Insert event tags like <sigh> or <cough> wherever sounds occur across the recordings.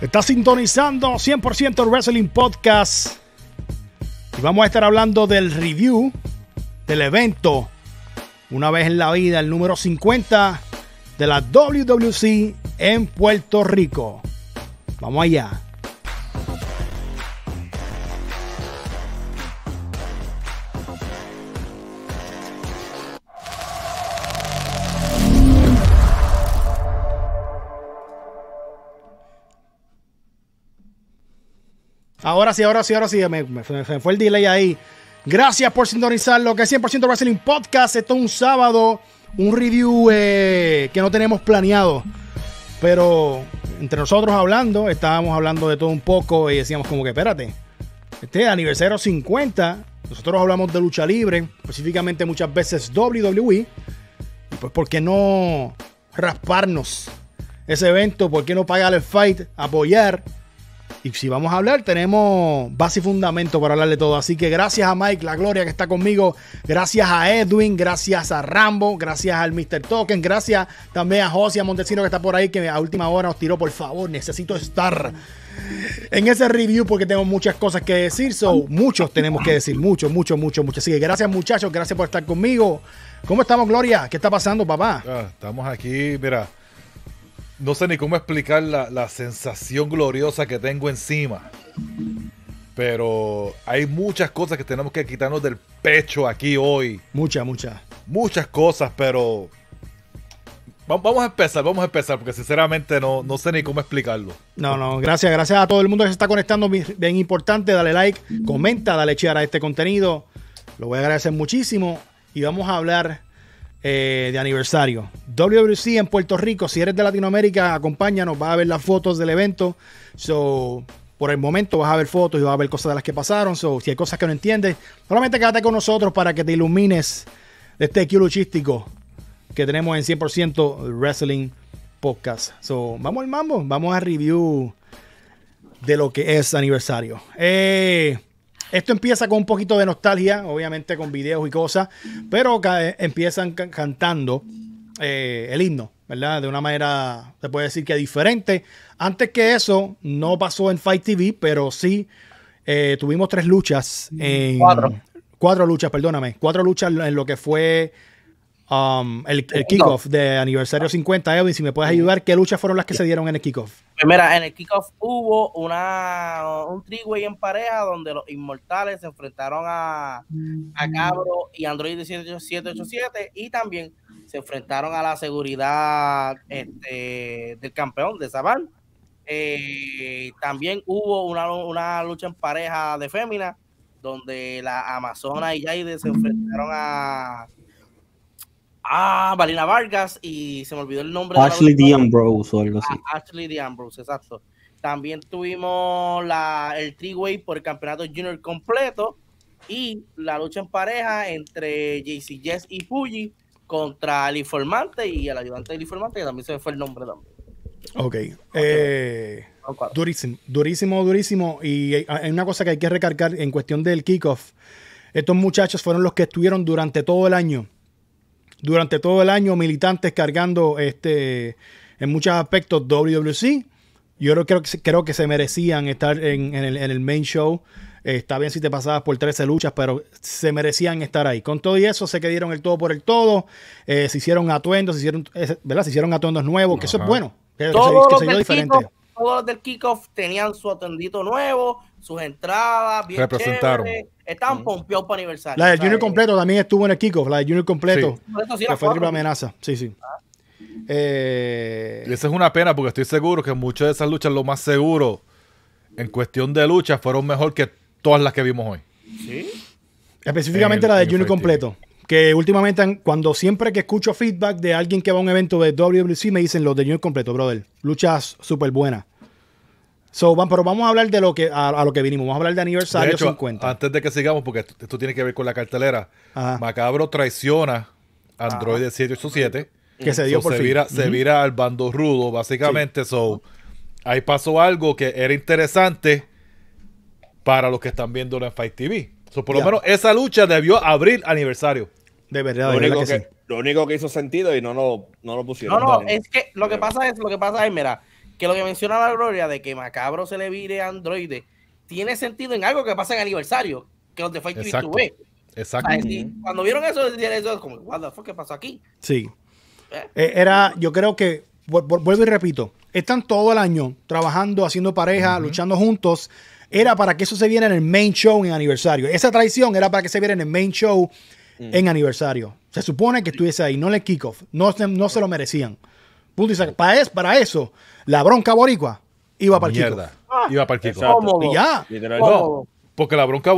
Está sintonizando 100% Wrestling Podcast. Y vamos a estar hablando del review del evento. Una vez en la vida, el número 50 de la WWC en Puerto Rico. Vamos allá. Ahora sí, ahora sí, ahora sí. Me, fue el delay ahí. Gracias por sintonizar lo que es 100% Wrestling Podcast. Esto es un sábado, un review eh, que no tenemos planeado. Pero entre nosotros hablando, estábamos hablando de todo un poco y decíamos como que, espérate, este aniversario 50, nosotros hablamos de lucha libre, específicamente muchas veces WWE. pues, ¿por qué no rasparnos ese evento? ¿Por qué no pagar el fight? Apoyar y si vamos a hablar, tenemos base y fundamento para hablar de todo. Así que gracias a Mike, la gloria que está conmigo. Gracias a Edwin, gracias a Rambo, gracias al Mr. Token, gracias también a José, a Montesino que está por ahí, que a última hora nos tiró, por favor, necesito estar en ese review porque tengo muchas cosas que decir. muchos tenemos que decir, mucho, mucho, mucho, mucho. Así que gracias muchachos, gracias por estar conmigo. ¿Cómo estamos, Gloria? ¿Qué está pasando, papá? Ah, estamos aquí, mira no sé ni cómo explicar la, sensación gloriosa que tengo encima. Pero hay muchas cosas que tenemos que quitarnos del pecho aquí hoy. Muchas, muchas. Muchas cosas, pero... Vamos a empezar, vamos a empezar, porque sinceramente no, no sé ni cómo explicarlo. No, no, gracias, gracias a todo el mundo que se está conectando. Bien importante, dale like, comenta, dale share a este contenido. Lo voy a agradecer muchísimo. Y vamos a hablar eh, de aniversario. WWC en Puerto Rico, si eres de Latinoamérica, acompáñanos, vas a ver las fotos del evento. So, por el momento vas a ver fotos y vas a ver cosas de las que pasaron. So, si hay cosas que no entiendes, solamente quédate con nosotros para que te ilumines de este Q luchístico que tenemos en 100% Wrestling Podcast. So, vamos al mambo, vamos a review de lo que es aniversario. Eh, esto empieza con un poquito de nostalgia, obviamente con videos y cosas, pero eh, empiezan cantando eh, el himno, ¿verdad? De una manera, se puede decir que diferente. Antes que eso, no pasó en Fight TV, pero sí eh, tuvimos tres luchas. cuatro. Cuatro luchas, perdóname. Cuatro luchas en lo que fue Um, el, kickoff de aniversario 50, ah. Edwin, si me puedes ayudar, ¿qué luchas fueron las que se dieron en el kickoff? Primera, pues en el kickoff hubo una, un triway en pareja donde los inmortales se enfrentaron a, a mm. Cabro y Android 787 y también se enfrentaron a la seguridad este, del campeón de Saban. Eh, también hubo una, una, lucha en pareja de fémina donde la Amazona y Jaide se enfrentaron a Ah, Valina Vargas y se me olvidó el nombre. Ashley D. Ambrose o algo así. Ah, Ashley D'Ambrose, exacto. También tuvimos el triway por el campeonato junior completo y la lucha en pareja entre JC Jess y Fuji contra el informante y el ayudante del informante, que también se me fue el nombre también. Ok. Eh, durísimo, durísimo, durísimo. Y hay una cosa que hay que recargar en cuestión del kickoff. Estos muchachos fueron los que estuvieron durante todo el año durante todo el año militantes cargando este, en muchos aspectos WWC. Yo creo que, creo que se merecían estar en, el, en main show. Eh, está bien si te pasabas por 13 luchas, pero se merecían estar ahí. Con todo y eso, se quedaron el todo por el todo. Eh, se hicieron atuendos, se hicieron, eh, ¿verdad? Se hicieron atuendos nuevos, que eso es bueno. Que, diferente todos los del kickoff tenían su atendito nuevo, sus entradas, bien representaron. Están Estaban mm. para aniversario. La del Junior eh, completo también estuvo en el kickoff, la del Junior completo. que fue triple amenaza. Sí, sí. Ah. Eh, y esa es una pena porque estoy seguro que muchas de esas luchas, lo más seguro, en cuestión de lucha, fueron mejor que todas las que vimos hoy. Sí. Específicamente la del Junior completo que últimamente, cuando siempre que escucho feedback de alguien que va a un evento de WWC, me dicen los de Junior completo, brother. Luchas súper buenas. So, pero vamos a hablar de lo que a, lo que vinimos. Vamos a hablar de aniversario 50. Antes de que sigamos, porque esto, tiene que ver con la cartelera. Macabro traiciona ah. Android Ajá. 787. Que se dio por se Se vira al bando rudo, básicamente. So, ahí pasó algo que era interesante para los que están viendo en Fight TV. por lo menos esa lucha debió abrir aniversario. De verdad, lo, único que, lo único que hizo sentido y no lo, no lo pusieron. No, no, es que lo que pasa es, lo que pasa es, mira, que lo que menciona la Gloria de que Macabro se le vire a Android tiene sentido en algo que pasa en aniversario, que los de Fight Exacto. TV Exacto. cuando vieron eso, eso como, what the fuck, ¿qué pasó aquí? Sí. Eh. Eh, era, yo creo que, vuelvo y repito, están todo el año trabajando, haciendo pareja, luchando juntos. Era para que eso se viera en el main show en aniversario. Esa traición era para que se viera en el main show mm. en aniversario. Se supone que estuviese ahí, no le kickoff. No, no se lo merecían. Punto es, para eso la bronca boricua iba para el Mierda. Iba para el Y ya. No, porque la bronca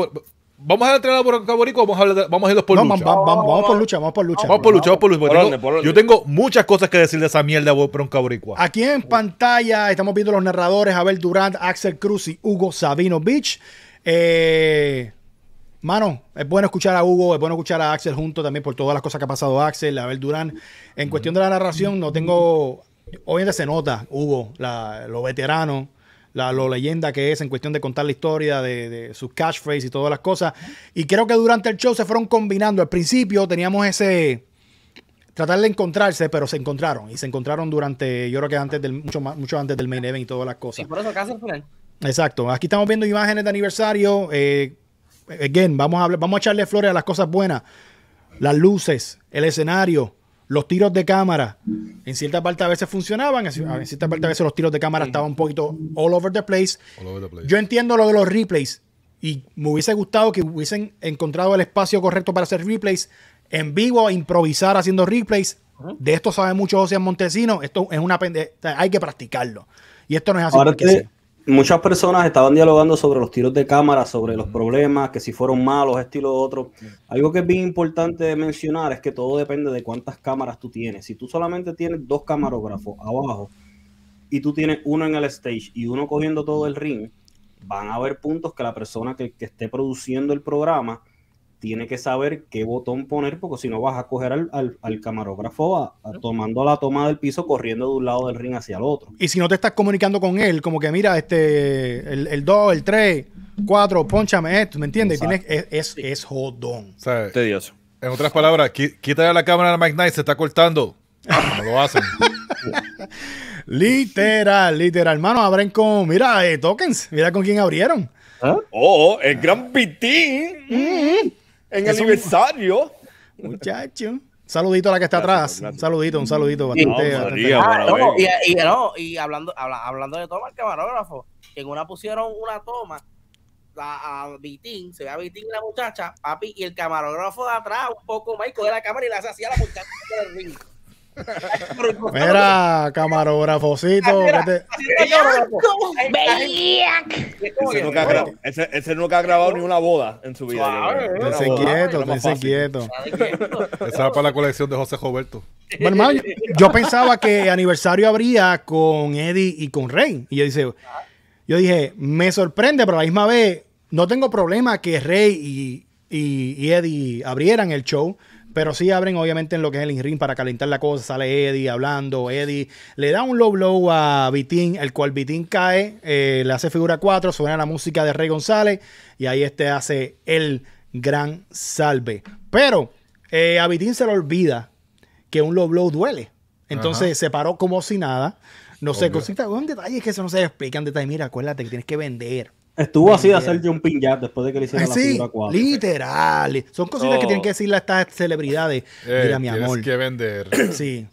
Vamos a entrar a la bronca boricua o vamos a, vamos a irnos por lucha. vamos, por lucha, vamos por lucha. Vamos por lucha, vamos por lucha. yo tengo muchas cosas que decir de esa mierda bronca boricua. Aquí en pantalla estamos viendo los narradores Abel Durán, Axel Cruz y Hugo Sabino Beach. Eh, mano, es bueno escuchar a Hugo, es bueno escuchar a Axel junto también por todas las cosas que ha pasado Axel, Abel Durán. En cuestión de la narración, no tengo obviamente se nota, Hugo, la, lo veterano, la, lo leyenda que es en cuestión de contar la historia, de, de sus catchphrases y todas las cosas. Y creo que durante el show se fueron combinando. Al principio teníamos ese tratar de encontrarse, pero se encontraron. Y se encontraron durante, yo creo que antes del, mucho, más, mucho antes del main event y todas las cosas. por eso casi al Exacto. Aquí estamos viendo imágenes de aniversario. Eh, again, vamos a, vamos a echarle flores a las cosas buenas. Las luces, el escenario, los tiros de cámara en cierta parte a veces funcionaban, en cierta parte a veces los tiros de cámara estaban un poquito all over the place. Yo entiendo lo de los replays y me hubiese gustado que hubiesen encontrado el espacio correcto para hacer replays en vivo, improvisar haciendo replays. De esto sabe mucho José Montesino. Esto es una hay que practicarlo. Y esto no es así muchas personas estaban dialogando sobre los tiros de cámara, sobre los problemas, que si fueron malos, esto y lo otro. Algo que es bien importante mencionar es que todo depende de cuántas cámaras tú tienes. Si tú solamente tienes dos camarógrafos abajo y tú tienes uno en el stage y uno cogiendo todo el ring, van a haber puntos que la persona que, que esté produciendo el programa tiene que saber qué botón poner, porque si no vas a coger al, al, camarógrafo a, tomando la toma del piso, corriendo de un lado del ring hacia el otro. Y si no te estás comunicando con él, como que mira, este, el 2, el 3, 4, ponchame esto, ¿me entiendes? es, es, jodón. Tedioso. En otras palabras, quita ya la cámara de Mike Knight, se está cortando. Ah, no lo hacen. <laughs> literal, literal. Hermano, abren con, mira, eh, tokens, mira con quién abrieron. ¿Ah? Oh, oh, el gran pitín. Mm-hmm en el aniversario. Muchacho. Saludito a la que está atrás. Saludito, un saludito. Bastante, y, hablando, hablando de toma, el camarógrafo, en una pusieron una toma la, a Vitín, se ve a Vitín la muchacha, papi, y el camarógrafo de atrás un poco más de la cámara y la hace a la muchacha ring. Mira, camarógrafocito. Ese nunca ha grabado ni una boda en su vida. Dice quieto, Esa era para la colección de José Roberto. hermano, yo, pensaba que aniversario habría con Eddie y con Rey. Y yo, dice, yo dije, me sorprende, pero a la misma vez no tengo problema que Rey y Eddie abrieran el show pero sí abren, obviamente, en lo que es el in-ring para calentar la cosa. Sale Eddie hablando. Eddie le da un low blow a Vitín, el cual Vitín cae, eh, le hace figura 4, suena la música de Rey González y ahí este hace el gran salve. Pero eh, a Vitín se le olvida que un low blow duele. Entonces se paró como si nada. No sé, cosita un detalle que eso no se explica en detalle. Mira, acuérdate que tienes que vender. Estuvo así de hacer jumping jack después de que le hicieron la figura 4. Literal. Son cositas que oh. tienen que decirle a estas celebridades. Eh, Mira, mi amor. Tienes que vender. <clears throat> Sí.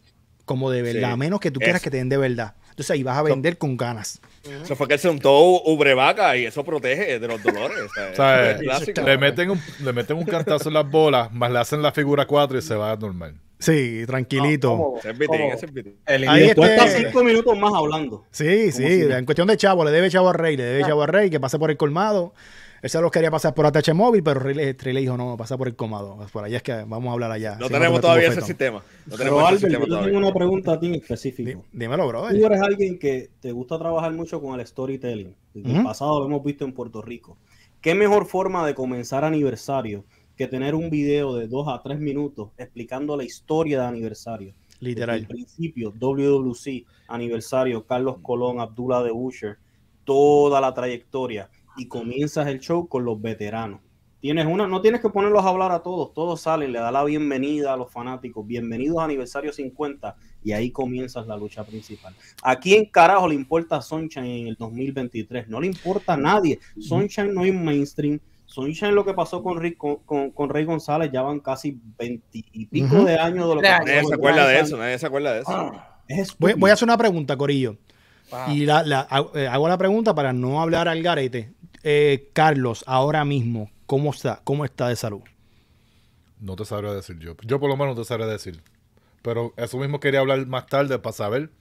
Como de verdad. A menos que tú quieras que te den de verdad. Entonces ahí vas a vender con ganas. Eso fue que se untó ubre vaca y eso protege de los dolores. o sea, <laughs> le, meten un, le meten un cantazo en las bolas, más le hacen la figura 4 y se va normal. Sí, tranquilito. Ahí está cinco minutos más hablando. Sí, sí, en cuestión de chavo, le debe chavo a Rey, le debe chavo a Rey, que pase por el colmado. Ese lo quería pasar por ATH móvil, pero Rey, dijo, no, pasa por el colmado. Por allá es que vamos a hablar allá. No tenemos todavía ese sistema. No tenemos yo tengo una pregunta a ti en específico. Dímelo, bro. Tú eres alguien que te gusta trabajar mucho con el storytelling. el pasado lo hemos visto en Puerto Rico. ¿Qué mejor forma de comenzar aniversario? que tener un video de dos a tres minutos explicando la historia de aniversario. Literal. Desde el principio, WWC, aniversario, Carlos Colón, Abdullah de Usher, toda la trayectoria. Y comienzas el show con los veteranos. Tienes una, no tienes que ponerlos a hablar a todos, todos salen, le da la bienvenida a los fanáticos, bienvenidos a aniversario 50, y ahí comienzas la lucha principal. ¿A quién carajo le importa Sunshine en el 2023? No le importa a nadie. Sunshine no es mainstream, Sunshine lo que pasó con, con, Rey González ya van casi veintipico de años de lo que Nadie se acuerda de eso, nadie ah, de eso. voy, a hacer una pregunta, Corillo. Ah. Y eh, hago la pregunta para no hablar al garete. Eh, Carlos, ahora mismo, ¿cómo está? ¿Cómo está de salud? No te sabré decir yo. Yo por lo menos no te sabré decir. Pero eso mismo quería hablar más tarde para saber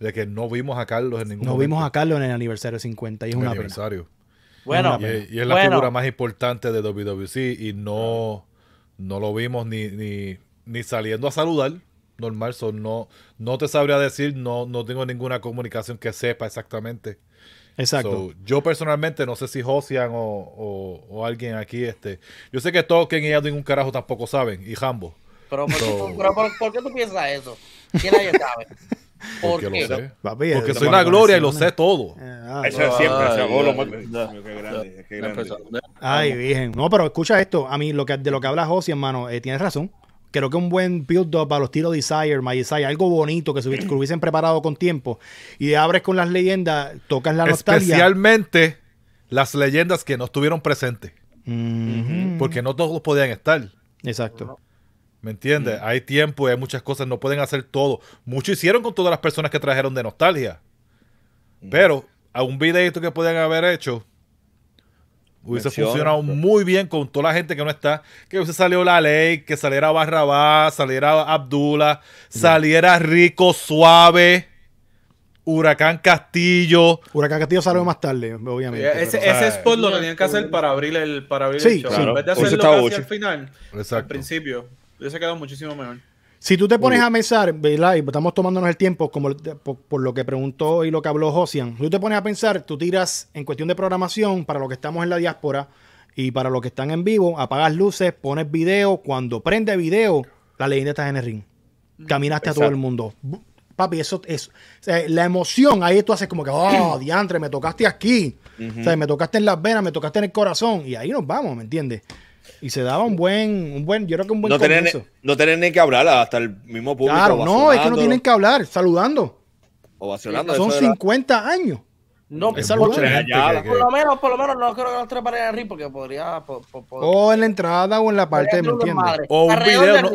de que no vimos a Carlos en ningún momento. No vimos a Carlos en el aniversario 50 y es aniversario. Bueno, y, es la figura más importante de WWC y no, no lo vimos ni, ni, saliendo a saludar. Normal, son no, no te sabría decir, no, no tengo ninguna comunicación que sepa exactamente. Exacto. yo personalmente no sé si Josian o, o, alguien aquí, este. Yo sé que Token y Edwin un carajo tampoco saben, y Jambo. Pero, ¿por, qué, tú piensas eso? ¿Quién ahí sabe? porque lo sé. porque soy una gloria y lo sé todo. Ah, Eso es siempre, Qué qué Ay, virgen. No, pero escucha esto. A mí, lo que, de lo que habla José, hermano, eh, tienes razón creo que un buen build-up para los tiros Desire, My Desire, algo bonito que, se, hubiesen preparado con tiempo. Y abres con las leyendas, tocas la nostalgia. Especialmente las leyendas que no estuvieron presentes. Mm. Porque no todos podían estar. Exacto. ¿Me entiendes? Mm. Hay tiempo y hay muchas cosas, no pueden hacer todo. Mucho hicieron con todas las personas que trajeron de nostalgia. Mm. Pero a un videito que podían haber hecho, hubiese funcionado pues. muy bien con toda la gente que no está. Que hubiese salió la ley, que saliera Barrabás, saliera Abdullah, saliera Rico Suave. Huracán Castillo. Huracán Castillo salió más tarde, obviamente. ese, ese spot lo tenían que hacer para abrir el, para En vez de hacerlo al final, al principio se ha quedado muchísimo mejor. Si tú te pones a pensar, Y estamos tomándonos el tiempo, como por, lo que preguntó y lo que habló Josian. Si tú te pones a pensar, tú tiras en cuestión de programación para los que estamos en la diáspora y para los que están en vivo, apagas luces, pones video. Cuando prende video, la leyenda está en el ring. Mm. Caminaste a todo el mundo. Papi, eso es. la emoción, ahí tú haces como que, oh, mm. diantre, me tocaste aquí. O sea, me tocaste en las venas, me tocaste en el corazón. Y ahí nos vamos, ¿me entiendes? Y se daba un buen, un buen, yo creo que un buen no tienen, no tienen ni que hablar hasta el mismo público. Claro, no, es que no tienen que hablar, saludando. Ovacionando. Son 50 años. No, es por, por lo menos, por lo menos no creo que los tres paren el porque podría. o en la entrada o en la parte, de, ¿me entiendes? O un video.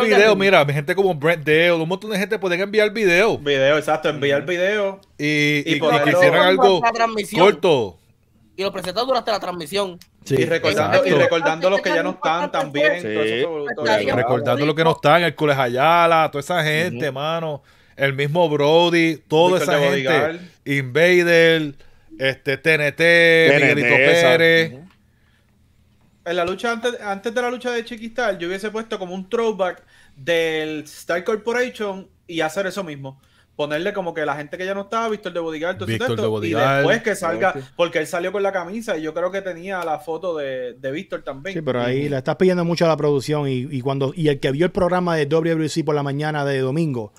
un video, mira, gente como Brent Dale, un montón de gente pueden enviar video. Video, exacto, enviar mm. video. Y, y, y, y que hicieran algo corto y lo presentó durante la transmisión. y recordando, y recordando los que ya no están también. recordando los que no están, el Cules Ayala, toda esa gente, mano. El mismo Brody, toda esa gente. Invader, este, TNT, Miguelito Pérez. En la lucha antes, antes de la lucha de Chiquistar, yo hubiese puesto como un throwback del Star Corporation y hacer eso mismo ponerle como que la gente que ya no estaba, Víctor de Bodyguard, y después que salga, porque él salió con la camisa y yo creo que tenía la foto de, Víctor también. Sí, pero ahí la le estás pidiendo mucho a la producción y, cuando y el que vio el programa de WC por la mañana de domingo,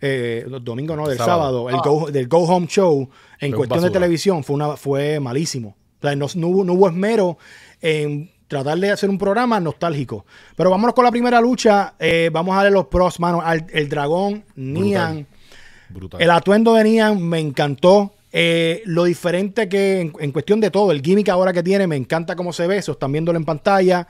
eh, domingo no, del sábado, el go, ah. del Go Home Show en cuestión de televisión fue, una, fue malísimo. no, hubo, no esmero en tratar de hacer un programa nostálgico. Pero vámonos con la primera lucha. Eh, vamos a darle los pros, mano. Al, el dragón, Nian. El atuendo de Nian me encantó. Eh, lo diferente que en, cuestión de todo, el gimmick ahora que tiene, me encanta cómo se ve, eso están viéndolo en pantalla.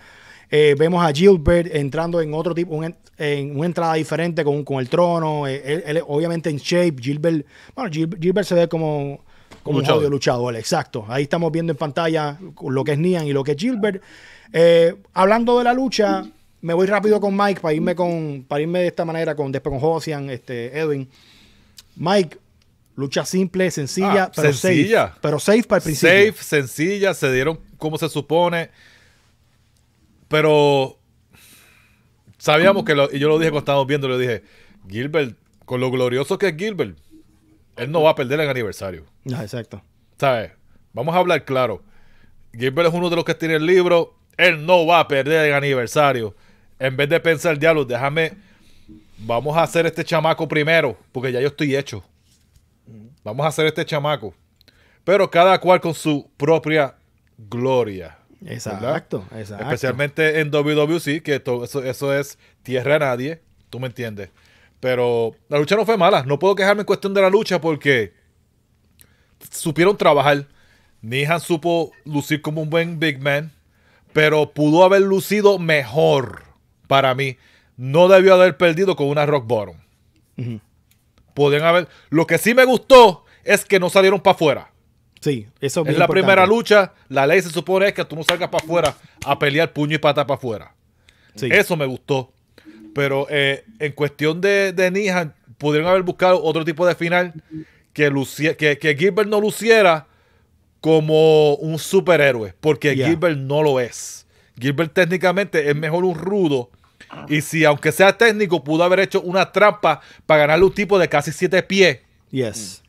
Eh, vemos a Gilbert entrando en otro tipo, en una entrada diferente con, el trono. Eh, él, obviamente en shape, Gilbert. Bueno, Gilbert, se ve como, como luchador. un luchador, exacto. Ahí estamos viendo en pantalla lo que es Nian y lo que es Gilbert. hablando de la lucha, me voy rápido con Mike para irme con, para irme de esta manera con después con este, Edwin. Mike, lucha simple, sencilla, pero sencilla. safe. Pero safe para el principio. Safe, sencilla, se dieron como se supone. Pero sabíamos que, y yo lo dije cuando estábamos viendo, le dije, Gilbert, con lo glorioso que es Gilbert, él no va a perder el aniversario. Ah, exacto. ¿Sabes? Vamos a hablar claro. Gilbert es uno de los que tiene el libro. Él no va a perder el aniversario. En vez de pensar, diablo, déjame vamos a hacer este chamaco primero, porque ya yo estoy hecho. Vamos a hacer este chamaco. Pero cada cual con su propia gloria. Exacto, exacto. Especialmente en WWE que eso, eso es tierra a nadie, tú me entiendes. Pero la lucha no fue mala, no puedo quejarme en cuestión de la lucha porque supieron trabajar. Nihan supo lucir como un buen big man, pero pudo haber lucido mejor para mí no debió haber perdido con una rock bottom. haber. Lo que sí me gustó es que no salieron para afuera. Sí, eso es la primera lucha. La ley se supone es que tú no salgas para afuera a pelear puño y pata para afuera. Sí. Eso me gustó. Pero eh, en cuestión de, de Nihan, pudieron haber buscado otro tipo de final que, que, Gilbert no luciera como un superhéroe, porque Gilbert no lo es. Gilbert técnicamente es mejor un rudo y si, aunque sea técnico, pudo haber hecho una trampa para ganarle un tipo de casi siete pies. Yes.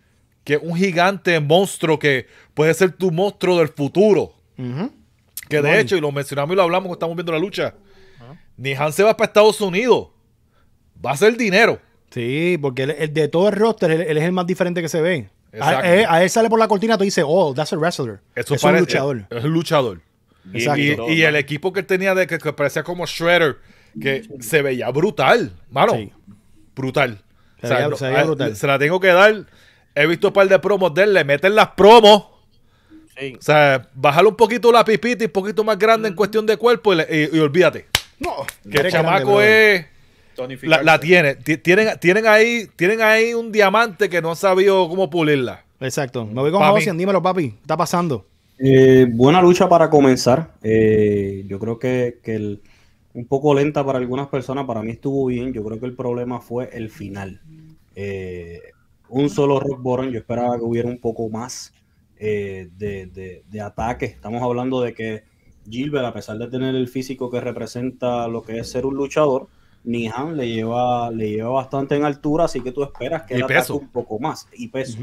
Que es un gigante monstruo que puede ser tu monstruo del futuro. Que de hecho, y lo mencionamos y lo hablamos cuando estamos viendo la lucha, Ni Han se va para Estados Unidos. Va a ser dinero. Sí, porque el, de todo el roster, él, es el más diferente que se ve. A, eh, a, él sale por la cortina y tú dice, oh, that's a wrestler. es un luchador. Es, un luchador. Y, y, el equipo que él tenía de que parecía como Shredder que se veía brutal, mano. Brutal. Se, la tengo que dar. He visto un par de promos de él, le meten las promos. Sí. O sea, bájale un poquito la pipita y un poquito más grande en mm. cuestión de cuerpo y, olvídate. No, que el chamaco es. La, la, tiene. Tienen, tienen, ahí, tienen ahí un diamante que no ha sabido cómo pulirla. Exacto. Me voy con Ocean, dímelo, papi. ¿Qué está pasando? Eh, buena lucha para comenzar. Eh, yo creo que el un poco lenta para algunas personas, para mí estuvo bien, yo creo que el problema fue el final. Eh, un solo rock yo esperaba que hubiera un poco más eh, de, ataque. Estamos hablando de que Gilbert, a pesar de tener el físico que representa lo que es ser un luchador, Nihan le lleva, le lleva bastante en altura, así que tú esperas que él ataque un poco más y peso.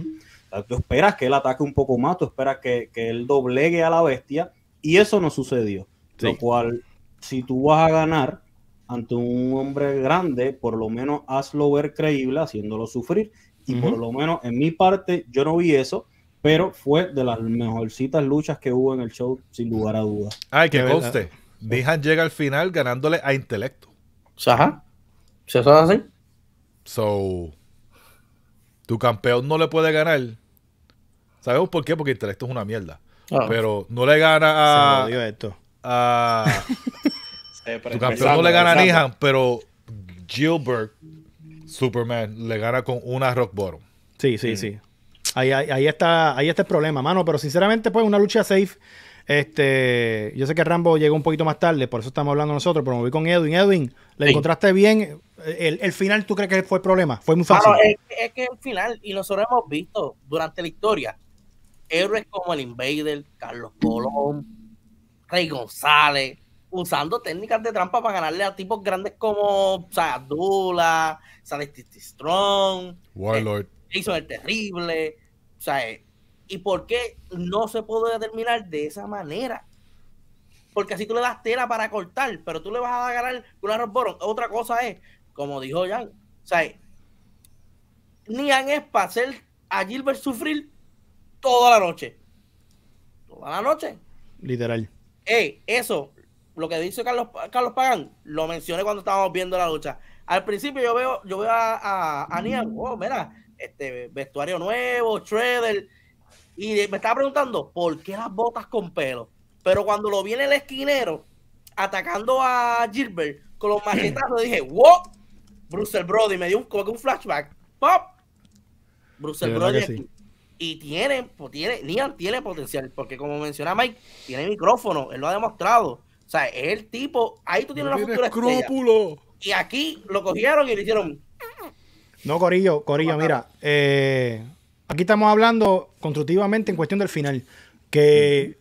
tú esperas que él ataque un poco más, tú esperas que, él doblegue a la bestia y eso no sucedió, lo cual si tú vas a ganar ante un hombre grande, por lo menos hazlo ver creíble, haciéndolo sufrir. Y por lo menos en mi parte, yo no vi eso, pero fue de las mejorcitas luchas que hubo en el show, sin lugar a dudas. Ay, que conste. Dijan llega al final ganándole a intelecto. Ajá. ¿Se sabe así? So, tu campeón no le puede ganar. Sabemos por qué, porque intelecto es una mierda. Ah. Pero no le gana a. Se esto. A, eh, tu campeón no le gana a Nihan, pero Gilbert, Superman, le gana con una rock bottom. Sí, sí, sí. Ahí, está, ahí está el problema, mano. Pero sinceramente, pues, una lucha safe. Este, yo sé que Rambo llegó un poquito más tarde, por eso estamos hablando nosotros, pero me voy con Edwin. Edwin, ¿le encontraste bien? El, final tú crees que fue el problema? Fue muy fácil. es, que el final, y nosotros hemos visto durante la historia, héroes como el Invader, Carlos Colón, Rey González, usando técnicas de trampa para ganarle a tipos grandes como Sadula, Sadistic Strong, Warlord, eh, Jason el Terrible. O eh, ¿y por qué no se puede determinar de esa manera? Porque así tú le das tela para cortar, pero tú le vas a ganar una Boron... Otra cosa es, como dijo Jan, o sea, eh, Nian es para hacer a Gilbert sufrir toda la noche. Toda la noche. Literal. eso lo que dice Carlos, Carlos Pagán, lo mencioné cuando estábamos viendo la lucha. Al principio yo veo, yo veo a, Nian, oh, mira, este vestuario nuevo, Shredder, y me estaba preguntando, ¿por qué las botas con pelo? Pero cuando lo viene el esquinero atacando a Gilbert con los machetazos, dije, wow, brussel Brody, me dio un, como que un flashback, pop, Brussel Brody Y tiene, pues, tiene, tiene potencial, porque como menciona Mike, tiene micrófono, él lo ha demostrado o sea, es el tipo, ahí tú tienes no escrúpulo. Y aquí lo cogieron y le hicieron. No, Corillo, Corillo, mira. Eh, aquí estamos hablando constructivamente en cuestión del final. Que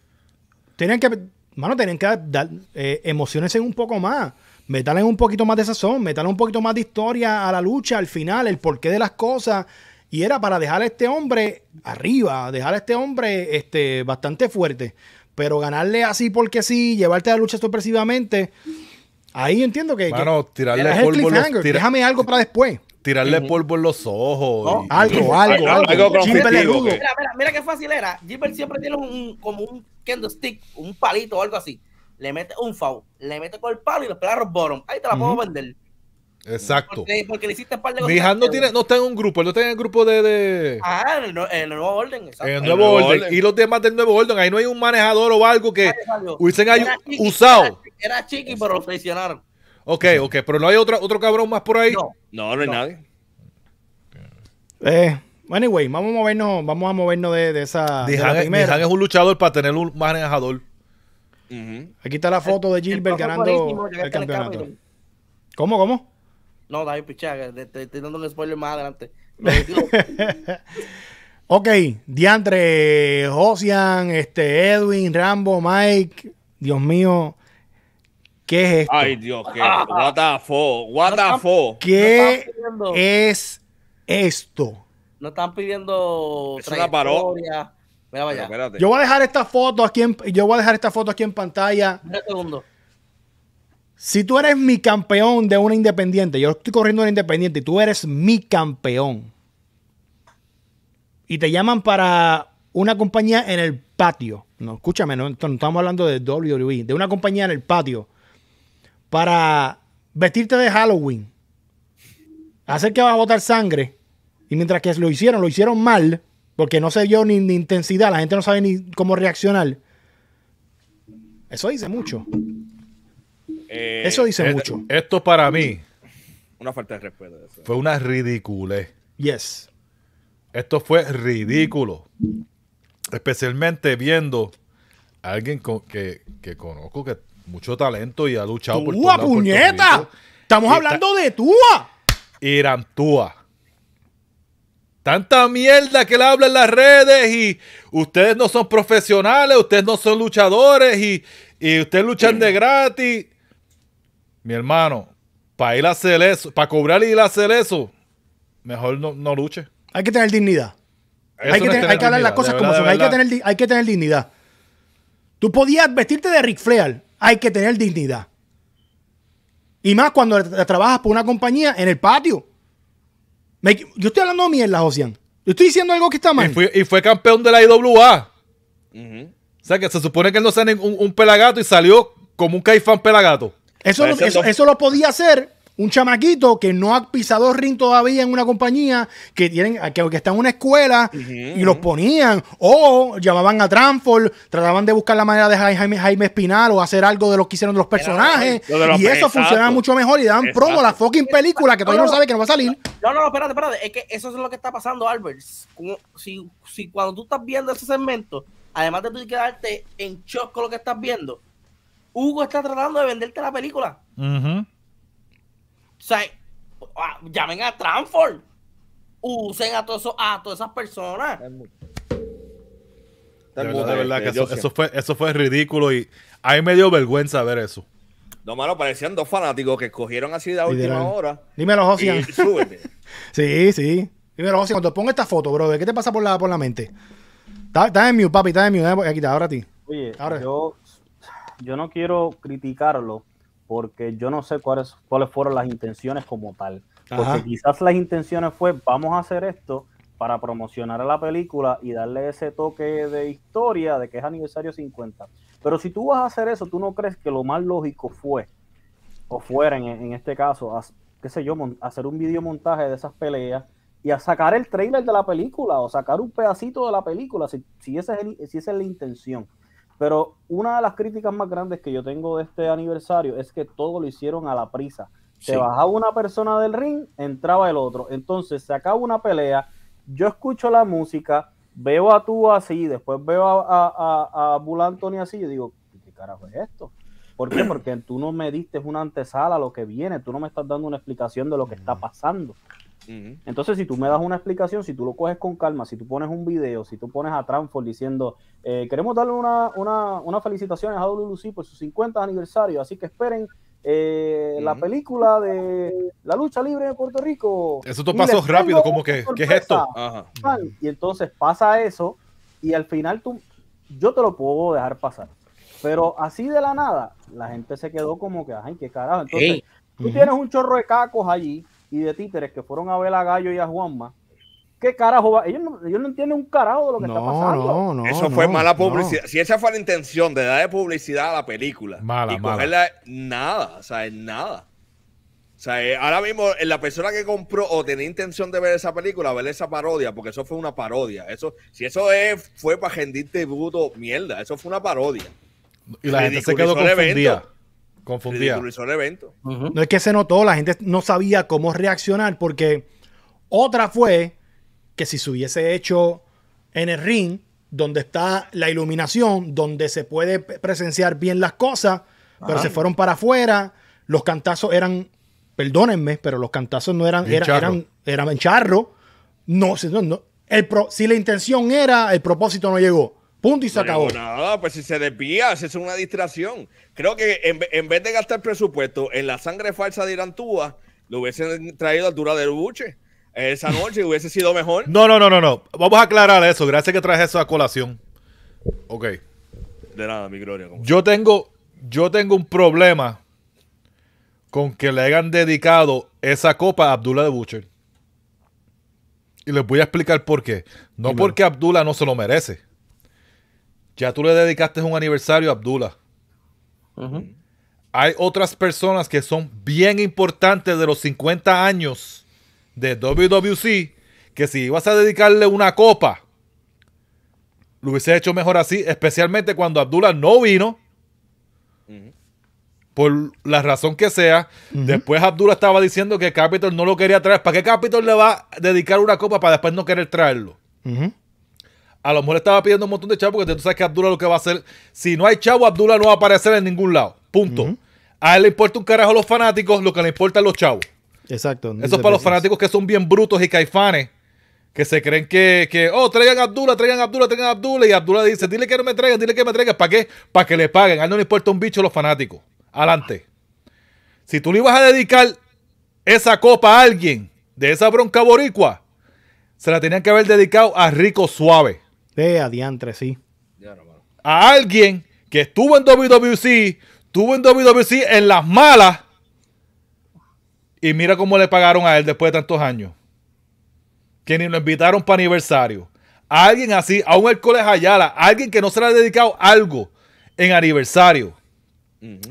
tenían que, mano, tenían que dar eh, emociones un poco más. meterle un poquito más de sazón, meterle un poquito más de historia a la lucha, al final, el porqué de las cosas. Y era para dejar a este hombre arriba, dejar a este hombre este, bastante fuerte. Pero ganarle así porque sí, llevarte a la lucha sorpresivamente, ahí entiendo que. Bueno, tirarle el polvo. Los, Déjame algo para después. Tirarle polvo en los ojos. algo, algo, algo. mira, mira, mira qué fácil era. Jimper siempre tiene un, como un candlestick, un palito o algo así. Le mete un foul, le mete con el palo y los perros boron. Ahí te la puedo vender. Exacto. Porque, le hiciste un par de cosas. no, tiene, no está en un grupo, él no está en el grupo de. de... Ah, el, nuevo orden. Exacto. En el nuevo, orden. Y los demás del nuevo orden, ahí no hay un manejador o algo que usen hubiesen usado. Era, chiqui, pero lo traicionaron. Ok, ok, pero no hay otro, otro cabrón más por ahí. No, no, hay nadie. Eh. Anyway, vamos a movernos, vamos a movernos de, de esa. Dijan es un luchador para tener un manejador. Aquí está la foto de Gilbert ganando este el campeonato. ¿Cómo, cómo? No, David Pichaga, te estoy dando un spoiler más adelante. <laughs> ok, Diandre, Josian, este, Edwin, Rambo, Mike, Dios mío. ¿Qué es esto? Ay, Dios, qué. What the fuck? What the fuck? ¿Qué es esto? No están pidiendo es una parodia. Yo voy a dejar esta foto aquí yo voy a dejar esta foto aquí en pantalla. Un segundo. Si tú eres mi campeón de una independiente, yo estoy corriendo una independiente y tú eres mi campeón. Y te llaman para una compañía en el patio. No, escúchame, no, estamos hablando de WWE, de una compañía en el patio. Para vestirte de Halloween. Hacer que vas a botar sangre. Y mientras que lo hicieron, lo hicieron mal. Porque no se vio ni, ni intensidad. La gente no sabe ni cómo reaccionar. Eso dice mucho. Eh, Eso dice eh, mucho. Esto para mí. Una falta de respeto. Fue una ridiculez. Yes. Esto fue ridículo. Especialmente viendo a alguien que, que, conozco que mucho talento y ha luchado ¡Túa, por ¡Túa, puñeta! Estamos hablando de Túa. Irán Túa. Tanta mierda que le habla en las redes y ustedes no son profesionales, ustedes no son luchadores y, y ustedes luchan de gratis mi hermano, para ir a hacer eso, para cobrar y ir a hacer eso, mejor no, no luche. Hay que tener dignidad. hay que, hablar las cosas como son. Hay que, tener, hay que tener dignidad. Tú podías vestirte de Rick Flair. Hay que tener dignidad. Y más cuando trabajas por una compañía en el patio. yo estoy hablando de mierda, Ocean. Yo estoy diciendo algo que está mal. Y fue, campeón de la IWA. O sea que se supone que él no sea un, un pelagato y salió como un caifán pelagato. Eso, lo, pues lo podía hacer un chamaquito que no ha pisado ring todavía en una compañía, que tienen, que, está en una escuela y los ponían, o llamaban a Transform, trataban de buscar la manera de Jaime, Jaime Espinal o hacer algo de lo que hicieron de los personajes, y eso funcionaba mucho mejor y daban promo a la fucking película que todavía no, sabe que no va a salir. No, no, espérate, espérate, es que eso es lo que está pasando, Albert. Si, si cuando tú estás viendo ese segmento, además de tú quedarte en shock con lo que estás viendo, Hugo está tratando de venderte la película. O sea, ah, llamen a Transform. Usen a, todos a todas esas personas. De verdad, de eh, verdad que eso, fue, eso fue ridículo y a mí me dio vergüenza ver eso. No, mano, parecían dos fanáticos que escogieron así de la última hora. Dímelo, Josian. <laughs> Súbete. sí, sí. Dímelo, Josian, cuando pongo esta foto, brother, ¿qué te pasa por la, por la mente? Estás en mute, papi, estás en mute. Aquí está, ahora a ti. Oye, ahora. yo yo no quiero criticarlo porque yo no sé cuáles, cuáles fueron las intenciones como tal. Porque quizás las intenciones fue, vamos a hacer esto para promocionar a la película y darle ese toque de historia de que es aniversario 50. Pero si tú vas a hacer eso, ¿tú no crees que lo más lógico fue, o fuera en, en este caso, qué sé yo, hacer un video montaje de esas peleas y a sacar el trailer de la película o sacar un pedacito de la película, si, si, ese si esa es la intención? Pero una de las críticas más grandes que yo tengo de este aniversario es que todo lo hicieron a la prisa. Se bajaba una persona del ring, entraba el otro. Entonces se acaba una pelea, yo escucho la música, veo a tú así, después veo a, a, a, así, y digo, ¿qué carajo es esto? ¿Por qué? Porque tú no me diste una antesala a lo que viene, tú no me estás dando una explicación de lo que está pasando. Entonces, si tú me das una explicación, si tú lo coges con calma, si tú pones un video, si tú pones a Transform diciendo, eh, queremos darle una, una, a felicitaciones a Lucy por su 50 aniversario, así que esperen eh, la película de la lucha libre de Puerto Rico. Eso te pasó rápido, como que, ¿qué es esto? Y entonces pasa eso y al final tú, yo te lo puedo dejar pasar. Pero así de la nada, la gente se quedó como que, ay, qué carajo. Entonces, tú tienes un chorro de cacos allí y de títeres que fueron a ver a Gallo y a Juanma, ¿qué carajo va? Ellos no, entienden un carajo de lo que está pasando. Eso fue mala publicidad. Si esa fue la intención de darle publicidad a la película mala, y mala. cogerla, nada, o sea, nada. O sea, eh, ahora mismo eh, la persona que compró o tenía intención de ver esa película, ver esa parodia, porque eso fue una parodia. Eso, si eso es, fue para rendir tributo, mierda, eso fue una parodia. Y la gente se quedó confundida. Confundía. el evento. No es que se notó, la gente no sabía cómo reaccionar porque otra fue que si se hubiese hecho en el ring, donde está la iluminación, donde se puede presenciar bien las cosas, pero se fueron para afuera, los cantazos eran, perdónenme, pero los cantazos no eran, eran, eran en charro. No, no, el pro, si la intención era, el propósito no llegó. Punto y se pues si se desvía, es una distracción. Creo que en, vez de gastar presupuesto en la sangre falsa de Irantúa, lo hubiesen traído a altura de buche. Esa <laughs> noche hubiese sido mejor. No, no, no, no, no. Vamos a aclarar eso. Gracias que traje eso a colación. Ok. De nada, mi gloria. Yo tengo, yo tengo un problema con que le hayan dedicado esa copa a Abdullah de Butcher. Y les voy a explicar por qué. No porque Abdullah no se lo merece. Ya tú le dedicaste un aniversario a Abdullah. Hay otras personas que son bien importantes de los 50 años de WWC que si ibas a dedicarle una copa, lo hubiese hecho mejor así, especialmente cuando Abdullah no vino. Por la razón que sea. Después Abdullah estaba diciendo que Capitol no lo quería traer. ¿Para qué Capitol le va a dedicar una copa para después no querer traerlo? A lo mejor estaba pidiendo un montón de chavo, porque tú sabes que Abdullah lo que va a hacer. Si no hay chavo, Abdullah no va a aparecer en ningún lado. Punto. A él le importa un carajo a los fanáticos, lo que le importa importan los chavos. Exacto. Eso es para los fanáticos que son bien brutos y caifanes. Que se creen que, que, oh, traigan a Abdullah, traigan a Abdullah, traigan a Abdullah. Y Abdullah dice, dile que no me traigan, dile que me traigan. ¿Para qué? Para que le paguen. A él no le importa un bicho a los fanáticos. Adelante. Si tú le ibas a dedicar esa copa a alguien de esa bronca boricua, se la tenían que haber dedicado a Rico Suave adiante sí. A alguien que estuvo en WWC, estuvo en WWC en las malas. Y mira cómo le pagaron a él después de tantos años. Que ni lo invitaron para aniversario. A alguien así, a un Hércules Ayala, alguien que no se le ha dedicado algo en aniversario.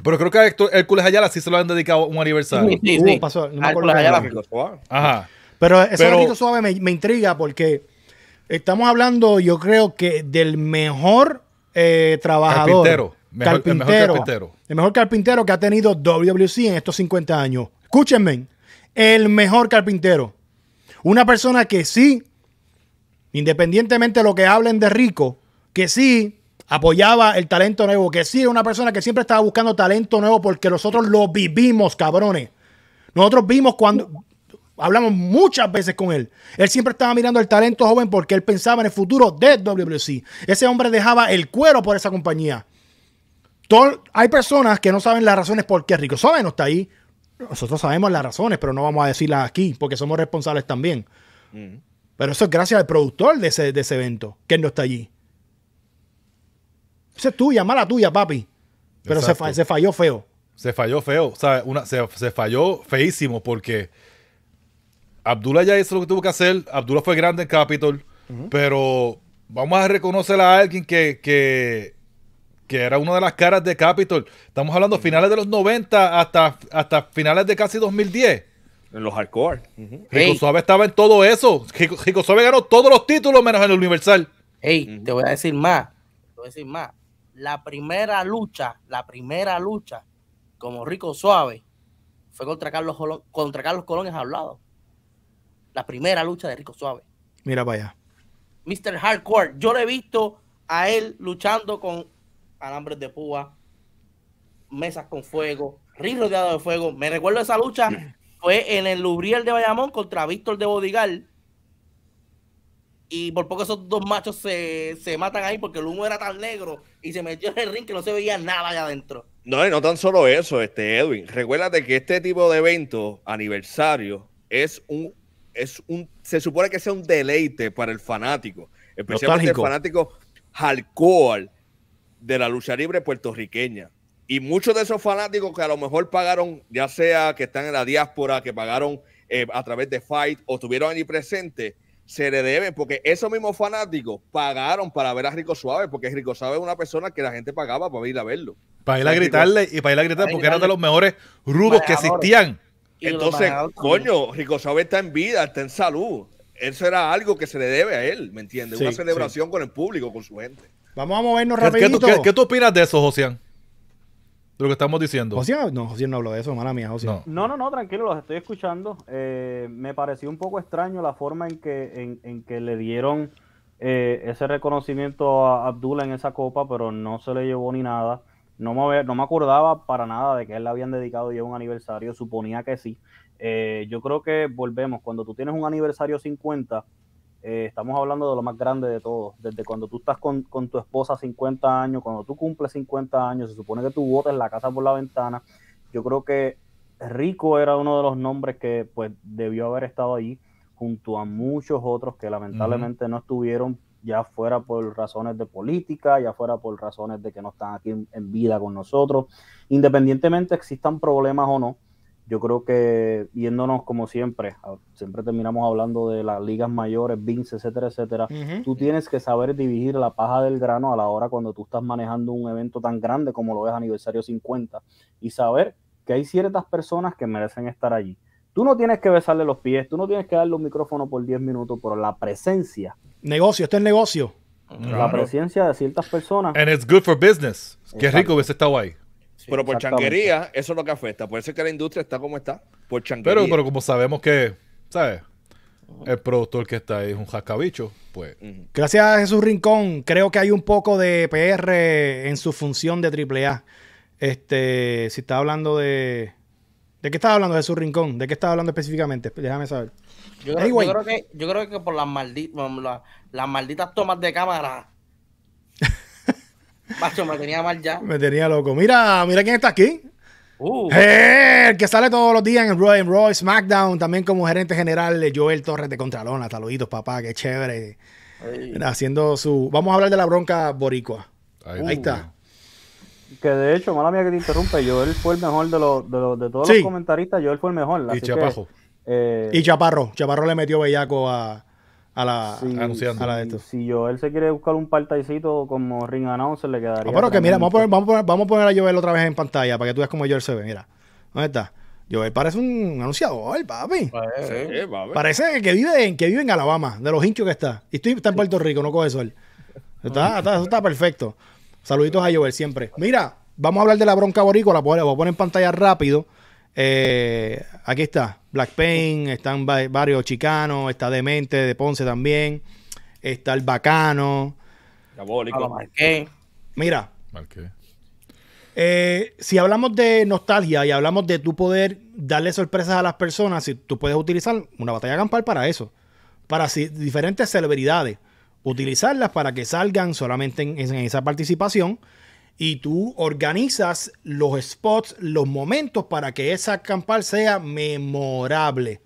Pero creo que el Hércules Ayala sí se lo han dedicado un aniversario. Sí, sí, Pero suave me, intriga porque Estamos hablando, yo creo que del mejor eh, trabajador. Carpintero, carpintero. El mejor carpintero. que ha tenido WWC en estos 50 años. Escúchenme, el mejor carpintero. Una persona que sí, independientemente de lo que hablen de rico, que sí apoyaba el talento nuevo, que sí era una persona que siempre estaba buscando talento nuevo porque nosotros lo vivimos, cabrones. Nosotros vimos cuando hablamos muchas veces con él. Él siempre estaba mirando el talento joven porque él pensaba en el futuro de WC. Ese hombre dejaba el cuero por esa compañía. Todo, hay personas que no saben las razones por qué Rico Sobe no está ahí. Nosotros sabemos las razones, pero no vamos a decirlas aquí porque somos responsables también. Mm. Pero eso es gracias al productor de ese, evento, que él no está allí. Esa es tuya, mala tuya, papi. Pero se, falló feo. Se falló feo. una, se, se falló feísimo porque Abdullah ya hizo lo que tuvo que hacer. Abdullah fue grande en Capitol. Pero vamos a reconocer a alguien que, que, era una de las caras de Capitol. Estamos hablando finales de los 90 hasta, hasta finales de casi 2010. En los hardcore. Rico Suave estaba en todo eso. Rico, Suave ganó todos los títulos menos en el Universal. Hey, te voy a decir más. Te voy a decir más. La primera lucha, la primera lucha como Rico Suave fue contra Carlos, Colón, contra Carlos Colón hablado la primera lucha de Rico Suave. Mira para allá. Mr. Hardcore, yo le he visto a él luchando con alambres de púa, mesas con fuego, ring rodeado de fuego. Me recuerdo esa lucha, <clears throat> fue en el Lubriel de Bayamón contra Víctor de Bodigal. Y por poco esos dos machos se, matan ahí porque el humo era tan negro y se metió en el ring que no se veía nada allá adentro. No, y no tan solo eso, este Edwin. Recuérdate que este tipo de evento aniversario, es un es un, se supone que sea un deleite para el fanático, especialmente el fanático hardcore de la lucha libre puertorriqueña. Y muchos de esos fanáticos que a lo mejor pagaron, ya sea que están en la diáspora, que pagaron eh, a través de Fight o estuvieron allí presentes, se le deben, porque esos mismos fanáticos pagaron para ver a Rico Suave, porque Rico Suave es una persona que la gente pagaba para ir a verlo. Para ir a gritarle y para ir a gritar, porque era de los mejores rudos que existían. Entonces, coño, Rico Chávez está en vida, está en salud. Eso era algo que se le debe a él, ¿me entiendes? Una celebración con el público, con su gente. Vamos a movernos rápido. ¿Qué, tú opinas de eso, Josian? De lo que estamos diciendo. Josian, no, no habló de eso, mala mía, Josian. No, no, no, tranquilo, los estoy escuchando. Eh, me pareció un poco extraño la forma en que, en, que le dieron eh, ese reconocimiento a Abdullah en esa copa, pero no se le llevó ni nada. No me, no me acordaba para nada de que él le habían dedicado ya un aniversario, suponía que sí. Eh, yo creo que volvemos, cuando tú tienes un aniversario 50, eh, estamos hablando de lo más grande de todo, desde cuando tú estás con, tu esposa 50 años, cuando tú cumples 50 años, se supone que tú botas la casa por la ventana, yo creo que Rico era uno de los nombres que pues debió haber estado ahí junto a muchos otros que lamentablemente no estuvieron ya fuera por razones de política, ya fuera por razones de que no están aquí en, vida con nosotros. Independientemente existan problemas o no, yo creo que viéndonos como siempre, siempre terminamos hablando de las ligas mayores, Vince, etcétera, etcétera, tú tienes que saber dirigir la paja del grano a la hora cuando tú estás manejando un evento tan grande como lo es aniversario 50 y saber que hay ciertas personas que merecen estar allí Tú no tienes que besarle los pies, tú no tienes que darle un micrófono por 10 minutos, pero la presencia. Negocio, esto es negocio. La presencia de ciertas personas. And it's good for business. Qué rico hubiese estado ahí. pero por chanquería, eso es lo que afecta. Puede ser que la industria está como está. Por chanquería. Pero, pero como sabemos que, ¿sabes? El productor que está ahí es un jascabicho, pues. Gracias a Jesús Rincón, creo que hay un poco de PR en su función de AAA. Este, si está hablando de ¿De qué estaba hablando, Jesús Rincón? ¿De qué estaba hablando específicamente? Déjame saber. Yo creo, que, por mm, las, malditas, tomas de cámara. <laughs> macho, me tenía mal ya. Me tenía loco. Mira, mira quién está aquí. Uh. el que sale todos los días en Roy, SmackDown, también como gerente general de Joel Torres de Contralona. Hasta Saluditos, papá, qué chévere. Haciendo su. Vamos a hablar de la bronca boricua. Ahí está que de hecho, mala mía que te interrumpe, yo él fue el mejor de, de, los, de todos los comentaristas, yo él fue el mejor. Y Chapajo. Eh, y Chaparro, Chaparro le metió bellaco a, a la, a de esto. Si Joel se quiere buscar un partaycito como ring announcer, le quedaría. que mira, vamos a, poner, a Joel otra vez en pantalla para que tú veas cómo Joel se ve. Mira, ¿dónde está? Joel parece un anunciador, papi. Parece, papi. parece que, vive en, que vive en Alabama, de los hinchos que está. Y estoy, está en Puerto Rico, no coge sol. Está, está, eso está perfecto. Saluditos a Joel siempre. Mira, vamos a hablar de la bronca La Voy a poner en pantalla rápido. Eh, aquí está. Black Pain, están varios chicanos, está Demente de Ponce también. Está el Bacano. Diabólico. Mira. Eh, si hablamos de nostalgia y hablamos de tu poder darle sorpresas a las personas, si tú puedes utilizar una batalla campal para eso, para diferentes celebridades utilizarlas para que salgan solamente en, esa participación y tú organizas los spots, los momentos para que esa campal sea memorable.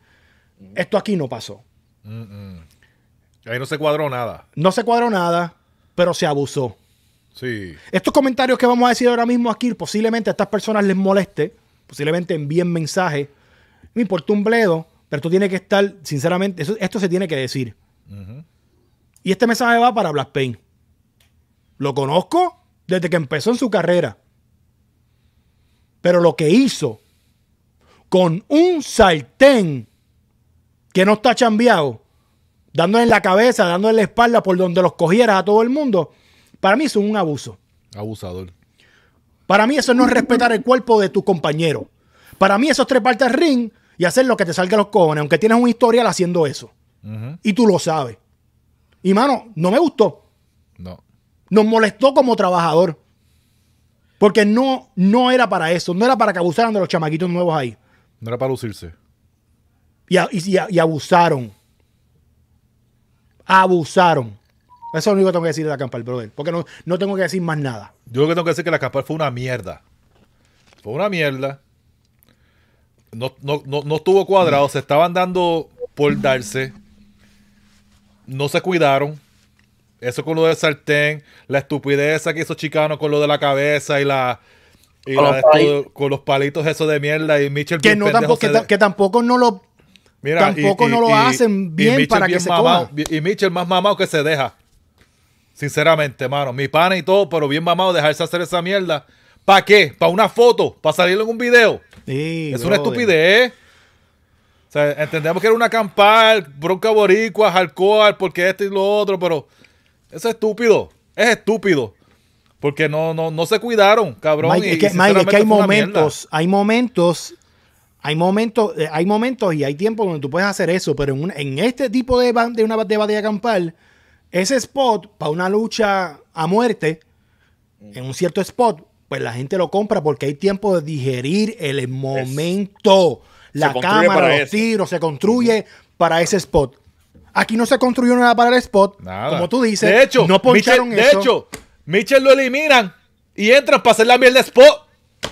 Esto aquí no pasó. Ahí no se cuadró nada. No se cuadró nada, pero se abusó. Sí. Estos comentarios que vamos a decir ahora mismo aquí, posiblemente a estas personas les moleste, posiblemente envíen mensajes. Me importa un bledo, pero tú tienes que estar, sinceramente, esto se tiene que decir. Y este mensaje va para Black Pain. Lo conozco desde que empezó en su carrera. Pero lo que hizo con un sartén que no está chambeado, dándole en la cabeza, dándole en la espalda por donde los cogieras a todo el mundo, para mí es un abuso. Abusador. Para mí eso no es respetar el cuerpo de tu compañero. Para mí eso es treparte al ring y hacer lo que te salga los cojones, aunque tienes un historial haciendo eso. Y tú lo sabes. Y mano, no me gustó. No. Nos molestó como trabajador. Porque no, no era para eso. No era para que abusaran de los chamaquitos nuevos ahí. No era para lucirse. Y, y, abusaron. Abusaron. Eso es lo único que tengo que decir de la Campal, brother. Porque no, tengo que decir más nada. Yo lo que tengo que decir es que la Campal fue una mierda. Fue una mierda. No, no estuvo cuadrado. Se estaban dando por darse no se cuidaron. Eso con lo del sartén, la estupidez que hizo Chicano con lo de la cabeza y la. Y la los con, los palitos eso de mierda y Mitchell que, no tampoco, que, tampoco no lo Mira, tampoco no lo hacen bien para que se coma. Y Mitchell más mamado que se deja. Sinceramente, mano. Mi pana y todo, pero bien mamado dejarse hacer esa mierda. ¿Para qué? ¿Para una foto? ¿Para salir en un video? es una estupidez entendemos que era una campal, bronca boricua, alcohol, porque esto y lo otro, pero eso es estúpido. Es estúpido. Porque no, no, no se cuidaron, cabrón. Mike, es, que, hay momentos, hay momentos, hay momentos, eh, hay momentos y hay tiempo donde tú puedes hacer eso, pero en, este tipo de, de una de batalla campal, ese spot para una lucha a muerte, en un cierto spot, pues la gente lo compra porque hay tiempo de digerir el momento la cámara, los tiros, se construye para ese spot. Aquí no se construyó nada para el spot, como tú dices. De hecho, no poncharon eso. De hecho, Mitchell lo eliminan y entran para hacer la mierda spot.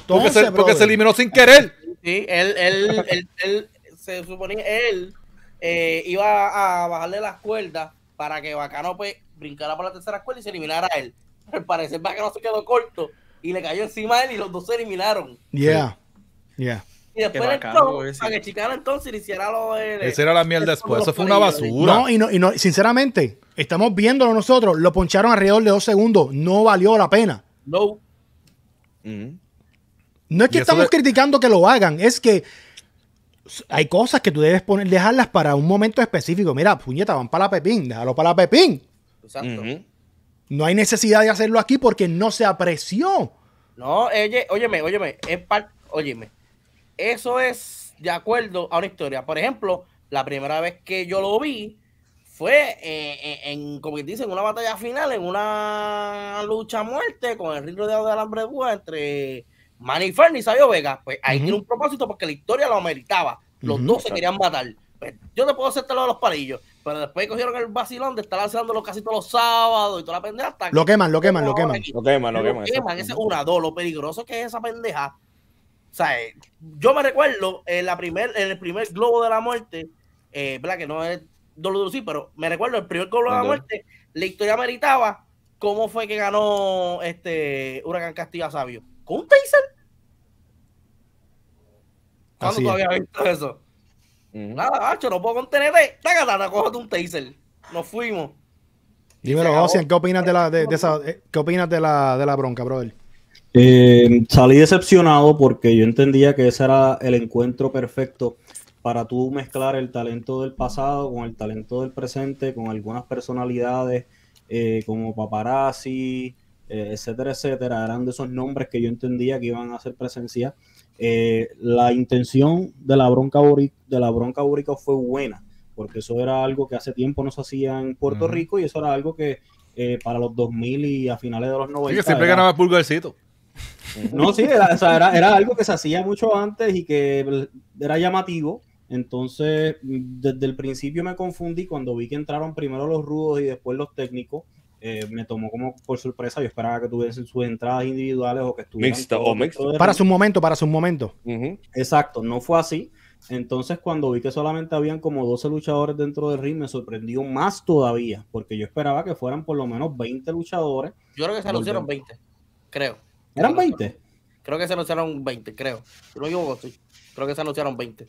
porque, se, eliminó sin querer. Sí, él, él, él, se suponía, él eh, iba a bajarle las cuerdas para que Bacano pues, brincara por la tercera cuerda y se eliminara a él. Pero al parecer Bacano se quedó corto y le cayó encima a él y los dos se eliminaron. Yeah, yeah. Y después para que chicara entonces hiciera lo de... la mierda después, eso fue una basura. No, y no, y no, sinceramente, estamos viéndolo nosotros, lo poncharon alrededor de dos segundos, no valió la pena. No. Mm. No es que estamos criticando que lo hagan, es que hay cosas que tú debes poner, dejarlas para un momento específico. Mira, puñeta, van para la Pepín, déjalo para la Pepín. No hay necesidad de hacerlo aquí porque no se apreció. No, oye, óyeme, óyeme, óyeme eso es de acuerdo a una historia. Por ejemplo, la primera vez que yo lo vi fue eh, eh, en, como dicen, una batalla final, en una lucha a muerte con el ritmo de alambre de entre Manny Fern y Sabio Vega. Pues ahí tiene un propósito porque la historia lo ameritaba. Los dos se querían matar. Pues, yo te puedo hacerte este lo de los palillos, pero después cogieron el vacilón de estar lanzándolo casi todos los sábados y toda la pendeja. lo queman, lo queman, lo queman. Lo queman, lo queman. Lo queman, es una, dos, lo peligroso que es esa pendeja sea, eh, Yo me recuerdo en, eh, la primer, en el primer globo de la muerte, eh, ¿verdad? Que no es sí pero me recuerdo el primer globo de la muerte, la historia meritaba cómo fue que ganó este Huracán Castilla Sabio. ¿Con un taser? ¿Cuándo tú habías visto eso? Nada, macho, no puedo contenerte. Tácatata, cógete un taser. Nos fuimos. Dímelo, Ocean, ¿qué opinas de la, de, esa, ¿qué opinas de la, de la bronca, brother? Eh, salí decepcionado porque yo entendía que ese era el encuentro perfecto para tú mezclar el talento del pasado con el talento del presente, con algunas personalidades eh, como Paparazzi, eh, etcétera, etcétera. Eran de esos nombres que yo entendía que iban a hacer presencia. Eh, la intención de la bronca de la bronca borica fue buena, porque eso era algo que hace tiempo no se hacía en Puerto Rico y eso era algo que para los 2000 y a finales de los 90. siempre ganaba Pulgarcito. <laughs> No, sí, era, algo que se hacía mucho antes y que era llamativo. Entonces, desde el principio me confundí cuando vi que entraron primero los rudos y después los técnicos. Eh, me tomó como por sorpresa. Yo esperaba que tuviesen sus entradas individuales o que estuvieran. o Para su momento, para su momento. Exacto, no fue así. Entonces, cuando vi que solamente habían como 12 luchadores dentro del ring, me sorprendió más todavía, porque yo esperaba que fueran por lo menos 20 luchadores. Yo creo que se anunciaron 20, creo. ¿Eran 20? Creo que se anunciaron 20, creo. Creo que se anunciaron 20.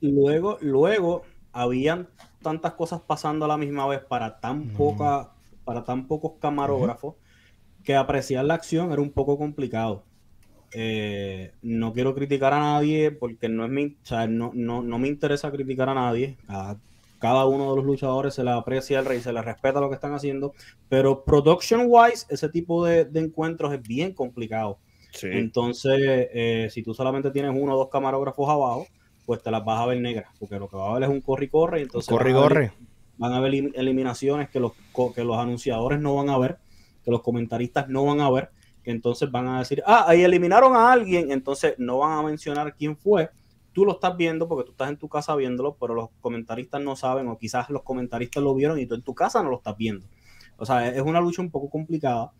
luego, luego habían tantas cosas pasando a la misma vez para tan poca, para tan pocos camarógrafos, que apreciar la acción era un poco complicado. Eh, no quiero criticar a nadie porque no es mi, no, no, no me interesa criticar a nadie cada uno de los luchadores se la aprecia el rey, se le respeta lo que están haciendo, pero production wise, ese tipo de, encuentros es bien complicado. Entonces, eh, si tú solamente tienes uno o dos camarógrafos abajo, pues te las vas a ver negras, porque lo que va a ver es un corre-corre. Entonces corre corre. Van a haber eliminaciones que los, que los anunciadores no van a ver, que los comentaristas no van a ver, que entonces van a decir, ah, ahí eliminaron a alguien, entonces no van a mencionar quién fue tú lo estás viendo porque tú estás en tu casa viéndolo, pero los comentaristas no saben o quizás los comentaristas lo vieron y tú en tu casa no lo estás viendo. O sea, es una lucha un poco complicada.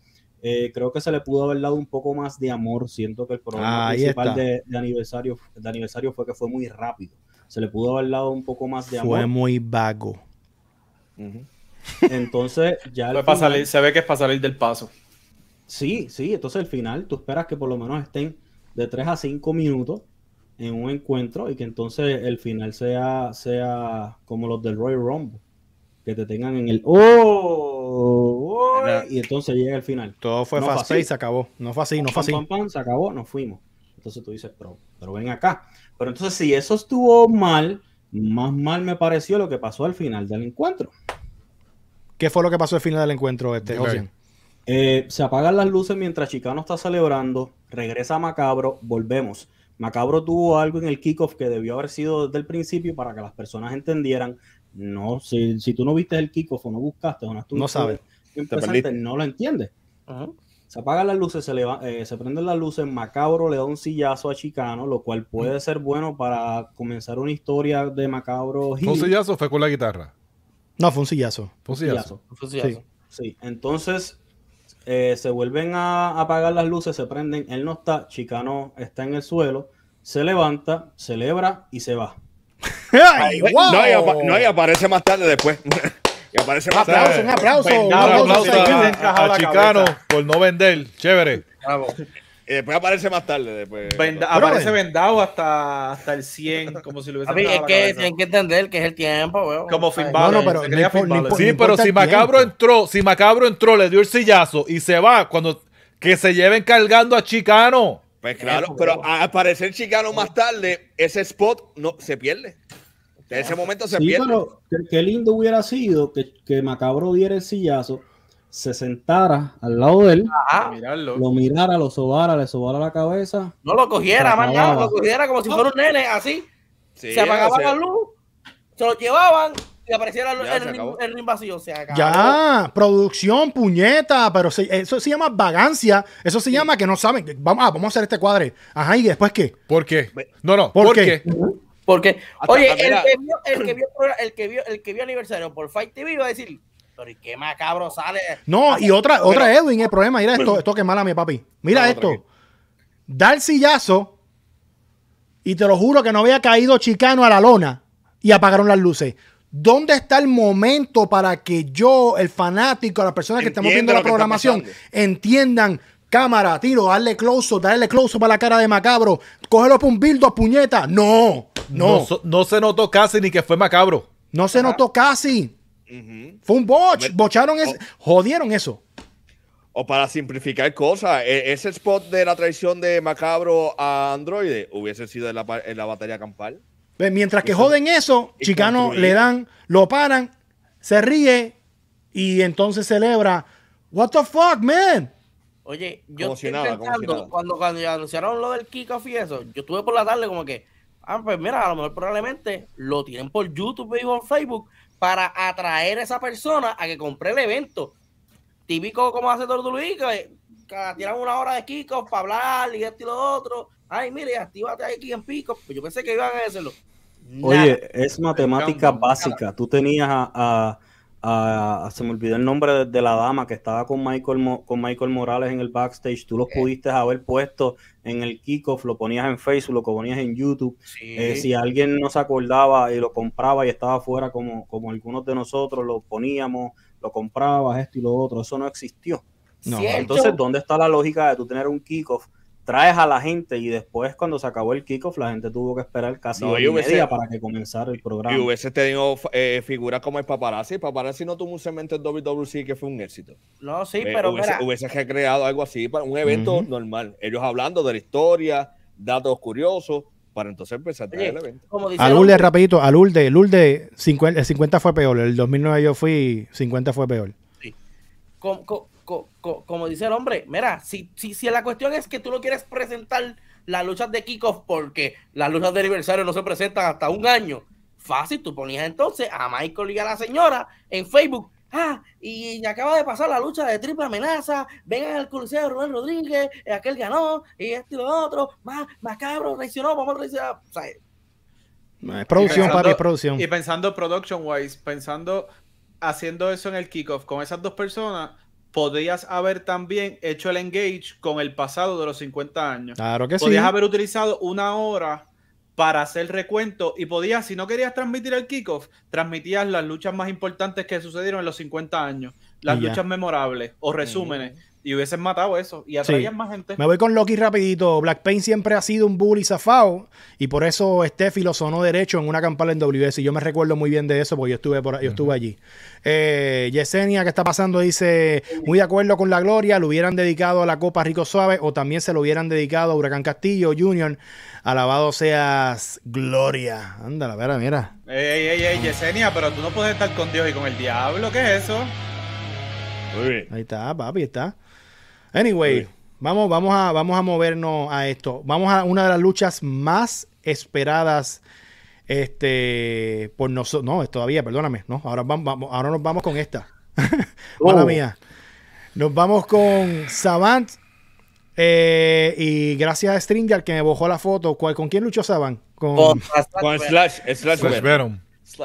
Eh, creo que se le pudo haber dado un poco más de amor. Siento que el problema ah, principal de, aniversario, de aniversario fue que fue muy rápido. Se le pudo haber dado un poco más de amor. Fue muy vago. Entonces, ya. se ve que es para salir del paso. Sí, sí. Entonces, al final, tú esperas que por lo menos estén de 3 a 5 minutos en un encuentro y que entonces el final sea, sea como los del Royal Rumble, que te tengan en el ¡Oh! oh y entonces llega el final. Todo fue fácil y se acabó. No fue así, no fue así. se acabó, nos fuimos. Entonces tú dices, pero, pero ven acá. Pero entonces si eso estuvo mal, más mal me pareció lo que pasó al final del encuentro. ¿Qué fue lo que pasó al final del encuentro, este, eh, se apagan las luces mientras Chicano está celebrando, regresa Macabro, volvemos. Macabro tuvo algo en el kickoff que debió haber sido desde el principio para que las personas entendieran. No, si, tú no viste el kickoff o no buscaste no sabes, no lo entiendes. Se apagan las luces, se, le va, eh, se prenden las luces, Macabro le da un sillazo a Chicano, lo cual puede ser bueno para comenzar una historia de Macabro. ¿Fue un sillazo fue con la guitarra? No, fue un sillazo. Fue un sillazo. sí. entonces eh, se vuelven a apagar las luces, se prenden, él no está, Chicano está en el suelo, se levanta, celebra y se va. <laughs> no, y aparece más tarde después. <laughs> Un aplauso, pues, a, Chicano por no vender. Chévere después aparece más tarde. Después. aparece vendado hasta, hasta el 100, como si lo hubiese Es que tienen que entender que es el tiempo, Como filmado. sí, pero si Macabro entró, si Macabro entró, le dio el sillazo y se va, cuando que se lleven cargando a Chicano. Pues claro, pero al aparecer Chicano más tarde, ese spot no se pierde. En ese momento se pierde. qué lindo hubiera sido que, que Macabro diera el sillazo se sentara al lado de él, lo mirara, lo sobara, le sobara la cabeza. No lo cogiera, más lo cogiera como si fuera un nene, así. se apagaba la luz, se lo llevaban y apareciera el, el, vacío. Ya, producción, puñeta, pero eso se llama vagancia, eso se llama que no saben, ah, vamos, a hacer este cuadre. Ajá, ¿y después qué? ¿Por qué? No, no, ¿por, ¿por qué? Porque, oye, el que, vio, el que vio el que vio el que vio aniversario por Fight TV iba a decir ¿y qué macabro sale? No, ah, y otra, otra Edwin, el problema, mira esto, esto que mala mi papi. Mira esto. Dar sillazo y te lo juro que no había caído Chicano a la lona y apagaron las luces. ¿Dónde está el momento para que yo, el fanático, las personas que estamos viendo la programación, entiendan cámara, tiro, darle close, darle close para la cara de Macabro, cógelo por un bildo, puñeta? No, no. No, se notó casi ni que fue Macabro. No se notó casi. Fue un botch, bocharon eso, jodieron eso. O para simplificar cosas, e-, ese spot de la traición de Macabro a Android hubiese sido en la, en batalla campal. Mientras que joden eso, Chicano le dan, lo paran, se ríe y entonces celebra. What the fuck, man? Oye, yo estoy pensando, cuando, cuando anunciaron lo del kickoff y eso, yo estuve por la tarde como que, ah, pues mira, a lo mejor probablemente lo tienen por YouTube y por Facebook, para atraer a esa persona a que compre el evento. Típico como hace Tordu que, tiran una hora de Kiko para hablar y esto y lo otro. Ay, mire, actívate aquí en pico. Pues yo pensé que iban a hacerlo. Oye, es matemática básica. Tú tenías a Ah, se me olvidó el nombre de, la dama que estaba con Michael, con Michael Morales en el backstage. Tú los eh. pudiste haber puesto en el kickoff, lo ponías en Facebook, lo ponías en YouTube. Eh, si alguien no se acordaba y lo compraba y estaba fuera como, algunos de nosotros, lo poníamos, lo comprabas, esto y lo otro. Eso no existió. Entonces, ¿dónde está la lógica de tú tener un kickoff? traes a la gente y después cuando se acabó el kickoff la gente tuvo que esperar casi no, y para que comenzara el programa. Y hubiese tenido eh, figuras como el paparazzi. El paparazzi no tuvo un cemento en WWC que fue un éxito. No, sí, eh, pero hubiese, ha creado algo así para un evento normal. Ellos hablando de la historia, datos curiosos, para entonces empezar a traer el evento. rapidito, a 50, el 50 fue peor, el 2009 yo fui, 50 fue peor. Sí como dice el hombre, mira, si, si, la cuestión es que tú no quieres presentar las luchas de kickoff porque las luchas de aniversario no se presentan hasta un año, fácil, tú ponías entonces a Michael y a la señora en Facebook. Ah, y acaba de pasar la lucha de triple amenaza. Vengan al Coliseo de Rubén Rodríguez, aquel ganó, y este y lo otro. Más, más cabrón, vamos a reaccionar producción, para producción. Y pensando production wise, pensando haciendo eso en el kickoff con esas dos personas, podías haber también hecho el engage con el pasado de los 50 años. Claro que podías sí. Podías haber utilizado una hora para hacer recuento y podías, si no querías transmitir el kickoff, transmitías las luchas más importantes que sucedieron en los 50 años, las luchas memorables o resúmenes. Y hubiesen matado eso. Y atraían más gente. Me voy con Loki rapidito. Black Pain siempre ha sido un bully zafado. Y por eso Steffi lo sonó derecho en una campana en WS. Y yo me recuerdo muy bien de eso porque yo estuve, por, yo estuve allí. Eh, Yesenia, ¿qué está pasando, dice: Muy de acuerdo con la gloria. Lo hubieran dedicado a la Copa Rico Suave. O también se lo hubieran dedicado a Huracán Castillo Junior. Alabado seas, Gloria. Anda, la vera, mira. Ey, ey, ey, Yesenia, pero tú no puedes estar con Dios y con el diablo. ¿Qué es eso? Muy bien. Ahí está, papi, está. Anyway, vamos, vamos, a, vamos a movernos a esto. Vamos a una de las luchas más esperadas este, por nosotros. No, todavía, perdóname. No, ahora, vamos, ahora nos vamos con esta. Hola, <laughs> oh. mía. Nos vamos con Savant. Eh, y gracias a Stringer que me bojó la foto. ¿Con quién luchó Savant? Con, Slash, Slash,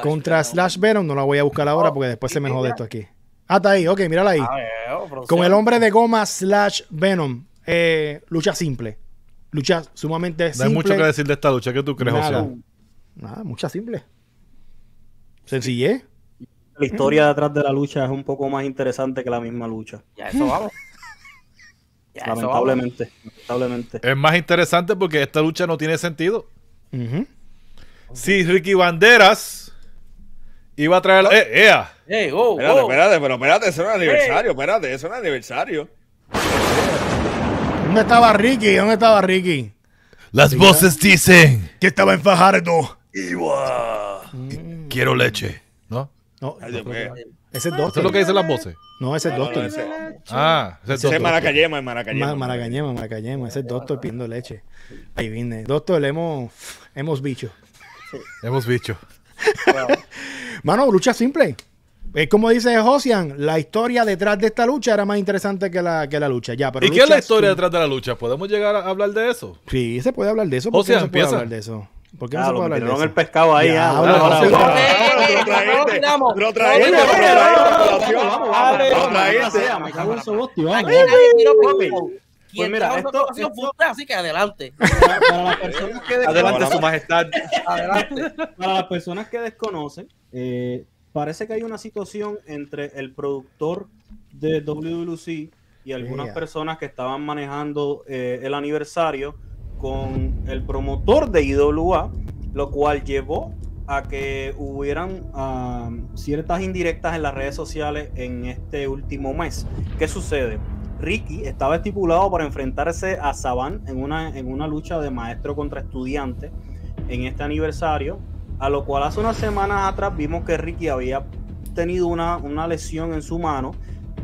Contra Slash Venom. No la voy a buscar ahora oh, porque después se me jode esto aquí. Ah, está ahí, ok, mírala ahí. Ah, Con el hombre de goma slash Venom. Eh, lucha simple. Lucha sumamente simple. No hay mucho que decir de esta lucha. ¿Qué tú crees, José? Nada, mucha simple. Sencillez. La historia detrás de la lucha es un poco más interesante que la misma lucha. Ya, eso vamos. <laughs> lamentablemente, lamentablemente. Es más interesante porque esta lucha no tiene sentido. Si Ricky Banderas iba a traer... La... ¡Eh, ¡Ea! Hey, espérate, espérate, pero espérate, eso un aniversario, espérate, eso un aniversario. ¿Dónde estaba Ricky? ¿Dónde estaba Ricky? Las voces dicen que estaba en Fajardo. Mm. Quiero leche, ¿no? No, ese es Doctor. ¿Eso es lo que dicen las voces? No, ese es Doctor. ah, ese es Doctor. Ese es Maracayema, Maracayema. Maracayema, Ese es Doctor pidiendo leche. Ahí viene. Doctor, hemos, hemos bicho. Hemos bicho. <laughs> Mano, lucha simple. Es como dice Josian, la historia detrás de esta lucha era más interesante que la, que la lucha. Ya, pero ¿Y qué es la historia detrás de la lucha? ¿Podemos llegar a hablar de eso? Sí, se puede hablar de eso. Josian, no empieza. hablar de eso. ¿Por qué no, ah, se puede hablar de eso? el pescado ahí. Ya, no, no, Lo traíste. Lo traíste. Me cago en pues mira, esto, esto, así que adelante. Para, para las personas que adelante, su majestad. Adelante. Para las personas que desconocen, eh, parece que hay una situación entre el productor de WC y algunas personas que estaban manejando eh, el aniversario con el promotor de IWA, lo cual llevó a que hubieran ah, ciertas indirectas en las redes sociales en este último mes. ¿Qué sucede? Ricky estaba estipulado para enfrentarse a Saban en una, en una lucha de maestro contra estudiante en este aniversario a lo cual hace unas semanas atrás vimos que Ricky había tenido una, lesión en su mano,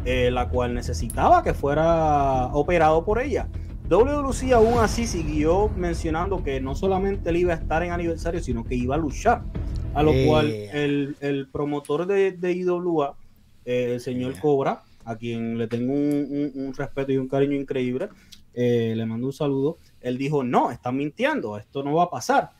eh, la cual necesitaba que fuera operado por ella. WC aún así siguió mencionando que no solamente él iba a estar en aniversario, sino que iba a luchar. A lo eh. cual el, promotor de, de IWA, eh, el señor Cobra, a quien le tengo un, respeto y un cariño increíble, le mando un saludo. Él dijo, no, están mintiendo, esto no va a pasar.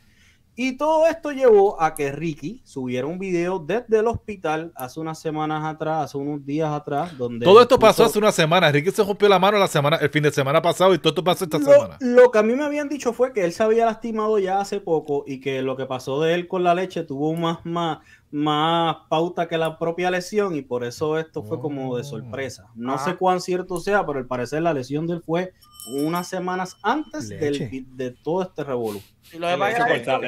Y todo esto llevó a que Ricky subiera un video desde el hospital hace unas semanas atrás, hace unos días atrás, donde... Todo esto pasó hace una semana. Ricky se rompió la mano la semana, el fin de semana pasado y todo esto pasó esta semana. Lo que a mí me habían dicho fue que él se había lastimado ya hace poco y que lo que pasó de él con la leche tuvo más, más, más pauta que la propia lesión y por eso esto fue como de oh. sorpresa. No ah. sé cuán cierto sea, pero al parecer la lesión de él fue unas semanas antes del, de todo este revolución. Y lo demás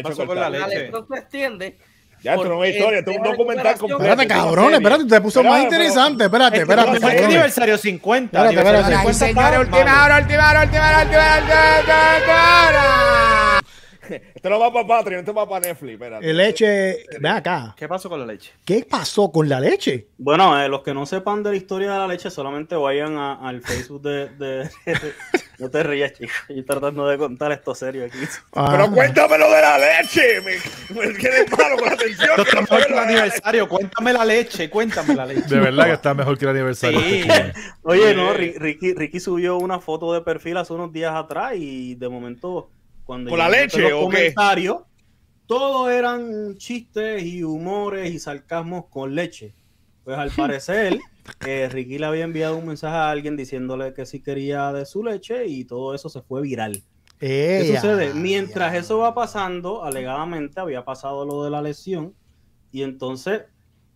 pasó con la leche. La se extiende. Ya, esto no es historia, esto es un documental completo. Espérate, cabrón, espérate, te puso más interesante. Espérate, espérate. fue el aniversario 50. Espérate, espérate. Señores, última hora, última hora, última hora, Esto no va para Patreon, esto va para Netflix. Espérate. leche. Ve acá. ¿Qué pasó con la leche? ¿Qué pasó con la leche? Bueno, eh, los que no sepan de la historia de la leche, solamente vayan al Facebook de, <laughs> No te rías, chico. Yo tratando de contar esto serio aquí. Ah, pero cuéntame lo de la leche. Me, me quedé malo con la atención. Esto está mejor que el aniversario. Cuéntame la leche. Cuéntame la leche. De verdad que está mejor que el aniversario. Sí. Este Oye, no, Ricky, subió una foto de perfil hace unos días atrás y de momento, cuando. ¿Con la leche los o qué? Todos eran chistes y humores y sarcasmos con leche. Pues al <laughs> parecer. Ricky le había enviado un mensaje a alguien diciéndole que sí quería de su leche y todo eso se fue viral. ¿Qué sucede? Mientras eso va pasando, alegadamente había pasado lo de la lesión y entonces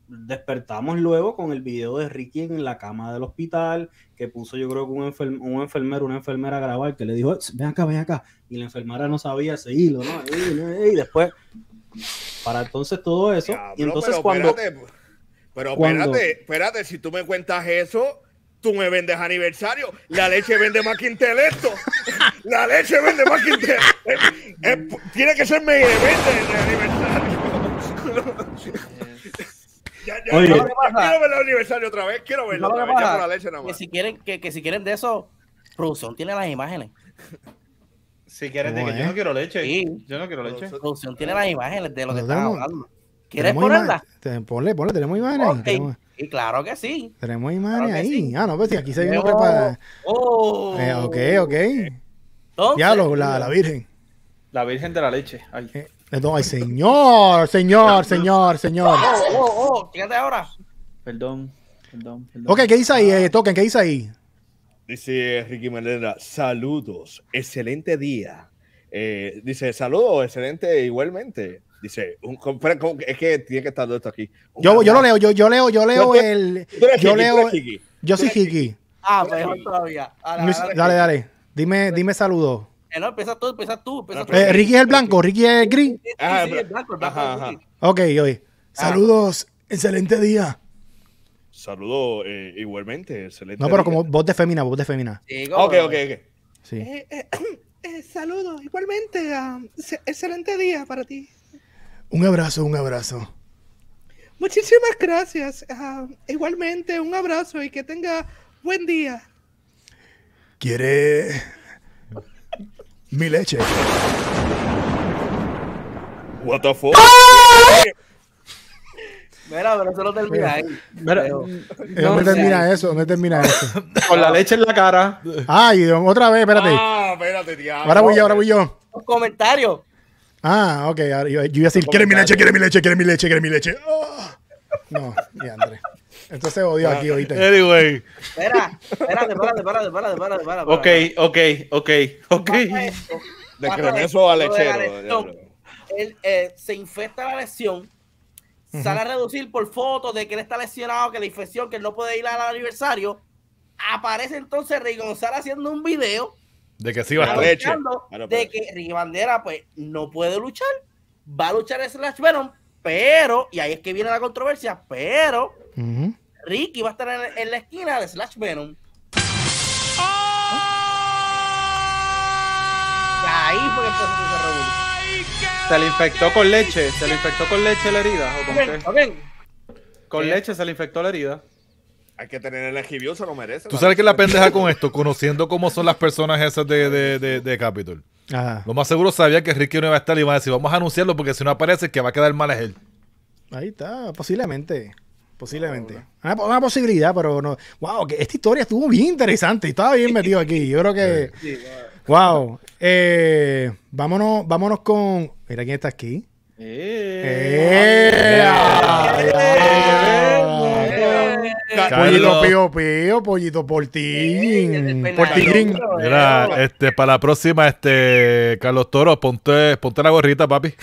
despertamos luego con el video de Ricky en la cama del hospital, que puso yo creo que un, enfermero, una enfermera a grabar, que le dijo, ven acá, ven acá, y la enfermera no sabía ese hilo, ¿no? Y, después, para entonces todo eso, y entonces cuando... Pero espérate, espérate, si tú me cuentas eso, tú me vendes aniversario. La leche vende más que intelecto. La leche vende más que intelecto. tiene que ser me vende aniversario. Ya, quiero ver el aniversario otra vez, quiero verlo otra vez, la leche Que si quieren, que, si quieren de eso, producción tiene las imágenes. Si quieren de que yo no quiero leche. Yo no quiero leche. Producción tiene las imágenes de lo que estamos hablando. ¿Quieres ponerla? Ponle, ponle, tenemos imágenes ahí. Y claro que sí. Tenemos imágenes ahí. Ah, no, pues si aquí se viene preparada. Oh. Eh, ok, ok. ya, la, la, Virgen. La Virgen de la leche. Ay, eh, ay señor, señor, señor, señor. Oh, oh, oh, oh, fíjate ahora. Perdón, perdón, perdón. Ok, ¿qué dice ahí? Eh, Token? ¿qué dice ahí? Dice Ricky Melena, saludos, excelente día. dice, saludos, excelente igualmente. Dice, es que tiene que estar todo esto aquí. yo, yo lo leo, yo, yo leo, yo leo el. yo leo. Yo soy Hiki. Ah, pues, mejor todavía. dale, dale. Dime, dime saludos. Eh, no, empieza tú, empieza tú. Eh, Ricky es el blanco, Ricky es el gris. ah, el blanco, el blanco. Ajá, Ok, oye. Ah. Saludos, excelente día. Saludos eh, igualmente, excelente. No, pero como voz de fémina, voz de fémina. Sí, ok, ok, ok. Sí. <clears throat> saludos igualmente, ah, excelente día para ti. Un abrazo, un abrazo. Muchísimas gracias. Ah, igualmente, un abrazo y que tenga buen día. ¿Quiere mi leche? What the fuck? Mira, pero eso no termina ahí. Eh, ¿Dónde termina eso? ¿Dónde termina eso? Con la leche en la cara. Ay, otra vez, espérate. Ah, espérate, tía. Ahora voy yo, ahora voy yo. comentarios. Ah, ok. Ah, yo, iba a decir, ¿quiere mi leche? ¿Quiere mi leche? ¿Quiere mi leche? ¿Quiere mi leche? ¡Oh! No, mi André. Entonces se odio aquí ahorita. Anyway. Espera, espérate, espérate, espérate, espérate, espérate, Ok, ok, ok, ok. De cremeso a lechero. Él, eh, se infecta la lesión, sale a reducir por fotos de que él está lesionado, que la infección, que él no puede ir al aniversario. Aparece entonces Rey sale haciendo un video de que sí va a de pues. que Ricky Bandera pues no puede luchar, va a luchar Slash Venom, pero, y ahí es que viene la controversia, pero Ricky va a estar en, la esquina de Slash Venom. ¡Ah! Ahí fue se ¿Se le infectó con leche? ¿Se le infectó con leche la herida? con, con leche se le infectó la herida. Hay que tener el ejibio, se lo merece. Tú sabes que la pendeja con esto, conociendo cómo son las personas esas de, de, Capitol. Lo más seguro sabía que Ricky no iba a estar y iba a decir, vamos a anunciarlo porque si no aparece, que va a quedar mal a él. Ahí está, posiblemente. Posiblemente. Una, posibilidad, pero no. Wow, que esta historia estuvo bien interesante. Estaba bien metido aquí. Yo creo que. wow. vámonos, vámonos con. Mira quién está aquí. Eh. Pollito Pío Pío, Pollito Portillín. este, para la próxima, este, Carlos Toro, ponte, ponte la gorrita, papi.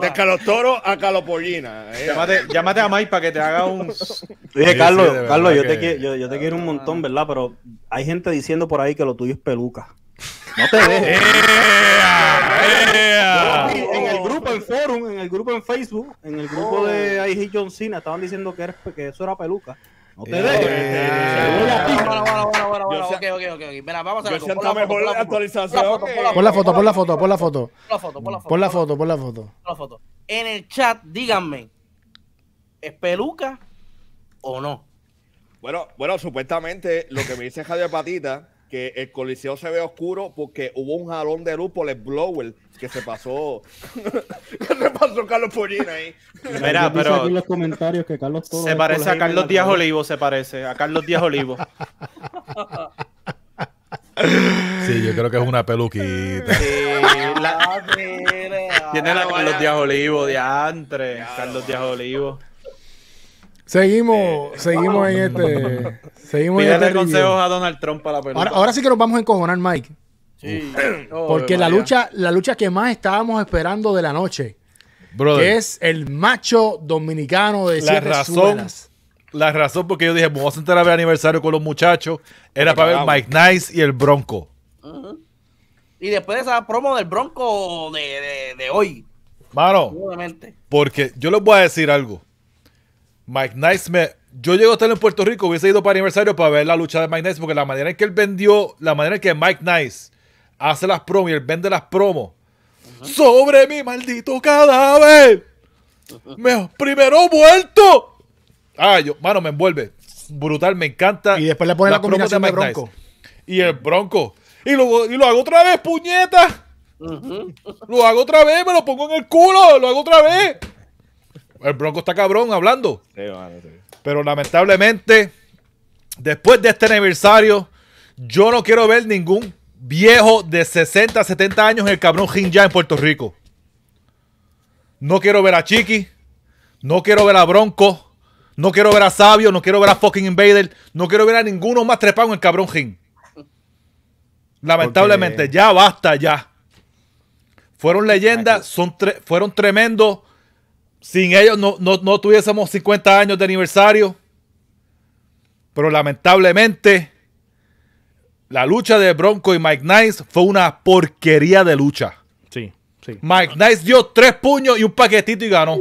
De, Carlos Toro a Carlos Pollina. Llámate, a Mike para que te haga un. <laughs> Carlos, Carlos, yo, te, yo, te quiero un montón, ¿verdad? Pero hay gente diciendo por ahí que lo tuyo es peluca. No te dejes. <laughs> En el grupo, en forum, en el grupo en Facebook, en el grupo de IG John Cena, estaban diciendo que, que eso era peluca. No te dejes. vamos a ver. mejor la actualización. Pon la foto, pon la foto, pon la foto. Pon la foto, pon la foto. la foto. En el chat, díganme, ¿es peluca o no? Bueno, bueno, supuestamente lo que me dice Javier Patita que el coliseo se ve oscuro porque hubo un jalón de luz por el blower que se pasó <laughs> qué se pasó Carlos Pollina ahí mira pero que Carlos se parece a Carlos Díaz Olivo se parece a Carlos Díaz Olivo sí yo creo que es una peluquita sí, la... Ah, tiene la ah, Carlos Díaz Olivo diantre Carlos Díaz Olivo Seguimos, eh, seguimos en este. Seguimos en este consejos a Donald Trump para la Ahora, sí que nos vamos a encojonar, Mike. Sí. Porque la lucha, la lucha que más estábamos esperando de la noche, es el macho dominicano de la razón, La razón porque yo dije, vamos a sentar a ver aniversario con los muchachos, era para ver Mike Nice y el Bronco. Y después de esa promo del Bronco de, de, de hoy. Mano, porque yo les voy a decir algo. Mike Nice Yo llego a estar en Puerto Rico, hubiese ido para el aniversario para ver la lucha de Mike Nice, porque la manera en que él vendió, la manera en que Mike Nice hace las promos y él vende las promos. Sobre mi maldito cadáver. Me, primero muerto. Ah, yo, mano, me envuelve. Brutal, me encanta. Y después le pone la, combinación de, Mike Bronco. Nice. Y el Bronco. Y lo, y lo hago otra vez, puñeta. Lo hago otra vez, me lo pongo en el culo, lo hago otra vez. El Bronco está cabrón hablando. Pero lamentablemente, después de este aniversario, yo no quiero ver ningún viejo de 60, 70 años en el cabrón ya en Puerto Rico. No quiero ver a Chiqui. No quiero ver a Bronco. No quiero ver a Sabio. No quiero ver a fucking Invader. No quiero ver a ninguno más trepado en el cabrón Jin. Lamentablemente, ya basta, ya. Fueron leyendas, son fueron tremendos sin ellos no, no, tuviésemos 50 años de aniversario. Pero lamentablemente, la lucha de Bronco y Mike Nice fue una porquería de lucha. Sí, sí. Mike Nice dio tres puños y un paquetito y ganó.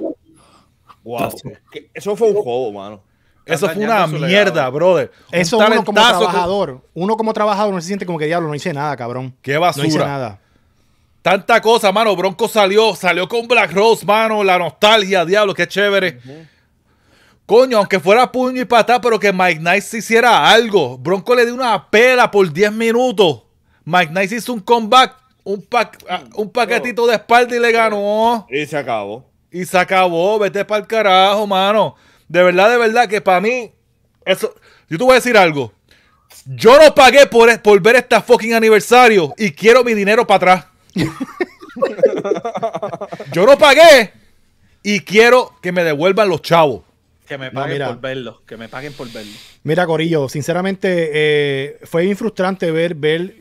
Wow. Eso fue un juego, mano. Eso fue una mierda, brother. Eso un uno como trabajador. Uno como trabajador no se siente como que diablo, no hice nada, cabrón. Qué basura. No hice nada. Tanta cosa, mano. Bronco salió, salió con Black Rose, mano. La nostalgia, diablo, qué chévere. Coño, aunque fuera puño y patá, pero que Mike Knight hiciera algo. Bronco le dio una pela por 10 minutos. Mike Knight hizo un comeback, un, ah, un paquetito de espalda y le ganó. Y se acabó. Y se acabó. Vete para el carajo, mano. De verdad, de verdad, que para mí, eso. Yo te voy a decir algo. Yo no pagué por, ver este fucking aniversario y quiero mi dinero para atrás. <laughs> yo lo pagué y quiero que me devuelvan los chavos. Que me paguen por verlo, que me paguen por verlo. Mira, Corillo, sinceramente eh, fue bien frustrante ver, ver,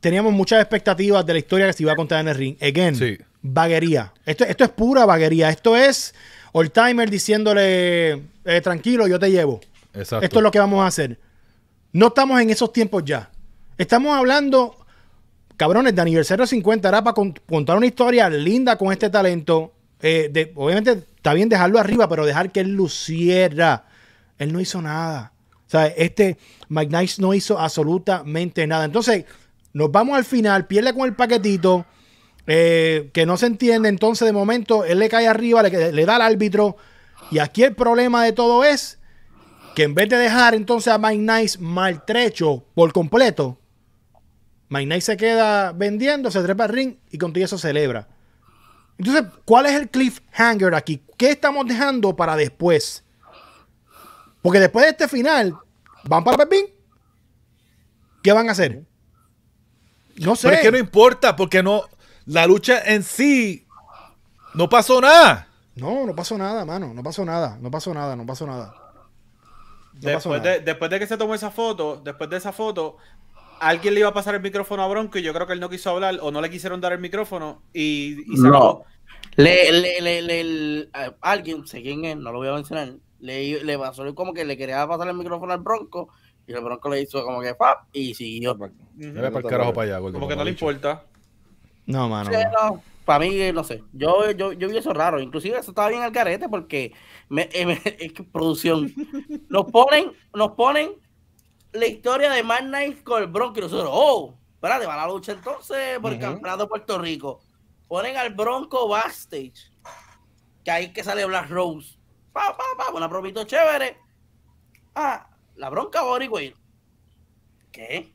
teníamos muchas expectativas de la historia que se iba a contar en el ring. Again, vaguería. Esto, esto es pura vaguería. Esto es old timer diciéndole, eh, tranquilo, yo te llevo. Exacto. Esto es lo que vamos a hacer. No estamos en esos tiempos ya. Estamos hablando cabrones, de aniversario 50 era para contar una historia linda con este talento. Eh, obviamente está bien dejarlo arriba, pero dejar que él luciera. Él no hizo nada. O sea, este McNice no hizo absolutamente nada. Entonces, nos vamos al final, pierde con el paquetito, eh, que no se entiende. Entonces, de momento, él le cae arriba, le, le da al árbitro. Y aquí el problema de todo es que en vez de dejar entonces a Mike Nice maltrecho por completo, Mike se queda vendiendo, se trepa el ring y contigo eso celebra. Entonces, ¿cuál es el cliffhanger aquí? ¿Qué estamos dejando para después? Porque después de este final, ¿van para Pepín? ¿Qué van a hacer? No sé. Pero es que no importa, porque no. La lucha en sí. No pasó nada. No, no pasó nada, mano. No pasó nada. No pasó nada, no pasó nada. después de que se tomó esa foto, después de esa foto, alguien le iba a pasar el micrófono a Bronco y yo creo que él no quiso hablar o no le quisieron dar el micrófono y, se no. Le, le, le, eh, alguien, sé quién es, no lo voy a mencionar, le, le pasó como que le quería pasar el micrófono al Bronco y el Bronco le hizo como que pap y siguió. para el carajo para allá, Como que no le importa. No, mano. para mí, eh, no sé. Yo, yo, yo vi eso raro. Inclusive eso estaba bien al carete porque eh, <laughs> es que producción. Nos ponen, nos ponen la historia de Man Night con el Bronco y nosotros, oh, espérate, va la lucha entonces por el campeonato de Puerto Rico. Ponen al Bronco backstage, que ahí que sale Black Rose. Pa, pa, pa, una promito chévere. Ah, la bronca güey. ¿Qué?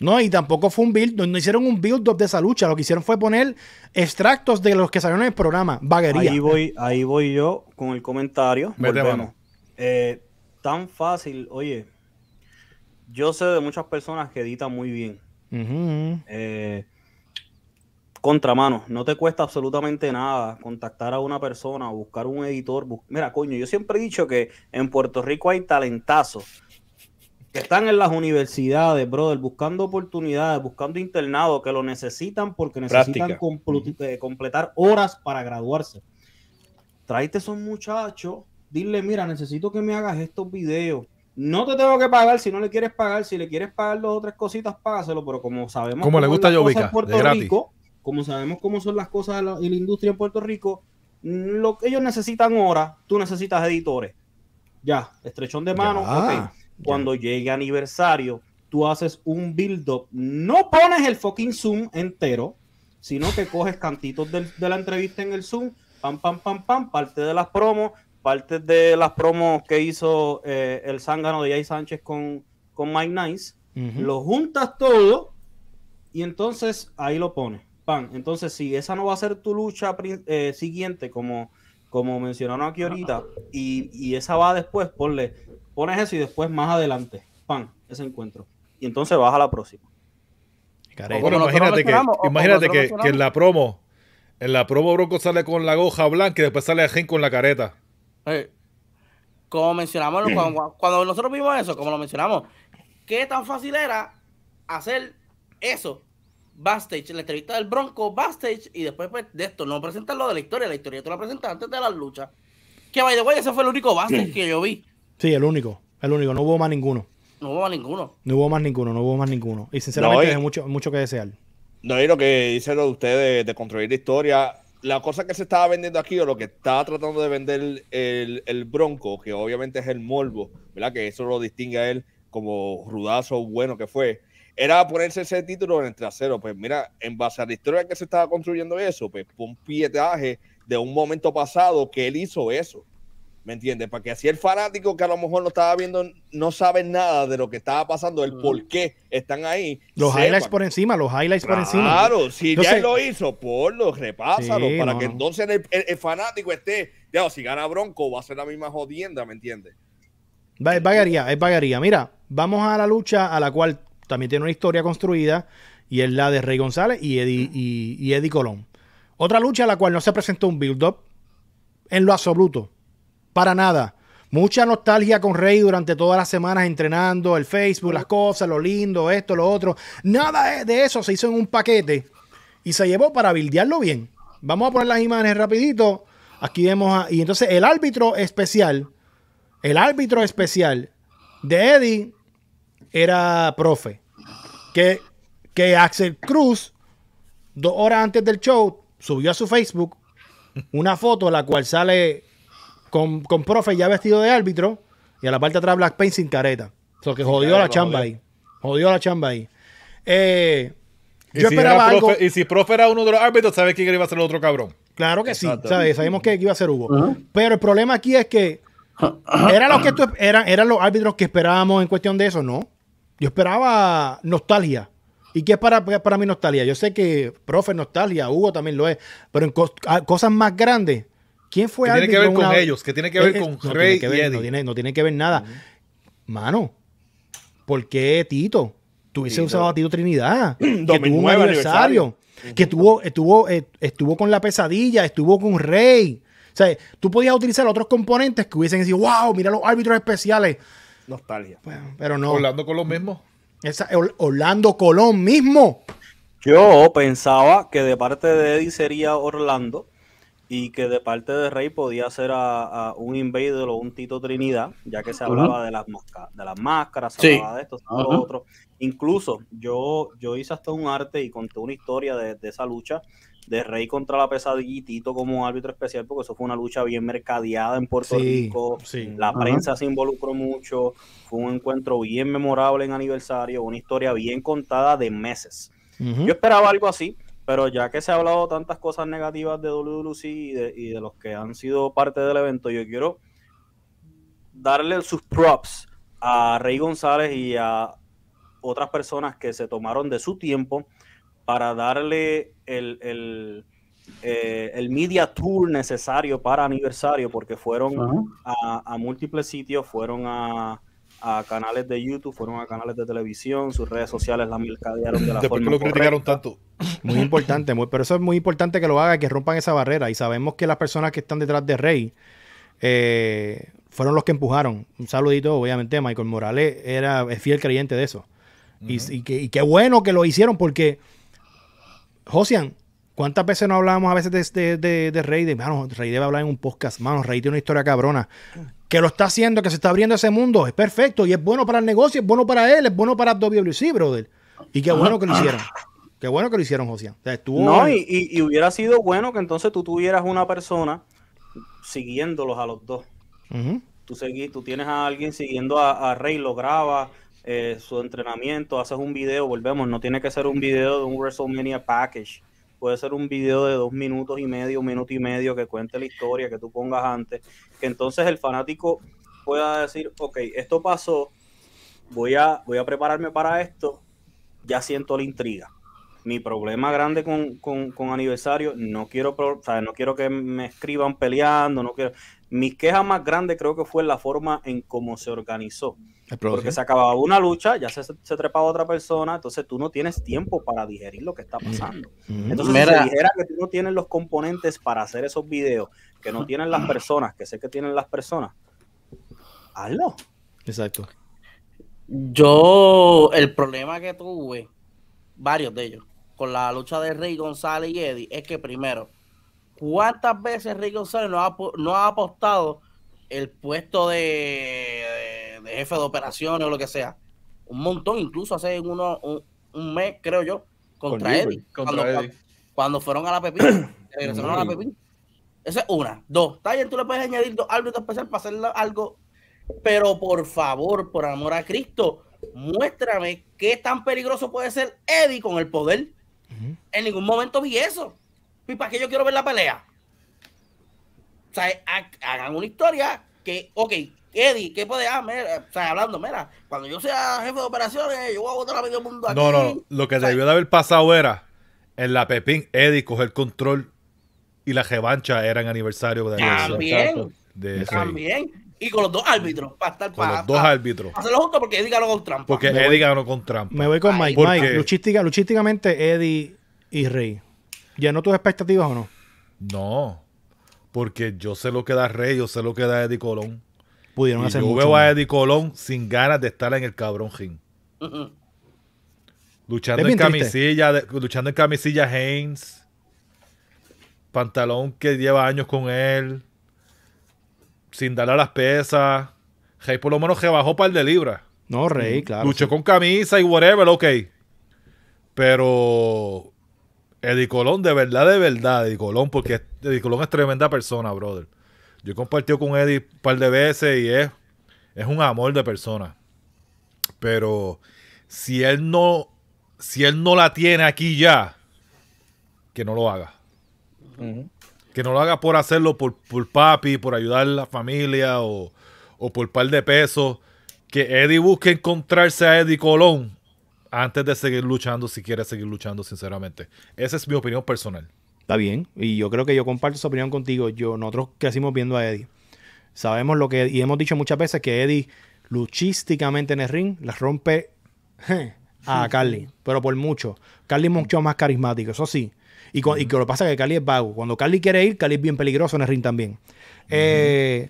No, y tampoco fue un build, no, hicieron un build-up de esa lucha, lo que hicieron fue poner extractos de los que salieron en el programa, vaguería. Ahí voy, ahí voy yo con el comentario. Volvemos. Eh, tan fácil, oye, yo sé de muchas personas que editan muy bien. Contra eh, contramano, no te cuesta absolutamente nada contactar a una persona, o buscar un editor. Mira, coño, yo siempre he dicho que en Puerto Rico hay talentazos que están en las universidades, brother, buscando oportunidades, buscando internado, que lo necesitan porque necesitan eh, completar horas para graduarse. Tráete a esos muchachos, dile, mira, necesito que me hagas estos videos no te tengo que pagar si no le quieres pagar. Si le quieres pagar dos o tres cositas, págaselo. Pero como sabemos. Como le gusta yo ubica Rico, como sabemos cómo son las cosas y la industria en Puerto Rico, lo que ellos necesitan ahora, tú necesitas editores. Ya, estrechón de mano. Cuando llegue aniversario, tú haces un build-up. No pones el fucking Zoom entero, sino que coges cantitos de la entrevista en el Zoom, pam, pam, pam, pam, parte de las promos, partes de las promos que hizo eh, el zángano de Jay Sánchez con, con Mike Nice, lo juntas todo y entonces ahí lo pones. Pan. Entonces, si esa no va a ser tu lucha eh, siguiente, como, como mencionaron aquí ahorita, y, esa va después, ponle, pones eso y después más adelante, pan, ese encuentro. Y entonces vas a la próxima. imagínate que, en la promo en la promo Bronco sale con la hoja blanca y después sale a Gen con la careta como mencionamos, cuando, nosotros vimos eso, como lo mencionamos, ¿qué tan fácil era hacer eso? Backstage, la entrevista del Bronco, backstage, y después pues, de esto, no lo de la historia, la historia tú la presentas antes de la lucha. Que by the way, ese fue el único backstage que yo vi. Sí, el único, el único, no hubo más ninguno. No hubo más ninguno. No hubo más ninguno, no hubo más ninguno. Y sinceramente, no, mucho, mucho que desear. No, y lo que dicen ustedes de, de construir la historia, la cosa que se estaba vendiendo aquí o lo que estaba tratando de vender el, Bronco, que obviamente es el morbo, ¿verdad? Que eso lo distingue a él como rudazo bueno que fue, era ponerse ese título en el trasero. Pues mira, en base a la historia que se estaba construyendo eso, pues un pietaje de un momento pasado que él hizo eso. ¿Me entiendes? Para que así el fanático que a lo mejor no estaba viendo, no sabe nada de lo que estaba pasando, el por qué están ahí. Los highlights por encima, los highlights por encima. Claro, si ya lo hizo, ponlo, repásalo, para que entonces el, fanático esté, ya, si gana Bronco, va a ser la misma jodienda, ¿me entiendes? Es vagaría, es vagaría. Mira, vamos a la lucha a la cual también tiene una historia construida, y es la de Rey González y Eddie, y, y Eddie Colón. Otra lucha a la cual no se presentó un build-up en lo absoluto para nada. Mucha nostalgia con Rey durante todas las semanas entrenando, el Facebook, las cosas, lo lindo, esto, lo otro. Nada de eso se hizo en un paquete y se llevó para bildearlo bien. Vamos a poner las imágenes rapidito. Aquí vemos a, y entonces el árbitro especial, el árbitro especial de Eddie era profe. Que, que Axel Cruz, dos horas antes del show, subió a su Facebook una foto la cual sale con, profe ya vestido de árbitro y a la parte de atrás Black Paint sin careta. O que jodió a la chamba ahí. Jodió la chamba ahí. Eh, yo esperaba algo. Y si profe era uno de los árbitros, ¿sabes quién iba a ser el otro cabrón? Claro que sí, sabemos que iba a ser Hugo. Pero el problema aquí es que ¿Eran los, que tú, eran, eran los árbitros que esperábamos en cuestión de eso? No. Yo esperaba nostalgia. ¿Y qué es para, para mí nostalgia? Yo sé que profe nostalgia, Hugo también lo es, pero en cosas más grandes ¿Quién fue que tiene que ver con ellos, que tiene que ver con Rey No tiene, que ver nada. Mano, ¿por qué Tito? tuviese usado a Tito Trinidad, <clears throat> que tuvo un aniversario, que estuvo, estuvo, eh, estuvo con la pesadilla, estuvo con Rey. O sea, tú podías utilizar otros componentes que hubiesen dicho, wow, mira los árbitros especiales. Nostalgia. pero no. Orlando Colón mismo. Esa, Orlando Colón mismo. Yo pensaba que de parte de Eddie sería Orlando y que de parte de Rey podía ser a, a un Invader o un Tito Trinidad, ya que se hablaba de, las máscaras, de las máscaras, se hablaba de esto, lo otro. Incluso yo, yo hice hasta un arte y conté una historia de, de esa lucha de Rey contra la pesadilla y Tito como árbitro especial, porque eso fue una lucha bien mercadeada en Puerto Rico. la prensa se involucró mucho. Fue un encuentro bien memorable en aniversario, una historia bien contada de meses. Yo esperaba algo así, pero ya que se ha hablado tantas cosas negativas de WWC y de, y de los que han sido parte del evento, yo quiero darle sus props a Rey González y a otras personas que se tomaron de su tiempo para darle el, eh, media tour necesario para aniversario, porque fueron a, múltiples sitios, fueron a, a canales de YouTube, fueron a canales de televisión, sus redes sociales la mercadearon de la Después por qué lo criticaron tanto. Muy importante, muy, pero eso es muy importante que lo haga, que rompan esa barrera. Y sabemos que las personas que están detrás de Rey eh, fueron los que empujaron. Un saludito, obviamente, Michael Morales era es fiel creyente de eso. y, qué bueno que lo hicieron porque, Josian, ¿Cuántas veces no hablábamos a veces de, Rey? De, mano, Rey debe hablar en un podcast. Mano, Rey tiene una historia cabrona que lo está haciendo, que se está abriendo ese mundo, es perfecto y es bueno para el negocio, es bueno para él, es bueno para WC, brother. Y qué bueno que lo hicieron. Qué bueno que lo hicieron, José. no, y, hubiera sido bueno que entonces tú tuvieras una persona siguiéndolos a los dos. tú, tú tienes a alguien siguiendo a, Rey, lo graba, eh, su entrenamiento, haces un video, volvemos. No tiene que ser un video de un WrestleMania package puede ser un video de dos minutos y medio, un minuto y medio que cuente la historia que tú pongas antes, que entonces el fanático pueda decir, ok, esto pasó, voy a, voy a prepararme para esto, ya siento la intriga. Mi problema grande con, aniversario, no quiero, o no quiero que me escriban peleando, no quiero. Mi queja más grande creo que fue la forma en cómo se organizó. Porque se acababa una lucha, ya se, trepaba otra persona, entonces tú no tienes tiempo para digerir lo que está mm. pasando. Mm. Entonces, si dijera que tú no tienes los componentes para hacer esos videos, que no tienen las personas, que sé que tienen las personas, hazlo. Exacto. Yo, el problema que tuve, varios de ellos, con la lucha de Rey González y Eddie, es que primero, ¿cuántas veces Rey González no ha apostado el puesto de de jefe de operaciones o lo que sea. Un montón, incluso hace uno, un, mes, creo yo, contra, Eddie, cuando, fueron a la pepita. <coughs> regresaron a la pepita. Esa es una. Dos, Taller, tú le puedes añadir dos árbitros especiales para hacer algo. Pero por favor, por amor a Cristo, muéstrame qué tan peligroso puede ser Eddie con el poder. En ningún momento vi eso. ¿Y para qué yo quiero ver la pelea? O sea, hagan una historia que, ok, Eddie, ¿qué puede? hacer? Ah, mira, o sea, hablando, mira, cuando yo sea jefe de operaciones, yo voy a votar a medio mundo aquí. No, no, lo que debió de haber pasado era en la Pepín, Eddie el control y la revancha era en aniversario de También, de también. Y con los dos árbitros, para estar con los dos árbitros. hacerlo juntos porque Eddie ganó con trampa. Porque Eddie ganó con trampa. Me voy con Mike. Mike, luchística, luchísticamente, Eddie y Rey. ¿Llenó tus expectativas o no? No. Porque yo sé lo que da Rey, yo sé lo que da Eddie Colón pudieron y yo veo a Eddie Colón sin ganas de estar en el cabrón Jim Luchando, en camisilla, luchando en camisilla, Haynes. Pantalón que lleva años con él. Sin darle a las pesas. hey por lo menos bajó para par de libras. No, Rey, claro. Luchó con camisa y whatever, ok. Pero Eddie Colón, de verdad, de verdad, Eddie Colón, porque Eddie Colón es tremenda persona, brother. Yo he compartido con Eddie un par de veces y es, un amor de persona. Pero si él no, si él no la tiene aquí ya, que no lo haga. Que no lo haga por hacerlo por, papi, por ayudar a la familia o, o por par de pesos. Que Eddie busque encontrarse a Eddie Colón antes de seguir luchando, si quiere seguir luchando, sinceramente. Esa es mi opinión personal. Está bien. Y yo creo que yo comparto esa opinión contigo. Yo, nosotros crecimos viendo a Eddie. Sabemos lo que. Y hemos dicho muchas veces que Eddie, luchísticamente en el ring, las rompe <laughs> a Carly. Pero por mucho. Carly es mucho más carismático, eso sí. Y, que lo que pasa es que Carly es vago. Cuando Carly quiere ir, Carly es bien peligroso en el ring también. Eh,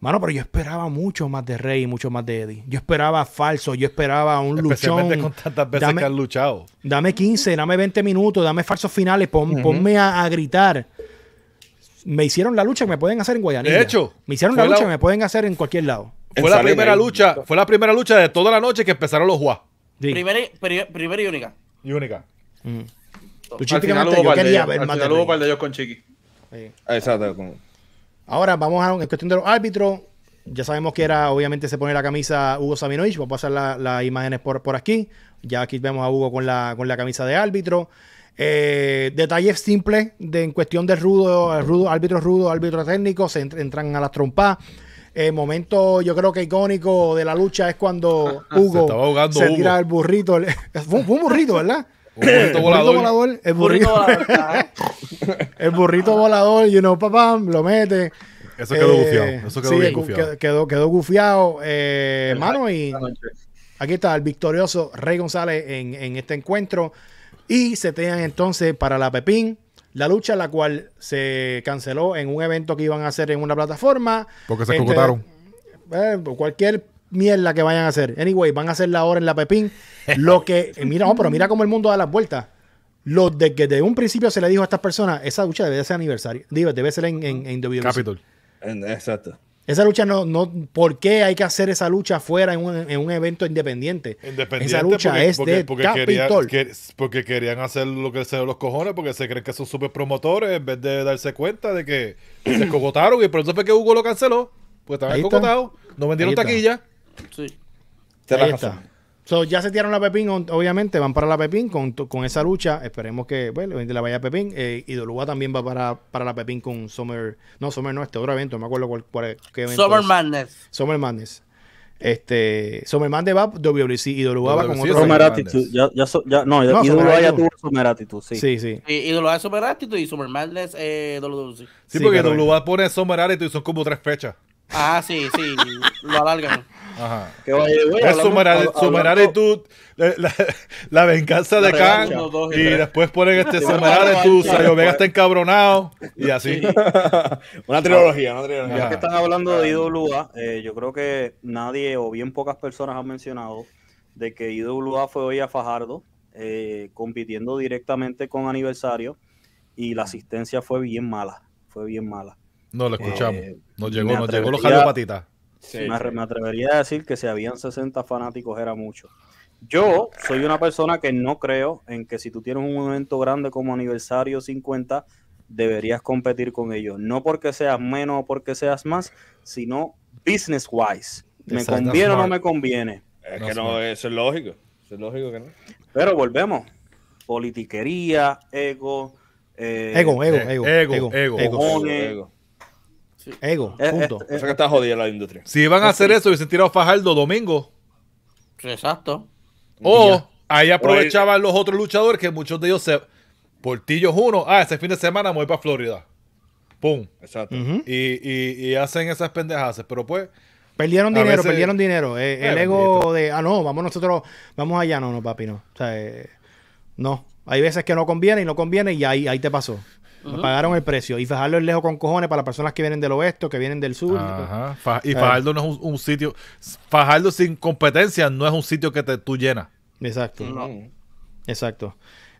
Mano, pero yo esperaba mucho más de Rey, mucho más de Eddie. Yo esperaba falso, yo esperaba un Especialmente luchón. con tantas veces que han luchado. Dame 15, dame 20 minutos, dame falsos finales, ponme a, gritar. Me hicieron la lucha que me pueden hacer en Guayanilla. De hecho. Me hicieron la lucha me pueden hacer en cualquier lado. Fue la primera lucha, fue la primera lucha de toda la noche que empezaron los Juá. Primera, y única. Y única. Mm. Al final de ellos con Chiqui. Exacto. Ahora vamos a la cuestión de los árbitros. Ya sabemos que era, obviamente, se pone la camisa Hugo Sabinoich. vamos a pasar las imágenes por, aquí. Ya aquí vemos a Hugo con la, con la camisa de árbitro. Eh, detalles simples de, en cuestión de rudo, rudo, árbitro rudo, árbitro técnico, se entran a las trompas. El eh, momento, yo creo que icónico de la lucha es cuando <laughs> Hugo se, tira el burrito. <laughs> fue, un burrito, ¿verdad? burrito volador. el burrito, volador. <laughs> el burrito volador, y uno papá, lo mete. Eso quedó eh, gufiado. Eso quedó gufiado. Quedó, hermano. Eh, y aquí está el victorioso Rey González en, este encuentro. Y se tenían entonces para la Pepín. La lucha, la cual se canceló en un evento que iban a hacer en una plataforma. Porque se ejecutaron. Eh, cualquier mierda que vayan a hacer. Anyway, van a hacer la hora en la Pepín. Lo que, <laughs> eh, mira, no, pero mira cómo el mundo da las vueltas. Lo de que de un principio se le dijo a estas personas, esa lucha debe ser aniversario, debe, debe ser en, en, en Capitol. Exacto. Esa lucha no, no, ¿por qué hay que hacer esa lucha fuera en un, evento independiente? Independiente. Esa lucha es de porque Querían, porque querían hacer lo que se los cojones, porque se creen que son super promotores, en vez de darse cuenta de que se <clears throat> cogotaron y por eso fue que Hugo lo canceló, porque estaban cogotados, no vendieron taquilla. Sí. ya se tiraron la Pepín, obviamente, van para la Pepín con, con esa lucha. Esperemos que bueno, la vaya a Pepín. Eh, y Doluba también va para, para la Pepín con Summer. No, Summer no, este otro evento, me acuerdo cuál, qué Summer Madness. Summer Madness. Este, Summer Madness va y y va con otro. Summer Attitude. Ya, ya, no, y ya tuvo Summer Attitude, sí. Sí, sí. es Summer Attitude y Summer Madness eh, Sí, porque Doluba pone Summer Attitude y son como tres fechas. Ah, sí, sí. lo alargan. <laughs> Que es la, venganza de Khan y, después ponen este Sayo Vega está encabronado y así. <laughs> una trilogía, Ya que están hablando de IWA, eh, yo creo que nadie o bien pocas personas han mencionado de que IWA fue hoy a Fajardo eh, compitiendo directamente con Aniversario y la asistencia fue bien mala, fue bien mala. No lo escuchamos, eh, nos llegó, nos llegó los jalopatitas patitas me, atrevería a decir que si habían 60 fanáticos era mucho. Yo soy una persona que no creo en que si tú tienes un momento grande como aniversario 50, deberías competir con ellos. No porque seas menos o porque seas más, sino business wise. ¿Me conviene o no me conviene? Es que no, eso es lógico. Pero volvemos. Politiquería, eh, eh, ego, ego, ego, ego, ego, ego, ego. Ego, eh, eh, punto. Eh, que está jodida la industria. Si iban a hacer eso, hubiesen tirado Fajardo domingo. Exacto. O ahí aprovechaban los otros luchadores que muchos de ellos se. Portillos uno, ah, ese fin de semana voy para Florida. ¡Pum! Exacto. y, hacen esas pendejadas, pero pues. Perdieron dinero, perdieron dinero. el ego de, ah, no, vamos nosotros, vamos allá, no, no, papi, no. O sea, no. Hay veces que no conviene y no conviene y ahí te pasó pagaron el precio. Y Fajardo es lejos con cojones para las personas que vienen del oeste que vienen del sur. y eh. Fajardo no es un, sitio. Fajardo sin competencia no es un sitio que te, tú llenas. Exacto. Exacto.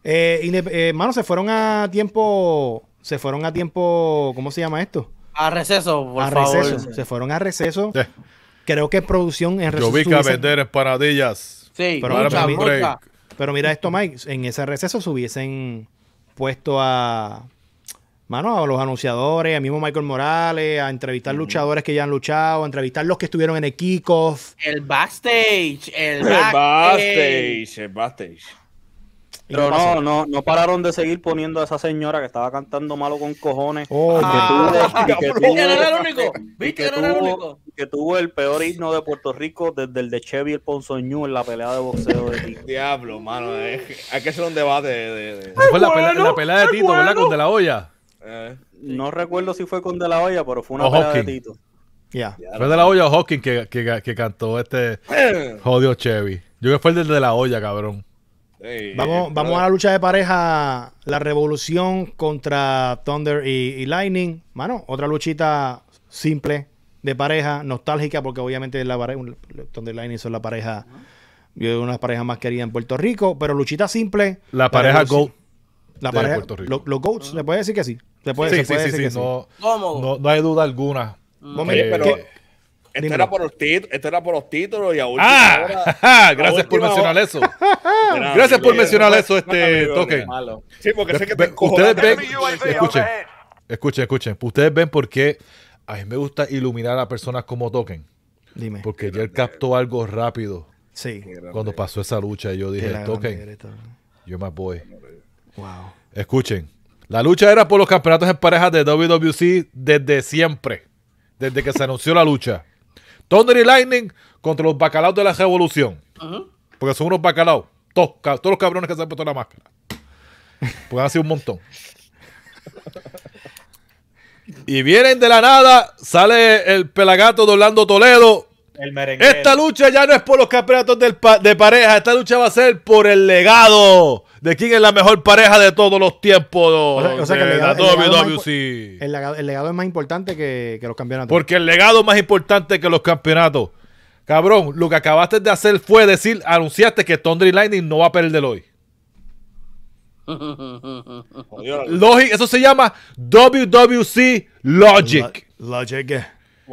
Eh, y, eh, se fueron a tiempo. Se fueron a tiempo. ¿Cómo se llama esto? A receso, por a Receso. Se fueron a receso. Creo que producción en receso. Yo vi que a vender esparadillas. Sí, pero, mucha, pero mira esto, Mike. En ese receso se hubiesen puesto a mano, a los anunciadores, a mismo Michael Morales, a entrevistar luchadores que ya han luchado, a entrevistar los que estuvieron en el El backstage, el, el backstage, el backstage. Pero no, no, no, pararon de seguir poniendo a esa señora que estaba cantando malo con cojones. Oh, ah, que tuvo, era el único. era el único. Que tuvo el peor himno de Puerto Rico desde el de Chevy el Ponzoñú en la pelea de boxeo de Tito. Diablo, mano. Hay que hacer un debate de. Fue la, pelea, la pelea de Tito, ¿verdad? Con De La olla. Eh, no recuerdo si fue con De La Hoya, pero fue una de Fue de la olla o Hawking que, cantó este eh. Jodio Chevy. Yo creo que fue el de la olla, cabrón. vamos, eh, vamos a la lucha de pareja, la revolución contra Thunder y, Lightning. Mano, otra luchita simple de pareja, nostálgica, porque obviamente la Thunder y Lightning son la pareja, yo una parejas más queridas en Puerto Rico, pero luchita simple. La pareja go la pareja, Puerto Rico. los coaches ¿le puede decir que sí? ¿Le sí, sí, sí, no, No, hay duda alguna. Mm. No, eh, pero... este era, por los títulos y a última ah, hora, <laughs> gracias por mencionar eso. <laughs> gracias por mencionar eso, este token Sí, porque sé que Ustedes escuchen, eh. escuchen, escuchen. Ustedes ven por qué a mí me gusta iluminar a personas como Token. Dime. Porque ya él captó algo rápido. Sí. Cuando pasó esa lucha, yo dije, Token, yo más voy. Escuchen, la lucha era por los campeonatos en parejas de WWC desde siempre, desde que se <laughs> anunció la lucha. Thunder y Lightning contra los bacalaos de la revolución. Porque son unos bacalaos. Todos, todos, los cabrones que se han puesto la máscara. Porque han sido un montón. y vienen de la nada, sale el pelagato de Orlando Toledo esta lucha ya no es por los campeonatos de pareja, esta lucha va a ser por el legado de quién es la mejor pareja de todos los tiempos. el legado, es más importante que, los campeonatos. Porque el legado es más importante que los campeonatos. Cabrón, lo que acabaste de hacer fue decir, anunciaste que Thunder Lightning no va a perder hoy. <laughs> Logic, eso se llama WWC Logic. Logic. Eh.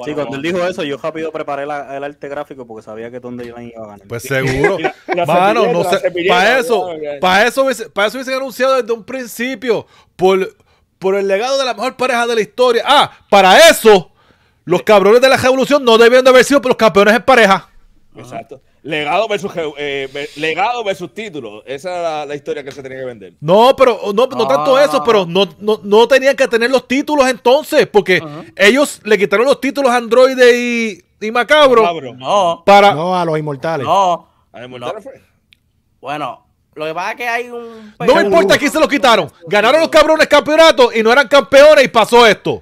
Sí, cuando él dijo eso, yo rápido preparé el arte gráfico porque sabía que donde yo iba a ganar. Pues seguro. <laughs> Para eso, para eso, hubiesen anunciado desde un principio por, por el legado de la mejor pareja de la historia. Ah, para eso, los cabrones de la revolución no debían de haber sido los campeones en pareja. Exacto. Legado versus, eh, legado versus título. Esa era la, historia que se tenía que vender. No, pero oh, no, no tanto ah. eso, pero no, no, no, tenían que tener los títulos entonces, porque ellos le quitaron los títulos a Android y, y Macabro. No. Para... a los inmortales. No. A los Bueno, lo que pasa es que hay un. No me importa quién se los quitaron. Ganaron los cabrones campeonatos y no eran campeones y pasó esto.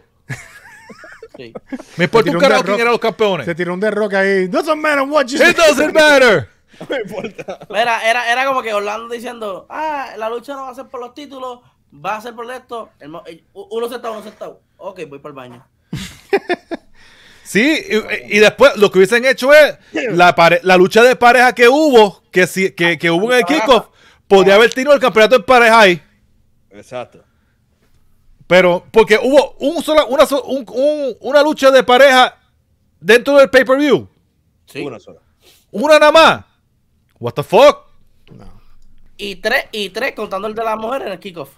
<laughs> Me importa un carajo quién eran los campeones. Se tiró un derroque ahí. No It doesn't matter. <laughs> No importa. Era, era, era como que Orlando diciendo, ah, la lucha no va a ser por los títulos, va a ser por esto. uno se está, uno se está Ok, voy para el baño. <laughs> Sí, y, después lo que hubiesen hecho es la, la lucha de pareja que hubo, que, que, que hubo en el kickoff, podría haber tenido el campeonato en pareja ahí. Exacto. Pero porque hubo un sola, una, un, una lucha de pareja dentro del pay-per-view. Sí. Una sola. Una nada más. What the fuck? No. Y tres, y tres contando el de las mujeres en el kickoff.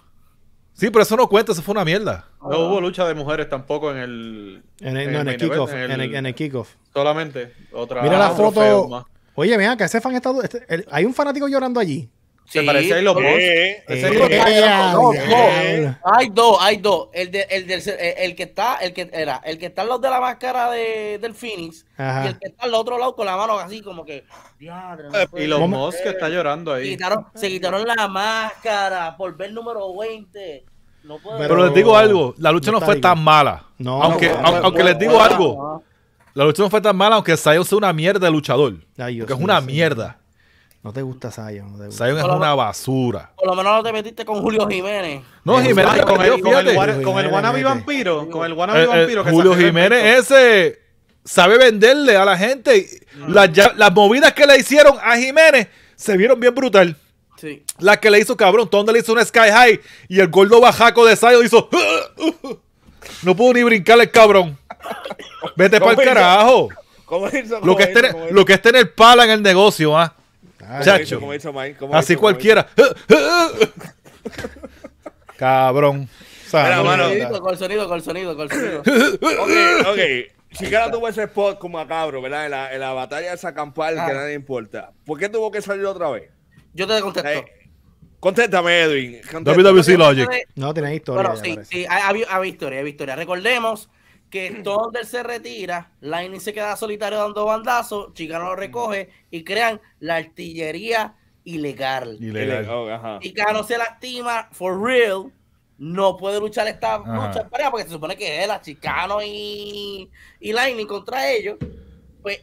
Sí, pero eso no cuenta, eso fue una mierda. No, ah. hubo lucha de mujeres tampoco en el. En el, kickoff. En el, kickoff. Solamente. Otra, Mira la foto. Oye, mira que ese fan está. Este, hay un fanático llorando allí. Se parece a los eh, Hay dos, hay dos. Eh, el, que está, el que era, el que está al de la máscara de, del Phoenix y el que está al otro lado con la mano así como que. Eh, y los que está llorando ahí. se quitaron la máscara por ver número 20. pero, les digo algo, la lucha no, fue tan mala. aunque, aunque les digo algo, la lucha no fue tan mala, aunque Sayo sea una mierda de luchador. que es una mierda. No te gusta Sayon Sayon es una basura. Por lo menos no te metiste con Julio Jiménez. No, Jiménez, con, el, con, con, el, vampiro. Con el eh, eh, vampiro. Julio Jiménez ese sabe venderle a la gente. Mm. Las, movidas que le hicieron a Jiménez se vieron bien brutal. Sí. La que le hizo cabrón, Tonda le hizo un sky high y el gordo bajaco de Sayo hizo. Uh, uh, uh". No pudo ni brincarle el cabrón. Vete <laughs> para el carajo. lo, que Esté, en el pala en el negocio, ¿ah? Chacho. así cualquiera. Cabrón. con el sonido, con el sonido, con el sonido. <laughs> ok, ok. tuvo ese spot como a cabro, ¿verdad? En la, la batalla de Sacampal que nadie importa. ¿por qué tuvo que salir otra vez? Yo te contesto. Eh, contéstame, Edwin. No, tiene historia. Bueno, sí, sí, historia, había historia. Recordemos que Thunder se retira, Lightning se queda solitario dando bandazos, Chicano lo recoge y crean la artillería ilegal. ilegal. Oh, ajá. Chicano se lastima, for real, no puede luchar esta pareja porque se supone que es la Chicano y, y Lightning contra ellos. Pues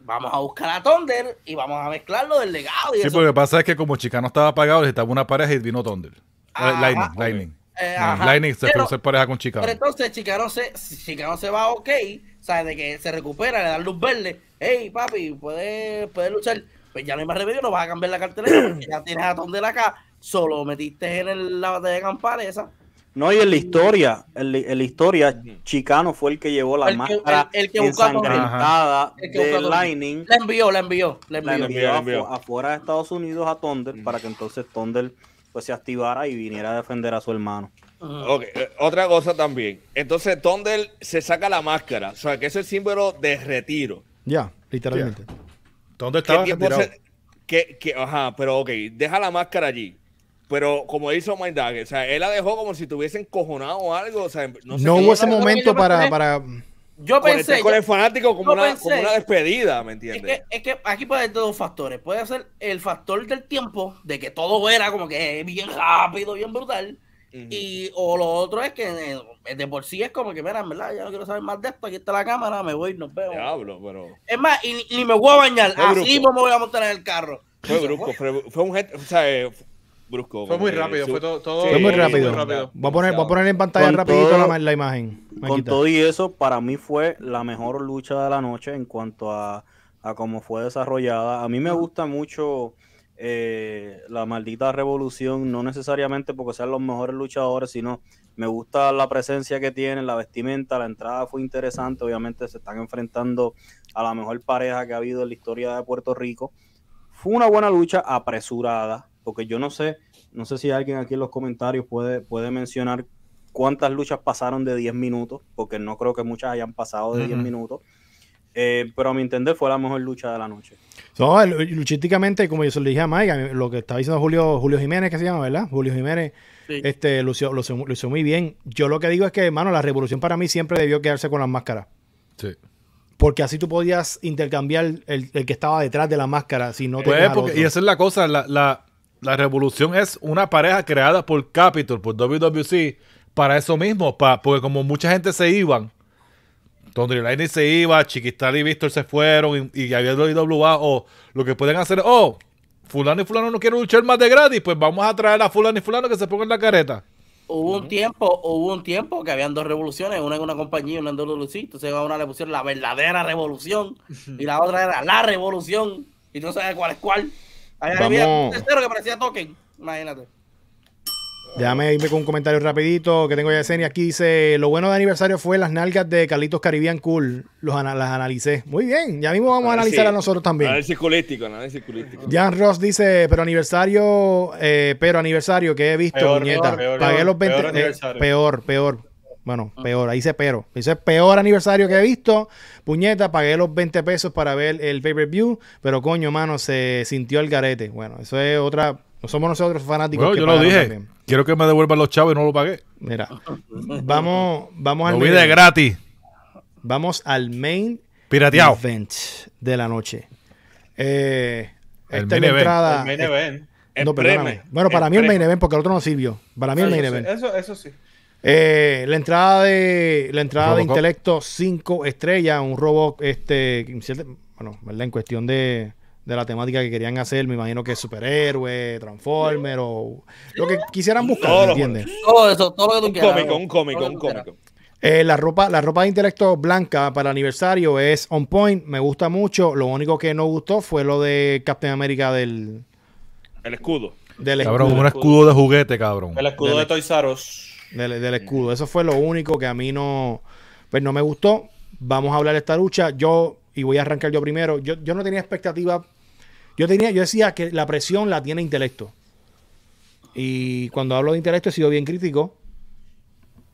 vamos a buscar a Thunder y vamos a mezclarlo del legado. sí, porque lo que pasa es que como Chicano estaba apagado, estaba una pareja y vino Thunder. Lightning, Lightning. Eh, Lightning se pero, con Chicago. Pero entonces Chicano se, Chicago se va ok, sabe de que se recupera, le dan luz verde. Hey, papi, puedes puede luchar. Pues ya no hay más remedio, no vas a cambiar la cartelera <coughs> ya tienes a Tonder acá. Solo metiste en el, la de campana esa. No, y en la historia, en, la, historia, Chicano fue el que llevó la más máscara el, ensangrentada el de Lightning. La envió, la envió, la envió. afuera de Estados Unidos a Thunder para que entonces Thunder pues se activara y viniera a defender a su hermano. Eh, otra cosa también. Entonces, él se saca la máscara. O sea, que es el símbolo de retiro. Ya, literalmente. ¿Dónde estaba retirado. ajá, pero ok, deja la máscara allí. Pero como hizo Mind o sea, él la dejó como si tuviese encojonado o algo. O sea, no, hubo ese momento para yo pensé. Con el fanático como, una, despedida, ¿me entiendes? Es que, aquí puede haber dos factores. Puede ser el factor del tiempo, de que todo era como que bien rápido, bien brutal. Y o lo otro es que de por sí es como que, mira, verdad, ya no quiero saber más de esto. Aquí está la cámara, me voy, nos vemos. Diablo, Es más, y, ni me voy a bañar. Así no me voy a montar en el carro. Fue brusco, fue, fue un. O sea, eh, fue muy rápido, fue todo, muy rápido. Voy, a poner, en pantalla rapidito la, imagen. con todo y eso, para mí fue la mejor lucha de la noche en cuanto a, a cómo fue desarrollada. A mí me gusta mucho eh, la maldita revolución, no necesariamente porque sean los mejores luchadores, sino me gusta la presencia que tienen, la vestimenta, la entrada fue interesante, obviamente se están enfrentando a la mejor pareja que ha habido en la historia de Puerto Rico. Fue una buena lucha apresurada, porque yo no sé, no sé si alguien aquí en los comentarios puede, puede mencionar cuántas luchas pasaron de 10 minutos, porque no creo que muchas hayan pasado de 10 minutos. Eh, pero a mi entender fue la mejor lucha de la noche. Eh, luchísticamente, como yo se lo dije a Mike, lo que estaba diciendo Julio, Julio Jiménez, que se llama, ¿verdad? Julio Jiménez, lo este, muy bien. Yo lo que digo es que, hermano, la revolución para mí siempre debió quedarse con las máscaras. Sí. Porque así tú podías intercambiar el, que estaba detrás de la máscara si no eh, te pues, Y esa es la cosa, la, la, la Revolución es una pareja creada por Capitol, por WWC, para eso mismo, porque como mucha gente se iban, Tony se iba, Chiquistal y Víctor se fueron y, había el o lo que pueden hacer oh, fulano y fulano no quieren luchar más de gratis, pues vamos a traer a fulano y fulano que se pongan la careta. Hubo un tiempo, hubo un tiempo que habían dos revoluciones, una en una compañía y una en WWC, entonces a una revolución la verdadera revolución y la otra era la revolución y no sabes cuál es cuál hay había un que parecía token. Imagínate. Déjame irme con un comentario rapidito que tengo ya de Aquí dice, lo bueno de aniversario fue las nalgas de Carlitos Caribbean Cool. Los las analicé. Muy bien, ya mismo vamos a, analizar a nosotros también. Análisis culístico, análisis Jan Ross dice, pero aniversario, eh, pero aniversario que he visto, Peor, Pagué los eh, Peor, peor, bueno, peor, ahí se pero. ese es peor aniversario que he visto. Puñeta, pagué los 20 pesos para ver el pay-per-view, pero coño, mano, se sintió el garete. Bueno, eso es otra. No somos nosotros fanáticos. que yo lo dije. Quiero que me devuelvan los chavos y no lo pagué. Mira, vamos, vamos al. gratis. Vamos al main event de la noche. Eh, es la entrada. El main eh, event. el no, perdóname. Bueno, para mí el main event, porque el otro no sirvió. Para mí el ah, main event. eso, eso sí. Eh, la entrada de la entrada de intelecto 5 estrellas, un robot, este, bueno, En cuestión de, de la temática que querían hacer, me imagino que superhéroe, Transformer o lo que quisieran buscar, Todo eso, todo lo que tú quieras. Un cómico, un cómico, un eh, cómico. la, ropa, la ropa de intelecto blanca para aniversario es on point, me gusta mucho. Lo único que no gustó fue lo de Captain America del. El escudo. Del un escudo de juguete, cabrón. El escudo de Toy del, escudo. Eso fue lo único que a mí no, pues no me gustó. Vamos a hablar de esta lucha. Yo, y voy a arrancar yo primero, yo, yo no tenía expectativa. Yo, tenía, yo decía que la presión la tiene intelecto. Y cuando hablo de intelecto he sido bien crítico.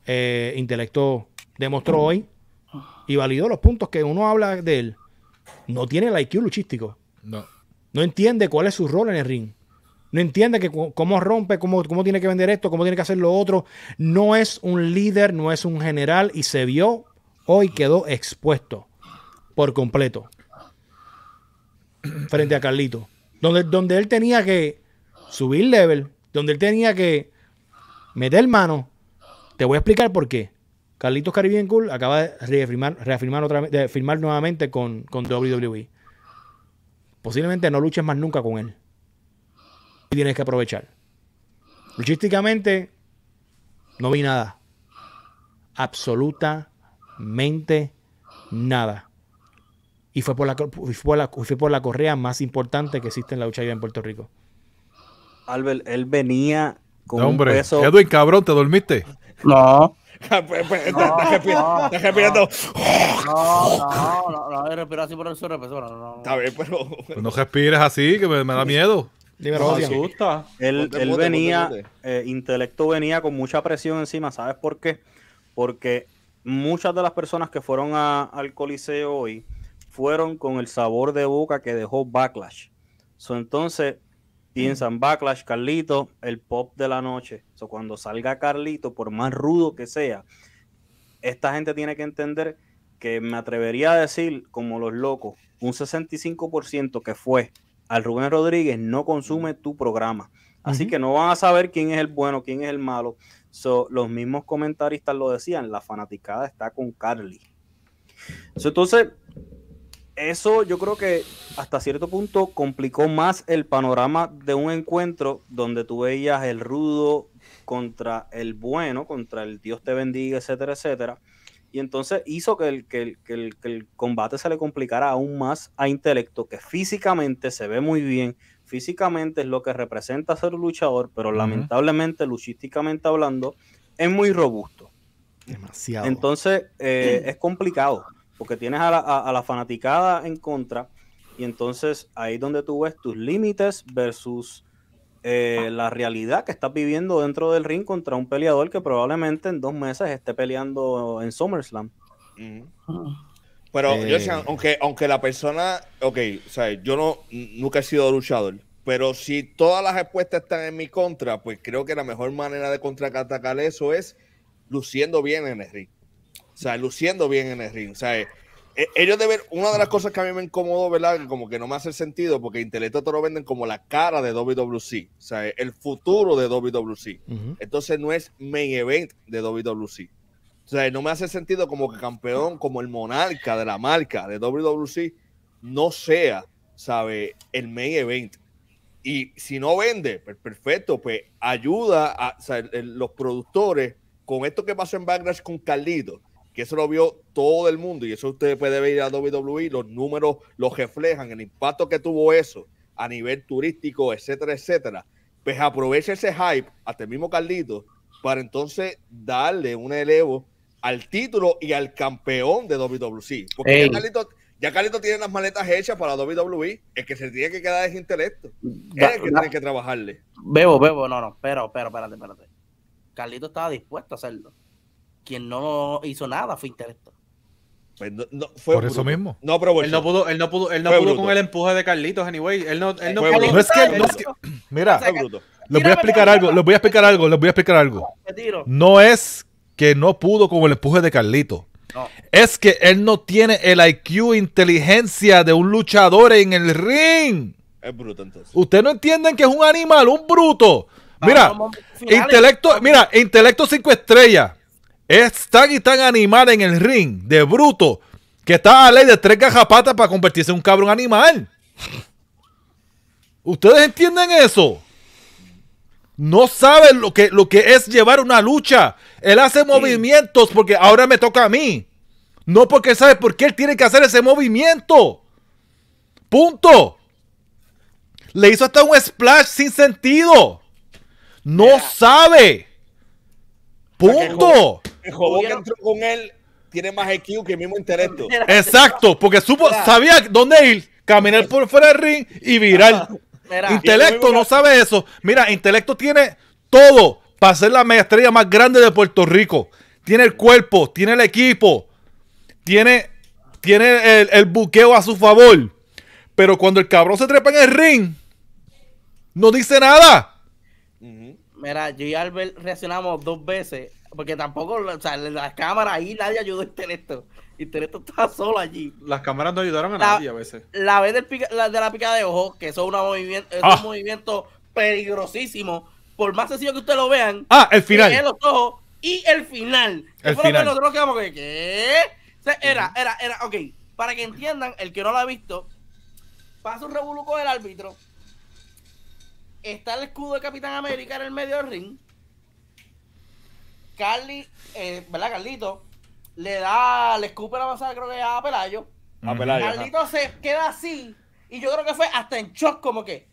Eh, intelecto demostró hoy y validó los puntos que uno habla de él. No tiene el IQ luchístico. No. No entiende cuál es su rol en el ring no entiende que cómo rompe, cómo, cómo tiene que vender esto, cómo tiene que hacer lo otro. No es un líder, no es un general y se vio hoy quedó expuesto por completo <clears throat> frente a Carlito. Donde, donde él tenía que subir level, donde él tenía que meter mano. Te voy a explicar por qué. Carlitos Caribbean Cool acaba de reafirmar, reafirmar firmar nuevamente con, con WWE. Posiblemente no luches más nunca con él tienes que aprovechar. Logísticamente, no vi nada. Absolutamente nada. Y fue por la, por la correa más importante que existe en la lucha en Puerto Rico. Albert, él venía con hombre, un cabrón, ¿te dormiste? No. respirando. No, no, no, no, no, no, no, no, no, no, no, no, me asusta. Él, venía, eh, intelecto venía con mucha presión encima, ¿sabes por qué? Porque muchas de las personas que fueron al Coliseo hoy fueron con el sabor de boca que dejó Backlash. entonces, piensan, Backlash, Carlito, el pop de la noche. cuando salga Carlito, por más rudo que sea, esta gente tiene que entender que me atrevería a decir, como los locos, un 65% que fue al Rubén Rodríguez no consume tu programa. Así que no van a saber quién es el bueno, quién es el malo. los mismos comentaristas lo decían, la fanaticada está con Carly. entonces, eso yo creo que hasta cierto punto complicó más el panorama de un encuentro donde tú veías el rudo contra el bueno, contra el Dios te bendiga, etcétera, etcétera. Y entonces hizo que el, el, combate se le complicara aún más a Intelecto, que físicamente se ve muy bien, físicamente es lo que representa ser un luchador, pero lamentablemente, luchísticamente hablando, es muy robusto. Demasiado. Entonces eh, es complicado, porque tienes a la, a, a la, fanaticada en contra, y entonces ahí es donde tú ves tus límites versus eh, la realidad que estás viviendo dentro del ring contra un peleador que probablemente en dos meses esté peleando en SummerSlam. Ah. Pero yo eh. aunque, aunque la persona, ok, o sea, yo no, nunca he sido luchador, pero si todas las respuestas están en mi contra, pues creo que la mejor manera de contraatacar eso es luciendo bien en el ring. O sea, luciendo bien en el ring. O sea, eh, ellos deben, una de las cosas que a mí me incomodó, ¿verdad? Como que no me hace sentido, porque Intelecto te lo venden como la cara de WWC, o sea, el futuro de WWC. Entonces no es main event de WWC. O sea, no me hace sentido como que campeón, como el monarca de la marca de WWC, no sea, ¿sabe? El main event. Y si no vende, pues, perfecto, pues ayuda a los productores con esto que pasó en Backlash con Carlito que eso lo vio todo el mundo y eso usted puede ver a WWE, los números los reflejan, el impacto que tuvo eso a nivel turístico, etcétera, etcétera. Pues aprovecha ese hype, hasta el mismo Carlito, para entonces darle un elevo al título y al campeón de WWE. Porque ya Carlito, ya Carlito tiene las maletas hechas para WWE, el que se tiene que quedar es intelecto, es el que tiene que trabajarle. Bebo, bebo, no, no, pero, pero, espérate, espérate. Carlito estaba dispuesto a hacerlo quien no hizo nada fue intelecto. Pues por eso mismo. No, pero él no pudo, él no pudo, con el empuje de Carlitos, anyway. Él no, pudo. es que, <clears throat> mira, les, voy a explicar algo, les voy a explicar algo, les voy a explicar algo. No es que no pudo con el empuje de Carlitos. Es que él no tiene el IQ inteligencia de un luchador en el ring. Es bruto entonces. Ustedes no entienden que es un animal, un bruto. Mira, intelecto, mira, intelecto cinco estrellas es tan y tan animal en el ring, de bruto, que está a ley de tres cajapatas para convertirse en un cabrón animal. ¿Ustedes entienden eso? No saben lo que, lo que es llevar una lucha. Él hace movimientos porque ahora me toca a mí. No porque sabe por qué él tiene que hacer ese movimiento. Punto. Le hizo hasta un splash sin sentido. No sabe. Punto el juego que entró con él tiene más equipo que el mismo intelecto. Exacto, porque supo, sabía dónde ir, caminar por fuera del ring y virar. intelecto no sabe eso. Mira, Intelecto tiene todo para ser la media estrella más grande de Puerto Rico. Tiene el cuerpo, tiene el equipo, tiene, tiene el buqueo a su favor. Pero cuando el cabrón se trepa en el ring, no dice nada. Mira, yo y Albert reaccionamos dos veces porque tampoco, o sea, las cámaras ahí nadie ayudó a Intelecto. Intelecto estaba solo allí. Las cámaras no ayudaron a nadie a veces. La vez de la picada de ojo, que son es, una movimiento, un ah. movimiento peligrosísimo. Por más sencillo que ustedes lo vean. Ah, el final. Los ojos y el final. El lo que nosotros que, ¿qué? era, era, era, ok. Para que entiendan, el que no lo ha visto, pasa un revoluco del árbitro. Está el escudo de Capitán América en el medio del ring Carly, eh, ¿verdad, Carlito? Le da, le escupe la pasada, creo que a Pelayo. A Pelayo. Carlito se queda así. Y yo creo que fue hasta en shock, como que.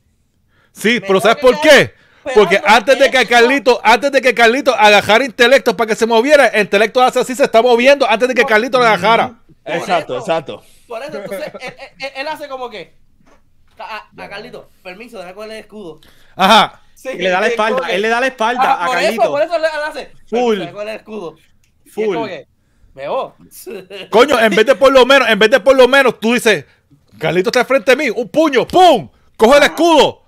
Sí, pero ¿sabes por qué? Porque antes de que Carlito, antes de que Carlito agajara intelecto para que se moviera, el intelecto hace así, se está moviendo antes de que Carlito le agajara. Exacto, exacto. Por eso, entonces, él, hace como que. A, Carlito, permiso, déjame con el escudo. Ajá y le da la espalda, él le da la espalda a a por Eso, por eso le hace full el escudo. Full. Me <laughs> Coño, en vez de por lo menos, en vez de por lo menos, tú dices, Carlito está frente a mí, un puño, ¡pum! Cojo el escudo,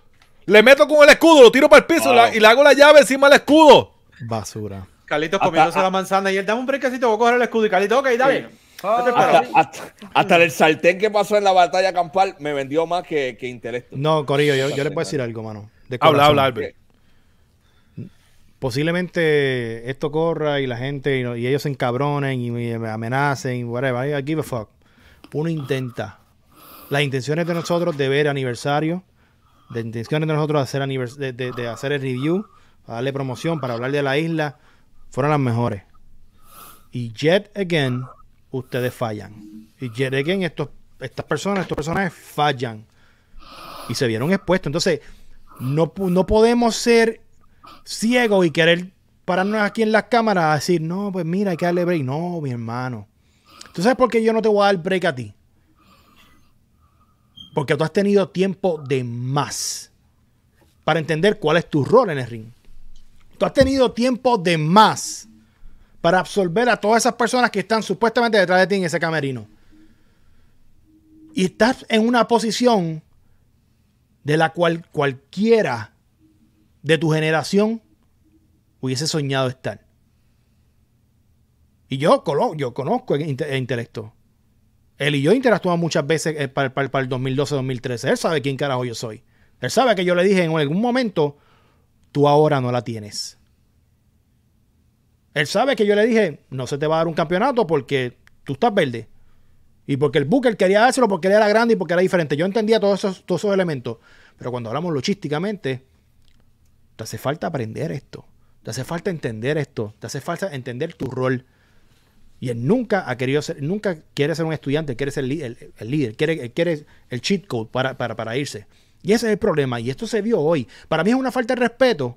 le meto con el escudo, lo tiro para el piso y le hago la llave encima del escudo. Basura. Carlitos comiéndose la manzana y él, dame un brequecito, voy a coger el escudo y Carlitos, ok, dale. Ah, hasta, el sartén que pasó en la batalla campal me vendió más que, que Intelecto. No, Corillo, yo, yo le puedo decir algo, mano. Habla, habla, Posiblemente esto corra y la gente y, ellos se encabronen y me amenacen y whatever. I give a fuck. Uno intenta. Las intenciones de nosotros de ver aniversario, de intenciones de nosotros de hacer, anivers de, de, hacer el review, para darle promoción, para hablar de la isla, fueron las mejores. Y yet again, ustedes fallan. Y yet again, estos, estas personas, estos personajes fallan. Y se vieron expuestos. Entonces, no, podemos ser ciegos y querer pararnos aquí en las cámaras a decir, no, pues mira, hay que darle break. No, mi hermano. ¿Tú sabes por qué yo no te voy a dar break a ti? Porque tú has tenido tiempo de más para entender cuál es tu rol en el ring. Tú has tenido tiempo de más para absorber a todas esas personas que están supuestamente detrás de ti en ese camerino. Y estás en una posición de la cual cualquiera de tu generación hubiese soñado estar. Y yo, yo conozco el, intelecto. Él y yo interactuamos muchas veces eh, para, para el 2012-2013. Él sabe quién carajo yo soy. Él sabe que yo le dije en algún momento, tú ahora no la tienes. Él sabe que yo le dije, no se te va a dar un campeonato porque tú estás verde. Y porque el Booker quería hacerlo, porque él era grande y porque era diferente. Yo entendía todos esos, todos esos elementos. Pero cuando hablamos logísticamente, te hace falta aprender esto. Te hace falta entender esto. Te hace falta entender tu rol. Y él nunca ha querido ser, nunca quiere ser un estudiante, quiere ser el, líder, quiere, quiere el cheat code para, para, para, irse. Y ese es el problema. Y esto se vio hoy. Para mí es una falta de respeto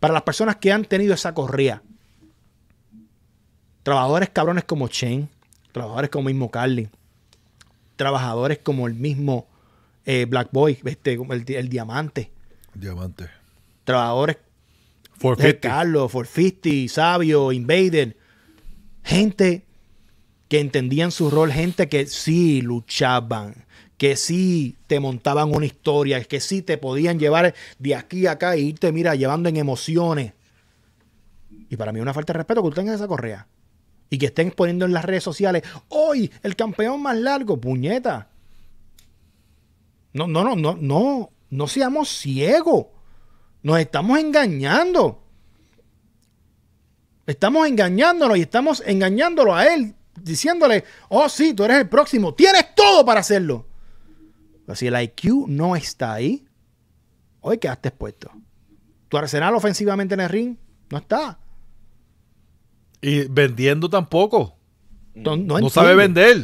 para las personas que han tenido esa correa. Trabajadores cabrones como Chen, trabajadores como el mismo Carly, trabajadores como el mismo eh, Black Boy, este, el, el Diamante. Diamante. Trabajadores. Carlos, Forfisti, Sabio, Invader. Gente que entendían su rol, gente que sí luchaban, que sí te montaban una historia, que sí te podían llevar de aquí a acá e irte, mira, llevando en emociones. Y para mí es una falta de respeto que tú tengas esa correa y que estén poniendo en las redes sociales, hoy el campeón más largo, puñeta. No, no, no, no, no, no seamos ciegos. Nos estamos engañando. Estamos engañándonos y estamos engañándolo a él, diciéndole, oh sí, tú eres el próximo, tienes todo para hacerlo. Pero si el IQ no está ahí, hoy quedaste expuesto. Tu arsenal ofensivamente en el ring no está. Y vendiendo tampoco. No, sabe vender.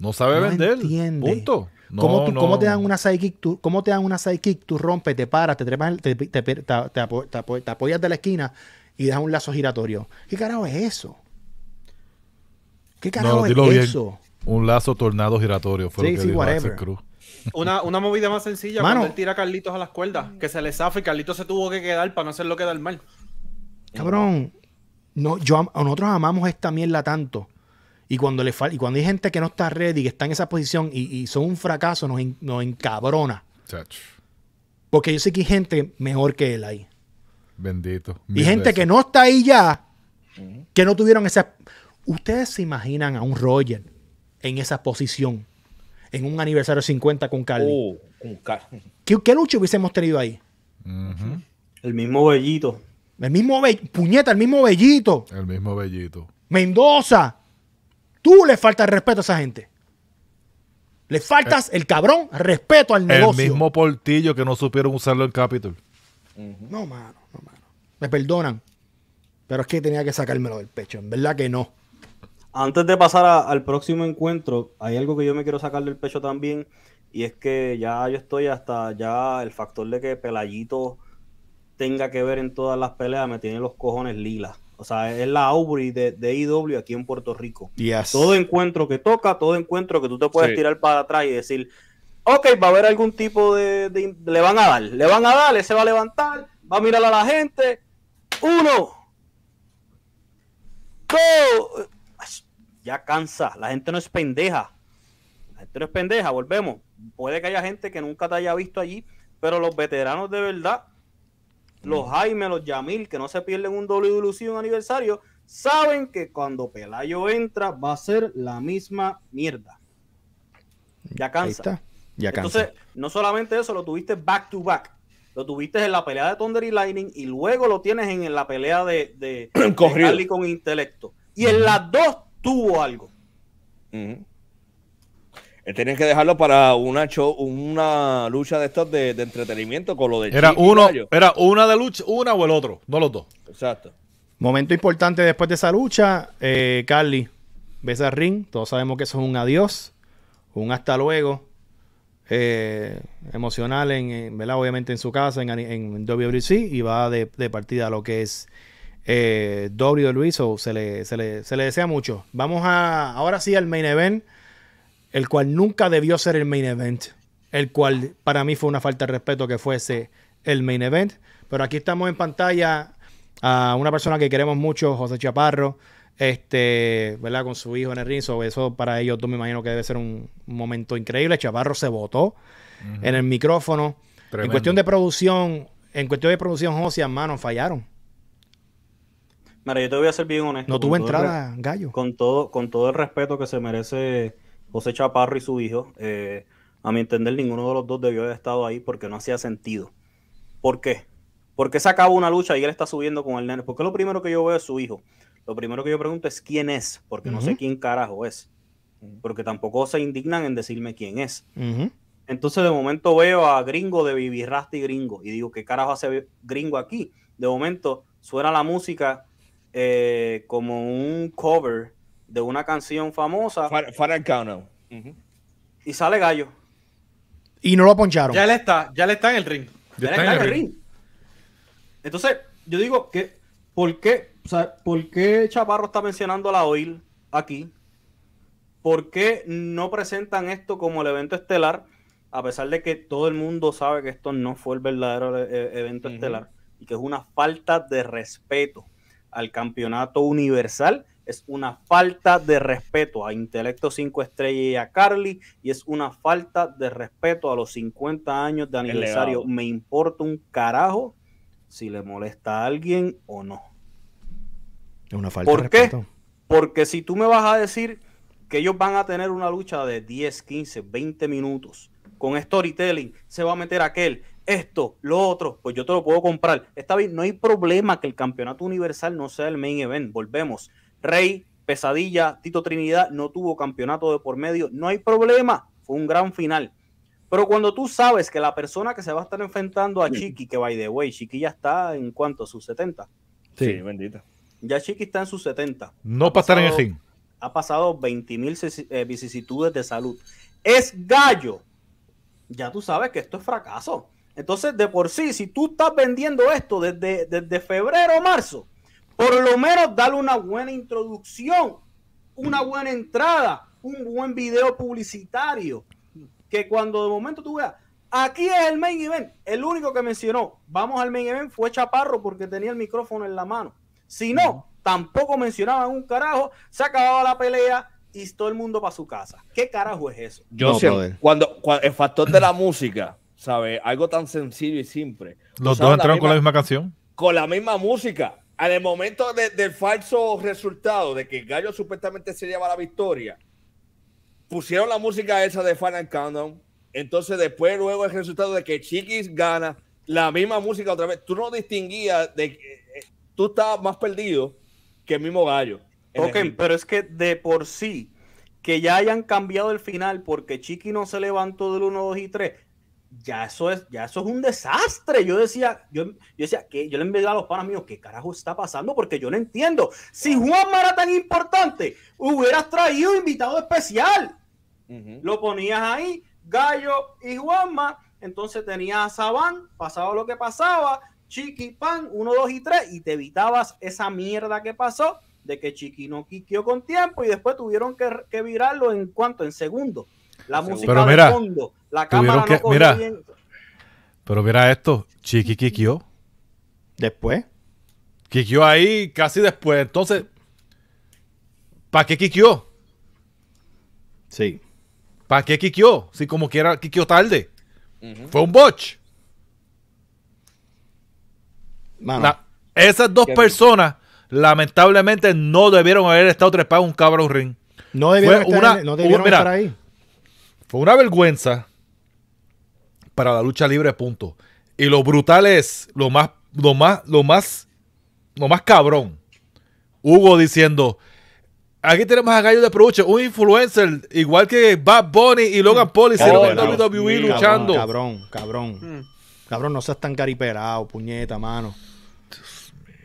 No sabe vender. Entiende. Punto. ¿Cómo, te dan una sidekick? Tú, ¿Cómo te dan una sidekick? Tú rompes, te paras, te, te, apoyas de la esquina y das un lazo giratorio. ¿Qué carajo es eso? ¿Qué carajo es eso? Un lazo tornado giratorio fue lo que sí, Una, movida más sencilla cuando él tira a Carlitos a las cuerdas, que se le zafa y Carlitos se tuvo que quedar para no hacerlo lo el mal. Cabrón, no, yo, nosotros amamos esta mierda tanto. Y cuando, le y cuando hay gente que no está ready, que está en esa posición y, y son un fracaso, nos, encabrona. Porque yo sé que hay gente mejor que él ahí. Bendito. Y gente que no está ahí ya, que no tuvieron esa... Ustedes se imaginan a un Roger en esa posición, en un aniversario 50 con Carly. Oh, ¿Qué, lucha hubiésemos tenido ahí? El mismo Bellito. El mismo puñeta, el mismo Bellito. El mismo Bellito. Mendoza. Tú le faltas respeto a esa gente. Le faltas eh. el, cabrón respeto al negocio. El mismo portillo que no supieron usarlo en Capitol. No, mano, no, mano. Me perdonan. Pero es que tenía que sacármelo del pecho. En verdad que no. Antes de pasar al próximo encuentro, hay algo que yo me quiero sacar del pecho también. Y es que ya yo estoy hasta ya el factor de que Pelayito tenga que ver en todas las peleas me tiene los cojones lila. O sea, es la Aubrey de, de IW e aquí en Puerto Rico. Todo encuentro que toca, todo encuentro que tú te puedes tirar para atrás y decir, ok, va a haber algún tipo de, Le van a dar, le van a dar, se va a levantar, va a mirar a la gente. Uno. Dos. Ya cansa, la gente no es pendeja. La gente no es pendeja, volvemos. Puede que haya gente que nunca te haya visto allí, pero los veteranos de verdad los mm. Jaime, los Yamil, que no se pierden un doble ilusión aniversario, saben que cuando Pelayo entra va a ser la misma mierda. Ya cansa. Ya cansa. Entonces, no solamente eso, lo tuviste back to back. Lo tuviste en la pelea de Thunder y Lightning y luego lo tienes en, la pelea de, de, <clears throat> con Intelecto. Y en las dos tuvo algo. Eh, Tenían que dejarlo para una show, una lucha de estos de, entretenimiento con lo de Era uno, era una de lucha, una o el otro, no los dos. Exacto. Momento importante después de esa lucha, eh, Carly besa ring, todos sabemos que eso es un adiós, un hasta luego. Eh, emocional en, obviamente en su casa en, en y va de, partida a lo que es eh, Luiso. E, se le, se, le, se le desea mucho vamos a ahora sí al main event el cual nunca debió ser el main event, el cual para mí fue una falta de respeto que fuese el main event. Pero aquí estamos en pantalla a una persona que queremos mucho, José Chaparro, este, ¿verdad? Con su hijo en el rinzo. Eso para ellos tú me imagino que debe ser un, momento increíble. Chaparro se votó en el micrófono. En cuestión de producción, en cuestión de producción, José, manos fallaron. Mira, yo te voy a ser bien honesto. No tuve entrada, gallo. Con todo, con todo el respeto que se merece José Chaparro y su hijo. Eh, a mi entender, ninguno de los dos debió haber estado ahí porque no hacía sentido. ¿Por qué? Porque se acaba una lucha y él está subiendo con el nene. Porque lo primero que yo veo es su hijo. Lo primero que yo pregunto es quién es, porque no sé quién carajo es. Porque tampoco se indignan en decirme quién es. Entonces, de momento veo a Gringo de Vivirrasti y Gringo y digo, ¿qué carajo hace Gringo aquí? De momento suena la música eh, como un cover de una canción famosa. Far, Cano. Y sale Gallo. Y no lo poncharon. Ya le está, ya le está en el ring. Ya, está, en el ring. Entonces, yo digo que, ¿por qué, o ¿por qué Chaparro está mencionando a la OIL aquí? ¿Por qué no presentan esto como el evento estelar? A pesar de que todo el mundo sabe que esto no fue el verdadero e, e, evento estelar y que es una falta de respeto al campeonato universal es una falta de respeto a Intelecto 5 Estrellas y a Carly, y es una falta de respeto a los 50 años de aniversario. Me importa un carajo si le molesta a alguien o no. Es una falta ¿Por qué? Porque si tú me vas a decir que ellos van a tener una lucha de 10, 15, 20 minutos con storytelling, se va a meter aquel, esto, lo otro, pues yo te lo puedo comprar. Está bien, no hay problema que el campeonato universal no sea el main event. Volvemos Rey, Pesadilla, Tito Trinidad no tuvo campeonato de por medio. No hay problema, fue un gran final. Pero cuando tú sabes que la persona que se va a estar enfrentando a mm. Chiqui, que by the way, Chiqui ya está en cuanto a sus 70. Sí, bendita. Ya Chiqui está en sus 70. No para estar en el fin. Ha pasado 20 mil eh, vicisitudes de salud. Es gallo. Ya tú sabes que esto es fracaso. Entonces, de por sí, si tú estás vendiendo esto desde, desde febrero o marzo, por lo menos darle una buena introducción, una buena entrada, un buen video publicitario. Que cuando de momento tú veas, aquí es el main event. El único que mencionó, vamos al main event, fue Chaparro porque tenía el micrófono en la mano. Si no, tampoco mencionaban un carajo, se acababa la pelea y todo el mundo para su casa. ¿Qué carajo es eso? Yo cuando, el factor de la música, ¿sabes? Algo tan sencillo y simple. Los dos entraron con la misma canción. Con la misma música al ah, momento del falso resultado de que Gallo supuestamente se lleva la victoria, pusieron la música esa de Final Countdown. Entonces, después, luego el resultado de que Chiquis gana, la misma música otra vez. Tú no distinguías de que eh, tú estabas más perdido que el mismo Gallo. Ok, pero es que de por sí, que ya hayan cambiado el final porque Chiqui no se levantó del 1, 2 y 3, ya eso es, ya eso es un desastre. Yo decía, yo, yo decía que yo le envié a los panas míos, ¿qué carajo está pasando? Porque yo no entiendo. Si Juanma era tan importante, hubieras traído invitado especial. Lo ponías ahí, Gallo y Juanma. Entonces tenías a Sabán, pasaba lo que pasaba, Chiqui Pan, 1, 2 y 3, y te evitabas esa mierda que pasó de que Chiqui no quiqueó con tiempo y después tuvieron que, que virarlo en cuanto, en segundo. La música de fondo la cámara que, mira, Pero mira esto, Chiqui Kikio. Después. Kikio ahí casi después. Entonces, ¿para qué Kikio? Sí. ¿Para qué Kikio? Si como quiera Kikio tarde. Fue un botch. esas dos personas, lamentablemente, no debieron haber estado trepados un cabrón ring. No debieron, estar, no estar ahí. Fue una vergüenza para la lucha libre, punto. Y lo brutal es, lo más, lo más, lo más, lo más cabrón. Hugo diciendo, aquí tenemos a Gallo de Production, un influencer, igual que Bad Bunny y Logan Paul hicieron WWE luchando. Cabrón, cabrón. Mm. Cabrón, no seas tan cariperado, puñeta, mano. Dios mío.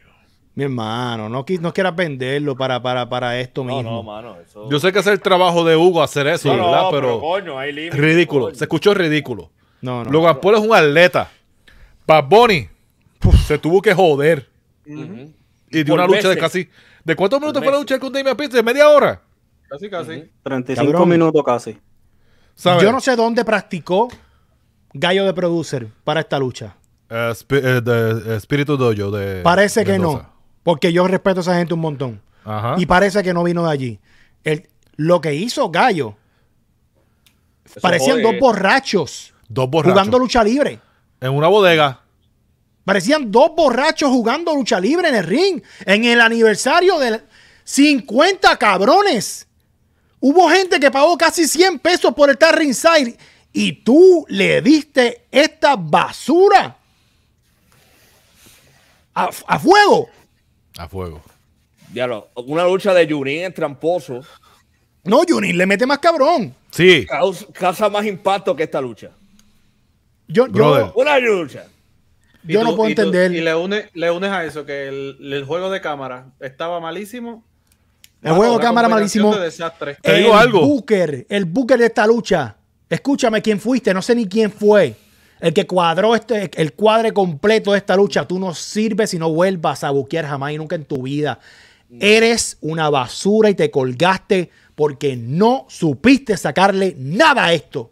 Mi hermano, no, no quieras venderlo para, para, para esto mismo. No, mano, Yo sé que es el trabajo de Hugo hacer eso, ¿verdad? pero, ridículo. Se escuchó ridículo. No, no. Logan Paul es un atleta. Para Bonnie se tuvo que joder. Y dio una lucha de casi. ¿De cuántos minutos fue la lucha con Damian Pitts? media hora? Casi, casi. 35 minutos casi. Yo no sé dónde practicó Gallo de Producer para esta lucha. Eh, eh, de eh, Espíritu Dojo de. Parece que no. Porque yo respeto a esa gente un montón. Y parece que no vino de allí. El, lo que hizo Gallo. parecían dos borrachos Dos borrachos. Jugando lucha libre. En una bodega. Parecían dos borrachos jugando lucha libre en el ring. En el aniversario De 50 cabrones. Hubo gente que pagó casi 100 pesos por estar ringside. Y tú le diste esta basura. A, fuego. A fuego. lo. una lucha de Junín en tramposo. No, Junín le mete más cabrón. Sí. causa más impacto que esta lucha. Yo, una lucha. Yo no puedo entender. y le, une, le unes a eso que el, juego de cámara estaba malísimo. El juego de cámara malísimo. desastre. Te digo el algo. el Booker de esta lucha. Escúchame quién fuiste, no sé ni quién fue. El que cuadró este, el cuadre completo de esta lucha. Tú no sirves si no vuelvas a buquear jamás y nunca en tu vida. Eres una basura y te colgaste porque no supiste sacarle nada a esto.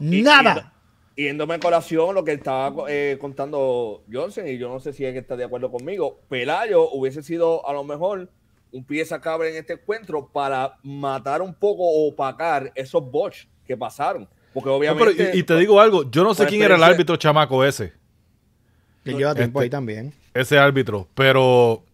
nada. Yéndome a colación lo que estaba eh, contando Johnson, y yo no sé si es que está de acuerdo conmigo, Pelayo hubiese sido a lo mejor un pieza cabra en este encuentro para matar un poco o opacar esos bots que pasaron. Porque obviamente. y, te digo algo, yo no sé quién era el árbitro chamaco ese. Que lleva este, tiempo ahí también. Ese árbitro, pero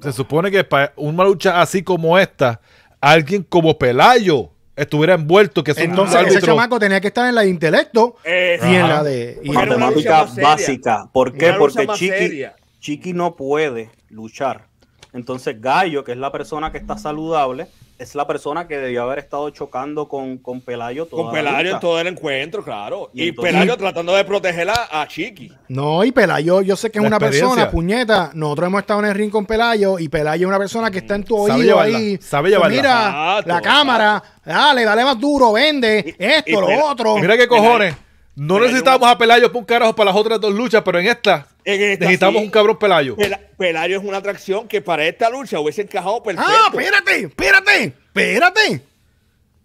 se supone que para una lucha así como esta, alguien como Pelayo estuviera envuelto que entonces el chamaco tenía que estar en la de intelecto y en la de y matemática básica ¿por qué? porque Chiqui Chiqui no puede luchar entonces Gallo que es la persona que está saludable es la persona que debió haber estado chocando con, con Pelayo todo Con Pelayo en todo el encuentro, claro. Y, Pelayo tratando de protegerla a Chiqui. No, y Pelayo, yo sé que es una persona, puñeta. Nosotros hemos estado en el ring con Pelayo y Pelayo es una persona que está en tu oído ahí. Sabe pues Mira, la cámara, dale, dale más duro, vende, esto, lo otro. Mira qué cojones. No necesitamos a Pelayo por un carajo para las otras dos luchas, pero en esta, necesitamos un cabrón Pelayo. Pelayo es una atracción que para esta lucha hubiese encajado ah, perfecto. Ah, espérate, espérate, espérate.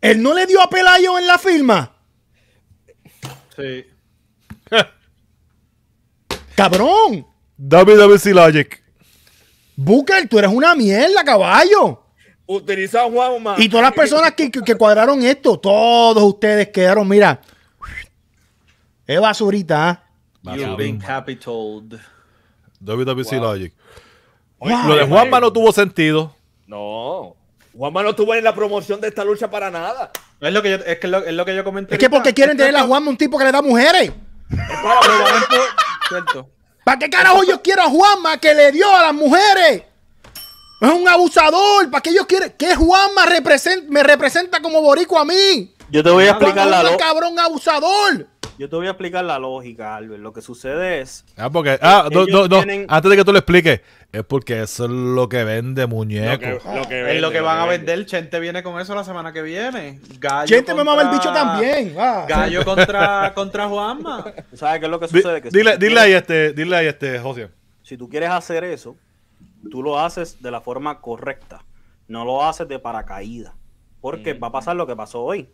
Él no le dio a Pelayo en la firma. Sí. <laughs> cabrón. Dame, dame Booker, tú eres una mierda, caballo. Utiliza a Omar. Y todas las personas que cuadraron esto, todos ustedes quedaron, mira. Es basurita. ¿ah? Logic. Lo de Juanma no tuvo sentido. No. Juanma no tuvo en la promoción de esta lucha para nada. Es lo que yo, que yo comenté. Es que porque quieren tener a Juanma un tipo que le da mujeres. ¿Para qué carajo yo quiero a Juanma que le dio a las mujeres? Es un abusador. ¿Para qué yo quieren? ¿Qué Juanma me representa como borico a mí? Yo te voy a explicar la cabrón abusador. Yo te voy a explicar la lógica, Albert. Lo que sucede es. Ah, porque. Ah, antes de que tú le expliques, es porque eso es lo que vende, muñeco. es lo que van a vender. Chente viene con eso la semana que viene. Gallo. Chente me me a el bicho también. Gallo contra, contra Juanma. ¿Sabes qué es lo que sucede? dile, dile, ahí este, dile este, José. Si tú quieres hacer eso, tú lo haces de la forma correcta. No lo haces de paracaída Porque mm. va a pasar lo que pasó hoy.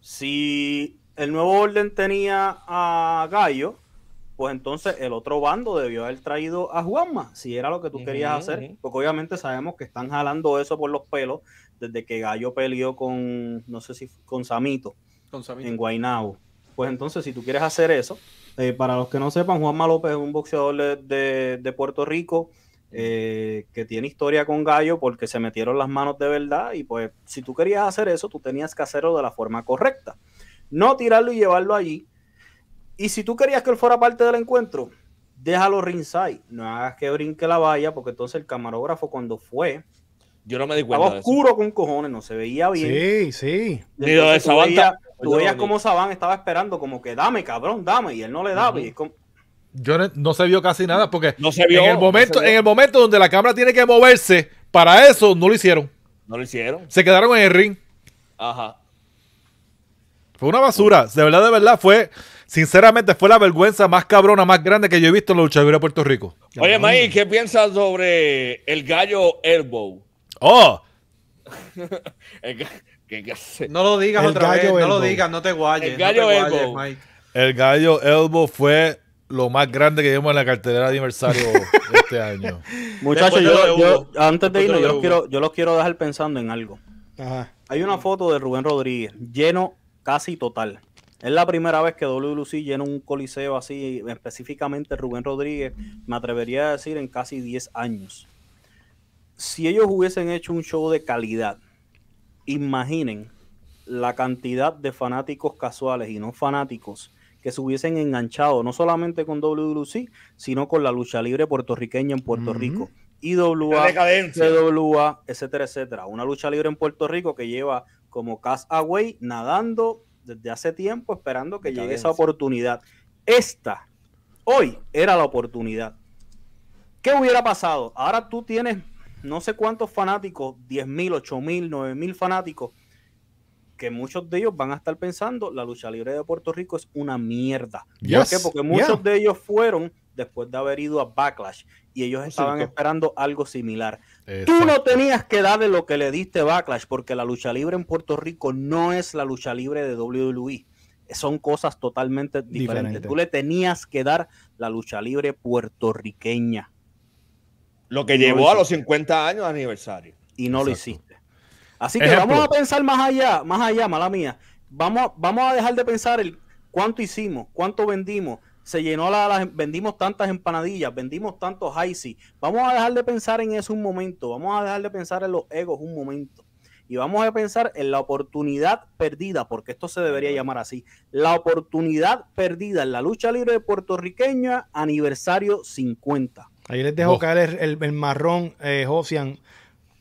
Si el nuevo orden tenía a Gallo, pues entonces el otro bando debió haber traído a Juanma, si era lo que tú querías hacer, porque obviamente sabemos que están jalando eso por los pelos desde que Gallo peleó con, no sé si, con Samito, con Samito. en Guaynabo, Pues entonces, si tú quieres hacer eso, eh, para los que no sepan, Juanma López es un boxeador de, Puerto Rico eh, que tiene historia con Gallo porque se metieron las manos de verdad y pues si tú querías hacer eso, tú tenías que hacerlo de la forma correcta no tirarlo y llevarlo allí. Y si tú querías que él fuera parte del encuentro, déjalo ringside. No hagas que brinque la valla, porque entonces el camarógrafo cuando fue. Yo no me di Estaba oscuro con cojones, no se veía bien. Sí, sí. Tú veías, Sabán estaba esperando, como que dame, cabrón, dame. Y él no le daba. Yo no, se vio casi nada, porque en, el momento, en el momento donde la cámara tiene que moverse, para eso no lo hicieron. No lo hicieron. Se quedaron en el ring. Ajá. Fue una basura. De verdad, de verdad, fue. Sinceramente, fue la vergüenza más cabrona, más grande que yo he visto en la lucha libre de Puerto Rico. Oye, Mike, ¿qué piensas sobre el gallo Elbow? ¡Oh! <laughs> no lo digas otra vez, no lo digas, no te guayes. El gallo elbo Elbow. El gallo Elbow fue lo más grande que vimos en la cartelera de aniversario <laughs> este año. Muchachos, antes de irnos, yo quiero, yo los quiero dejar pensando en algo. Ajá. Hay una foto de Rubén Rodríguez lleno casi total. Es la primera vez que WLC llena un coliseo así, específicamente Rubén Rodríguez, me atrevería a decir en casi 10 años. Si ellos hubiesen hecho un show de calidad, imaginen la cantidad de fanáticos casuales y no fanáticos que se hubiesen enganchado, no solamente con WLC, sino con la lucha libre puertorriqueña en Puerto Rico y Rico. IWA, CWA, etcétera, etcétera. Una lucha libre en Puerto Rico que lleva como Away, nadando desde hace tiempo esperando que llegue esa oportunidad. Esta, hoy, era la oportunidad. ¿Qué hubiera pasado? Ahora tú tienes no sé cuántos fanáticos, 10.000, 8.000, 9.000 fanáticos, que muchos de ellos van a estar pensando, la lucha libre de Puerto Rico es una mierda. ¿Por qué? Porque muchos de ellos fueron después de haber ido a Backlash y ellos estaban esperando algo similar. Tú no tenías que darle lo que le diste Backlash, porque la lucha libre en Puerto Rico no es la lucha libre de WWE. Son cosas totalmente diferentes. Tú le tenías que dar la lucha libre puertorriqueña. Lo que llevó a los 50 años de aniversario. Y no lo hiciste. Así que vamos a pensar más allá, más allá, mala mía. Vamos, vamos a dejar de pensar el cuánto hicimos, cuánto vendimos, se llenó la, vendimos tantas empanadillas, vendimos tantos IC. Vamos a dejar de pensar en eso un momento, vamos a dejar de pensar en los egos un momento y vamos a pensar en la oportunidad perdida, porque esto se debería llamar así, la oportunidad perdida en la lucha libre puertorriqueña aniversario 50. Ahí les dejo caer el, marrón, eh, Josian,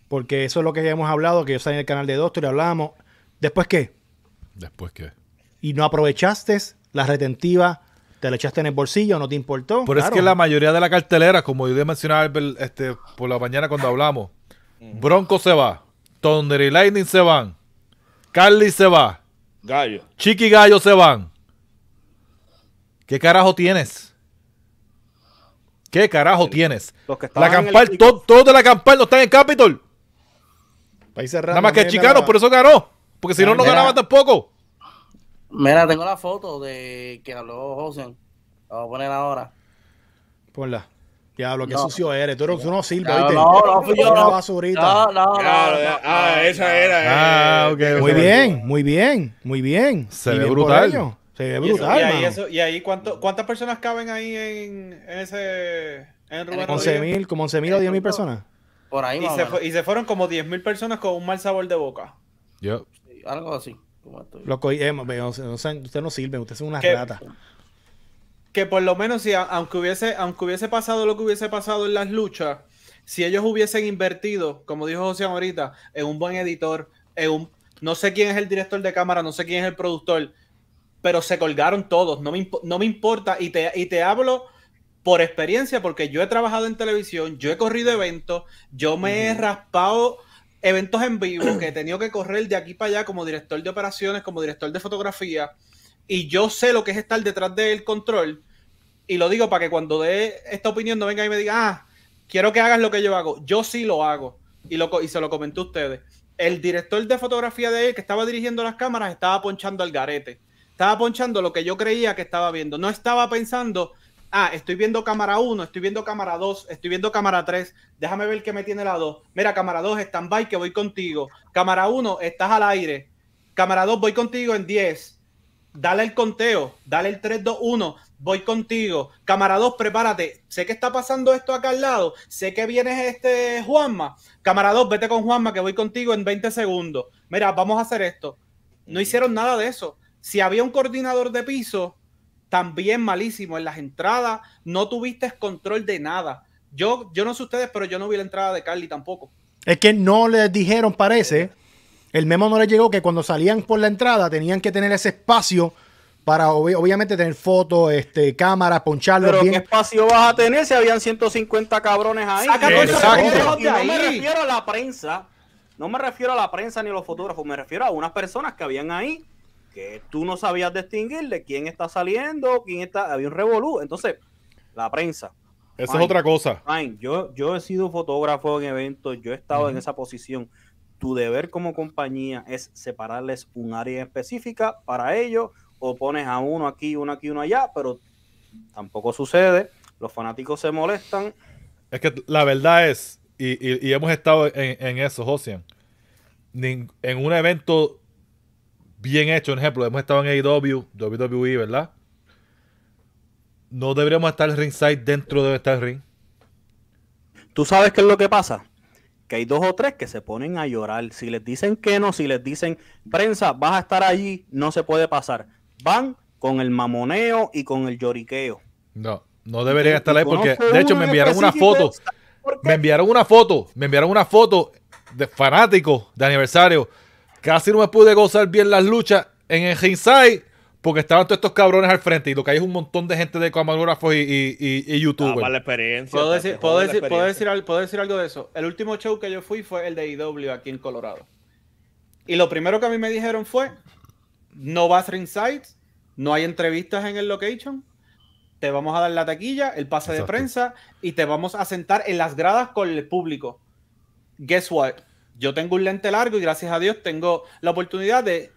porque eso es lo que ya hemos hablado, que yo estaba en el canal de Doctor y hablábamos, ¿después qué? ¿Después qué? Y no aprovechaste la retentiva te lo echaste en el bolsillo, no te importó. Pero es que la mayoría de la cartelera, como yo mencionaba este, por la mañana cuando hablamos, Bronco se va, Thunder y Lightning se van, Carly se va, Gallo. Chiqui Gallo se van. ¿Qué carajo tienes? ¿Qué carajo tienes? la campal, todos todo de la campal no están en Capitol. Nada más que Chicano, por eso ganó. Porque si no, no ganaba tampoco. Mira, tengo la foto de que habló José. La voy a poner ahora. Ponla. Diablo, qué sucio eres. Tú, eres, no sirves, ¿viste? No, no fui basurita. No, no, no, Ah, esa era. Eh, ah, ok. Muy bien, muy bien, muy bien. Se ve brutal. Se ve brutal, ¿Y, ahí, ¿cuánto, cuántas personas caben ahí en, ese... En Rubén mil, como 11 mil o 10 mil personas. Por ahí, y, se, y se fueron como 10 mil personas con un mal sabor de boca. Yo. Algo así usted eh, no sirve, usted es una rata. Que por lo menos, si aunque hubiese, aunque hubiese pasado lo que hubiese pasado en las luchas, si ellos hubiesen invertido, como dijo José ahorita, en un buen editor, en un, no sé quién es el director de cámara, no sé quién es el productor, pero se colgaron todos, no me, importa, y te, y te hablo por experiencia, porque yo he trabajado en televisión, yo he corrido eventos, yo me he raspado eventos en vivo que he <clears throat> tenido que correr de aquí para allá como director de operaciones, como director de fotografía, y yo sé lo que es estar detrás del control, y lo digo para que cuando dé esta opinión no venga y me diga, ah, quiero que hagas lo que yo hago. Yo sí lo hago, y, lo, se lo comenté a ustedes. El director de fotografía de él que estaba dirigiendo las cámaras estaba ponchando al garete. Estaba ponchando lo que yo creía que estaba viendo. No estaba pensando ah, estoy viendo cámara 1, estoy viendo cámara 2, estoy viendo cámara 3, déjame ver qué me tiene la 2. Mira, cámara 2, stand-by, que voy contigo. Cámara 1, estás al aire. Cámara 2, voy contigo en 10. Dale el conteo, dale el 3, 2, 1, voy contigo. Cámara 2, prepárate. Sé que está pasando esto acá al lado, sé que vienes este Juanma. Cámara 2, vete con Juanma, que voy contigo en 20 segundos. Mira, vamos a hacer esto. No hicieron nada de eso. Si había un coordinador de piso, también malísimo en las entradas, no tuviste control de nada. Yo, yo no sé ustedes, pero yo no vi la entrada de Carly tampoco. Es que no les dijeron, parece, el memo no les llegó que cuando salían por la entrada tenían que tener ese espacio para obviamente tener fotos, este, cámaras, poncharlos Pero ¿qué espacio vas a tener si habían 150 cabrones ahí? no me refiero a la prensa, no me refiero a la prensa ni a los fotógrafos, me refiero a unas personas que habían ahí que tú no sabías distinguirle quién está saliendo, quién está. Había un revolú. Entonces, la prensa. Esa es otra cosa. Yo, yo he sido fotógrafo en eventos, yo he estado en esa posición. Tu deber como compañía es separarles un área específica para ellos, o pones a uno aquí, uno aquí, uno allá, pero tampoco sucede. Los fanáticos se molestan. Es que la verdad es, y, hemos estado en, en eso, Josian. En un evento bien hecho. ejemplo, hemos estado en AEW, WWE, ¿verdad? No deberíamos estar ringside dentro de estar ring. ¿Tú sabes qué es lo que pasa? Que hay dos o tres que se ponen a llorar. Si les dicen que no, si les dicen, prensa, vas a estar allí, no se puede pasar. Van con el mamoneo y con el lloriqueo. No, no deberían estar ahí porque, de hecho, me enviaron una foto. Me enviaron una foto, me enviaron una foto de fanáticos de aniversario Casi no me pude gozar bien las luchas en el ringside porque estaban todos estos cabrones al frente y lo que hay es un montón de gente de camarógrafos y, y, y, youtubers. la experiencia. ¿Puedo decir, decir algo, de eso? El último show que yo fui fue el de IW e aquí en Colorado. Y lo primero que a mí me dijeron fue, no vas ringside, no hay entrevistas en el location, te vamos a dar la taquilla, el pase de prensa y te vamos a sentar en las gradas con el público. Guess what? yo tengo un lente largo y gracias a Dios tengo la oportunidad de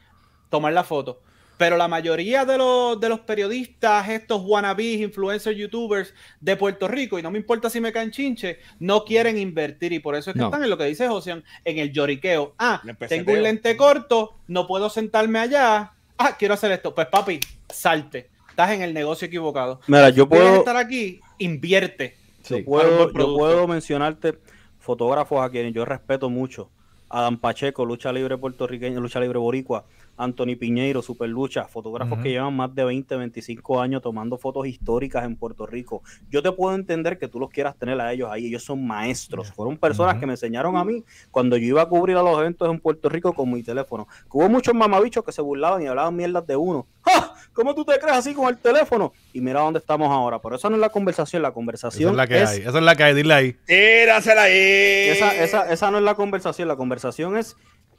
tomar la foto. Pero la mayoría de los, periodistas, estos wannabes, influencers, youtubers de Puerto Rico, y no me importa si me caen chinche, no quieren invertir. Y por eso es que están en lo que dice José, en el lloriqueo. Ah, tengo un lente corto, no puedo sentarme allá. Ah, quiero hacer esto. Pues papi, salte. Estás en el negocio equivocado. Mira, yo puedo estar aquí, invierte. Yo yo puedo mencionarte fotógrafos a quienes yo respeto mucho. Adam Pacheco, lucha libre puertorriqueña, lucha libre boricua, Anthony Piñeiro, Superlucha, fotógrafos que llevan más de 20, 25 años tomando fotos históricas en Puerto Rico. Yo te puedo entender que tú los quieras tener a ellos ahí, ellos son maestros, fueron personas que me enseñaron a mí cuando yo iba a cubrir a los eventos en Puerto Rico con mi teléfono. hubo muchos mamabichos que se burlaban y hablaban mierdas de uno. ¡Ja! ¿Cómo tú te crees así con el teléfono? Y mira dónde estamos ahora. Pero esa no es la conversación, la conversación. Esa es la que hay, esa es la que hay, dile ahí. Tírasela ahí. esa no es la conversación, la conversación es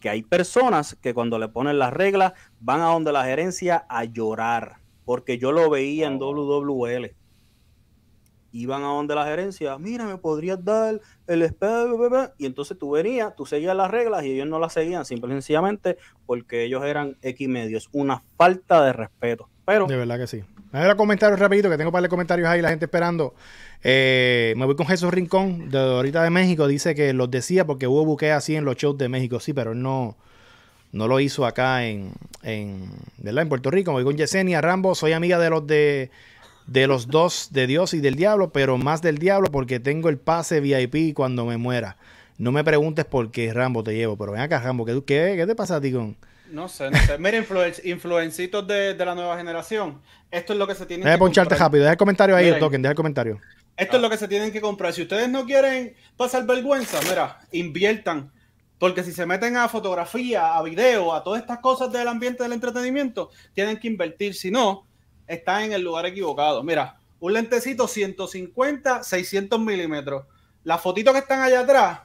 hay personas que cuando le ponen las reglas van a donde la gerencia a llorar, porque yo lo veía en oh. WWL. Iban a donde la gerencia, mira, me podrías dar el y entonces tú venías, tú seguías las reglas y ellos no las seguían, simple y sencillamente porque ellos eran X medios, una falta de respeto. Pero, de verdad que sí. A comentarios rapidito, que tengo para de comentarios ahí, la gente esperando. Eh, me voy con Jesús Rincón, de ahorita de México, dice que los decía porque hubo buque así en los shows de México, sí, pero él no, no lo hizo acá en, en, en Puerto Rico. Me voy con Yesenia Rambo, soy amiga de los de, de los dos, de Dios y del diablo, pero más del diablo porque tengo el pase VIP cuando me muera. No me preguntes por qué Rambo te llevo, pero ven acá, Rambo, ¿qué, qué, te pasa a ti con...? No sé, no sé. Mira, influencitos de, la nueva generación. Esto es lo que se tiene. Deja que poncharte rápido. Deja el comentario ahí, el token. Deja el comentario. Esto es ah. lo que se tienen que comprar. Si ustedes no quieren pasar vergüenza, mira, inviertan. Porque si se meten a fotografía, a video, a todas estas cosas del ambiente del entretenimiento, tienen que invertir. Si no, están en el lugar equivocado. Mira, un lentecito 150, 600 milímetros. La fotito que están allá atrás,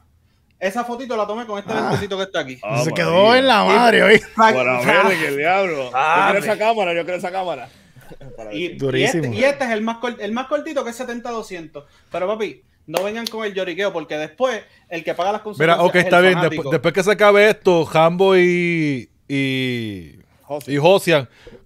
esa fotito la tomé con este ah. lentecito que está aquí. Ah, se quedó en la madre hoy. Para ver, que diablo. yo quiero esa cámara, yo quiero esa cámara. <laughs> y, este, Durísimo. Y este, es el más, el más cortito que es 70-200. Pero papi, no vengan con el lloriqueo porque después el que paga las consecuencias. Mira, ok, está bien. Después, que se acabe esto, Hambo y. y...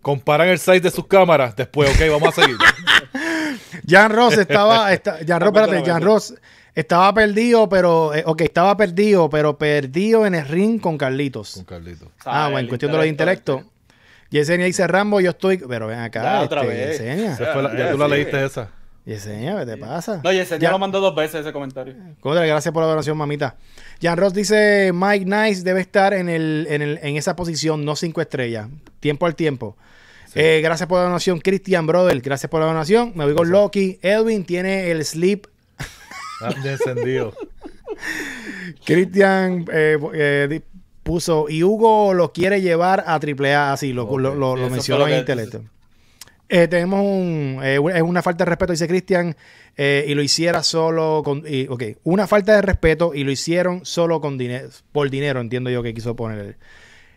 comparan el size de sus cámaras después, ok, vamos a seguir. <laughs> Jan Ross estaba, está, estaba perdido, pero, eh, estaba perdido, pero perdido en el ring con Carlitos. Con Carlitos. Ah, bueno, en cuestión de los este. intelectos. Yesenia dice Rambo, yo estoy. Pero ven acá. Ya, otra este, vez. Yesenia. ya, ah, tú la leíste esa. Yesenia, ¿qué te pasa? No, Yesenia ya... lo mandó dos veces ese comentario. Contra, gracias por la donación, mamita. Jan Ross dice: Mike Nice debe estar en, el, en, el, en esa posición, no cinco estrellas. Tiempo al tiempo. Eh, gracias por la donación, Christian Brother. Gracias por la donación. Me voy con Loki. Edwin tiene el sleep. Ah, encendido. <laughs> Christian eh, eh, puso, y Hugo lo quiere llevar a triple A así ah, lo, mencionó en el Eh, tenemos un, eh, una falta de respeto, dice Cristian, eh, y lo hiciera solo con, ok, una falta de respeto y lo hicieron solo con dinero, por dinero, entiendo yo que quiso poner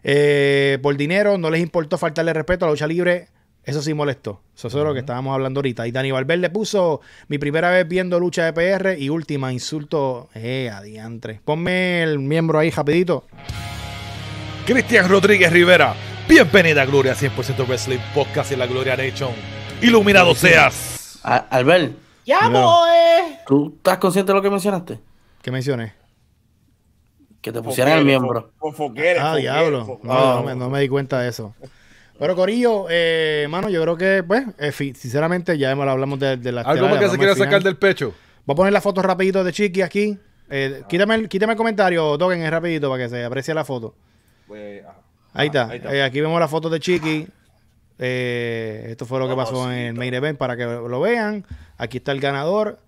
eh, por dinero, no les importó faltarle respeto a la lucha libre, eso sí molestó. Eso es lo que estábamos hablando ahorita. Y Dani Valverde puso mi primera vez viendo lucha de PR y última insulto, eh, adiantre. Ponme el miembro ahí rapidito. Cristian Rodríguez Rivera. Bienvenida, Gloria 100% Wrestling Podcast y la Gloria Nation. Iluminado seas. A Albert. Ya voy. ¿Tú estás consciente de lo que mencionaste? ¿Qué mencioné? Que te pusieran el miembro. ah, diablo. Ah. No, me, di cuenta de eso. Pero Corillo, hermano, eh, yo creo que, pues, eh, sinceramente ya hemos hablamos de, la... ¿Algo más que se quiera sacar del pecho? Voy a poner la foto rapidito de Chiqui aquí. Eh, quítame, el, comentario, toquen es rapidito para que se aprecie la foto. Pues, Ahí está. Eh, aquí vemos la foto de Chiqui. Eh, esto fue lo que pasó en el Main Event para que lo vean. Aquí está el ganador.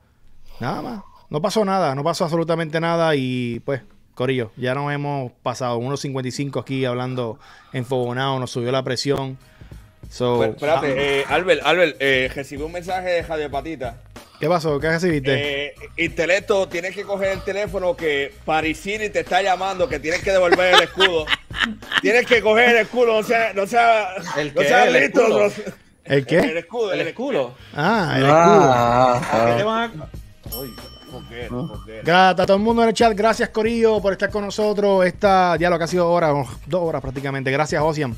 Nada más. No pasó nada, no pasó absolutamente nada y pues, Corillo, ya nos hemos pasado unos 55 aquí hablando Enfobonado, nos subió la presión. So, espérate, ah. eh, Albert, eh, recibí un mensaje de Javier Patita. ¿Qué pasó? ¿Qué recibiste? Eh, intelecto, tienes que coger el teléfono que Parisini te está llamando, que tienes que devolver el escudo. <laughs> tienes que coger el escudo, o sea, no sea, no ¿El listo. ¿El qué? El escudo. El, escudo. Ah, el ah, escudo. Ah, ¿A qué van a... Ah. Gracias a todo el mundo en el chat. Gracias, Corillo, por estar con nosotros. Esta ya lo que ha sido hora, dos horas prácticamente. Gracias, Ocean,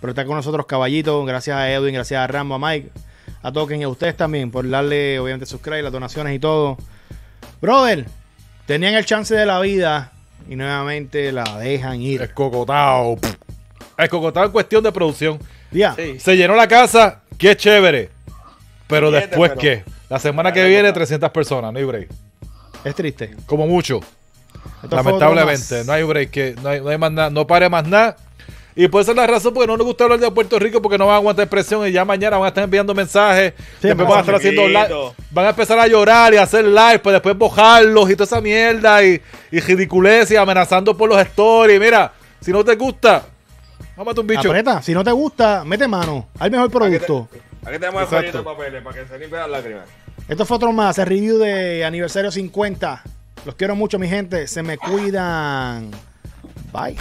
por estar con nosotros, caballito. Gracias a Edwin, gracias a Rambo, a Mike a Token y a ustedes también por darle, obviamente, suscribir las donaciones y todo. Brother, tenían el chance de la vida y nuevamente la dejan ir. Es Escocotado en cuestión de producción. Ya. Se llenó la casa, qué chévere. Pero después, ¿qué? La semana que viene, 300 personas, no hay break. Es triste. Como mucho. Lamentablemente, no hay break, no no hay más nada, no pare más nada. Y puede ser la razón porque no nos gusta hablar de Puerto Rico porque no van a aguantar presión y ya mañana van a estar enviando mensajes. van a Van a empezar a llorar y a hacer live, para pues después bojarlos y toda esa mierda y, ridiculez y amenazando por los stories. Mira, si no te gusta, mámate un bicho. si no te gusta, mete mano hay mejor producto. Aquí tenemos el de papeles para que se limpien las lágrimas. Esto fue otro más, el review de aniversario 50. Los quiero mucho, mi gente. Se me cuidan. Bye.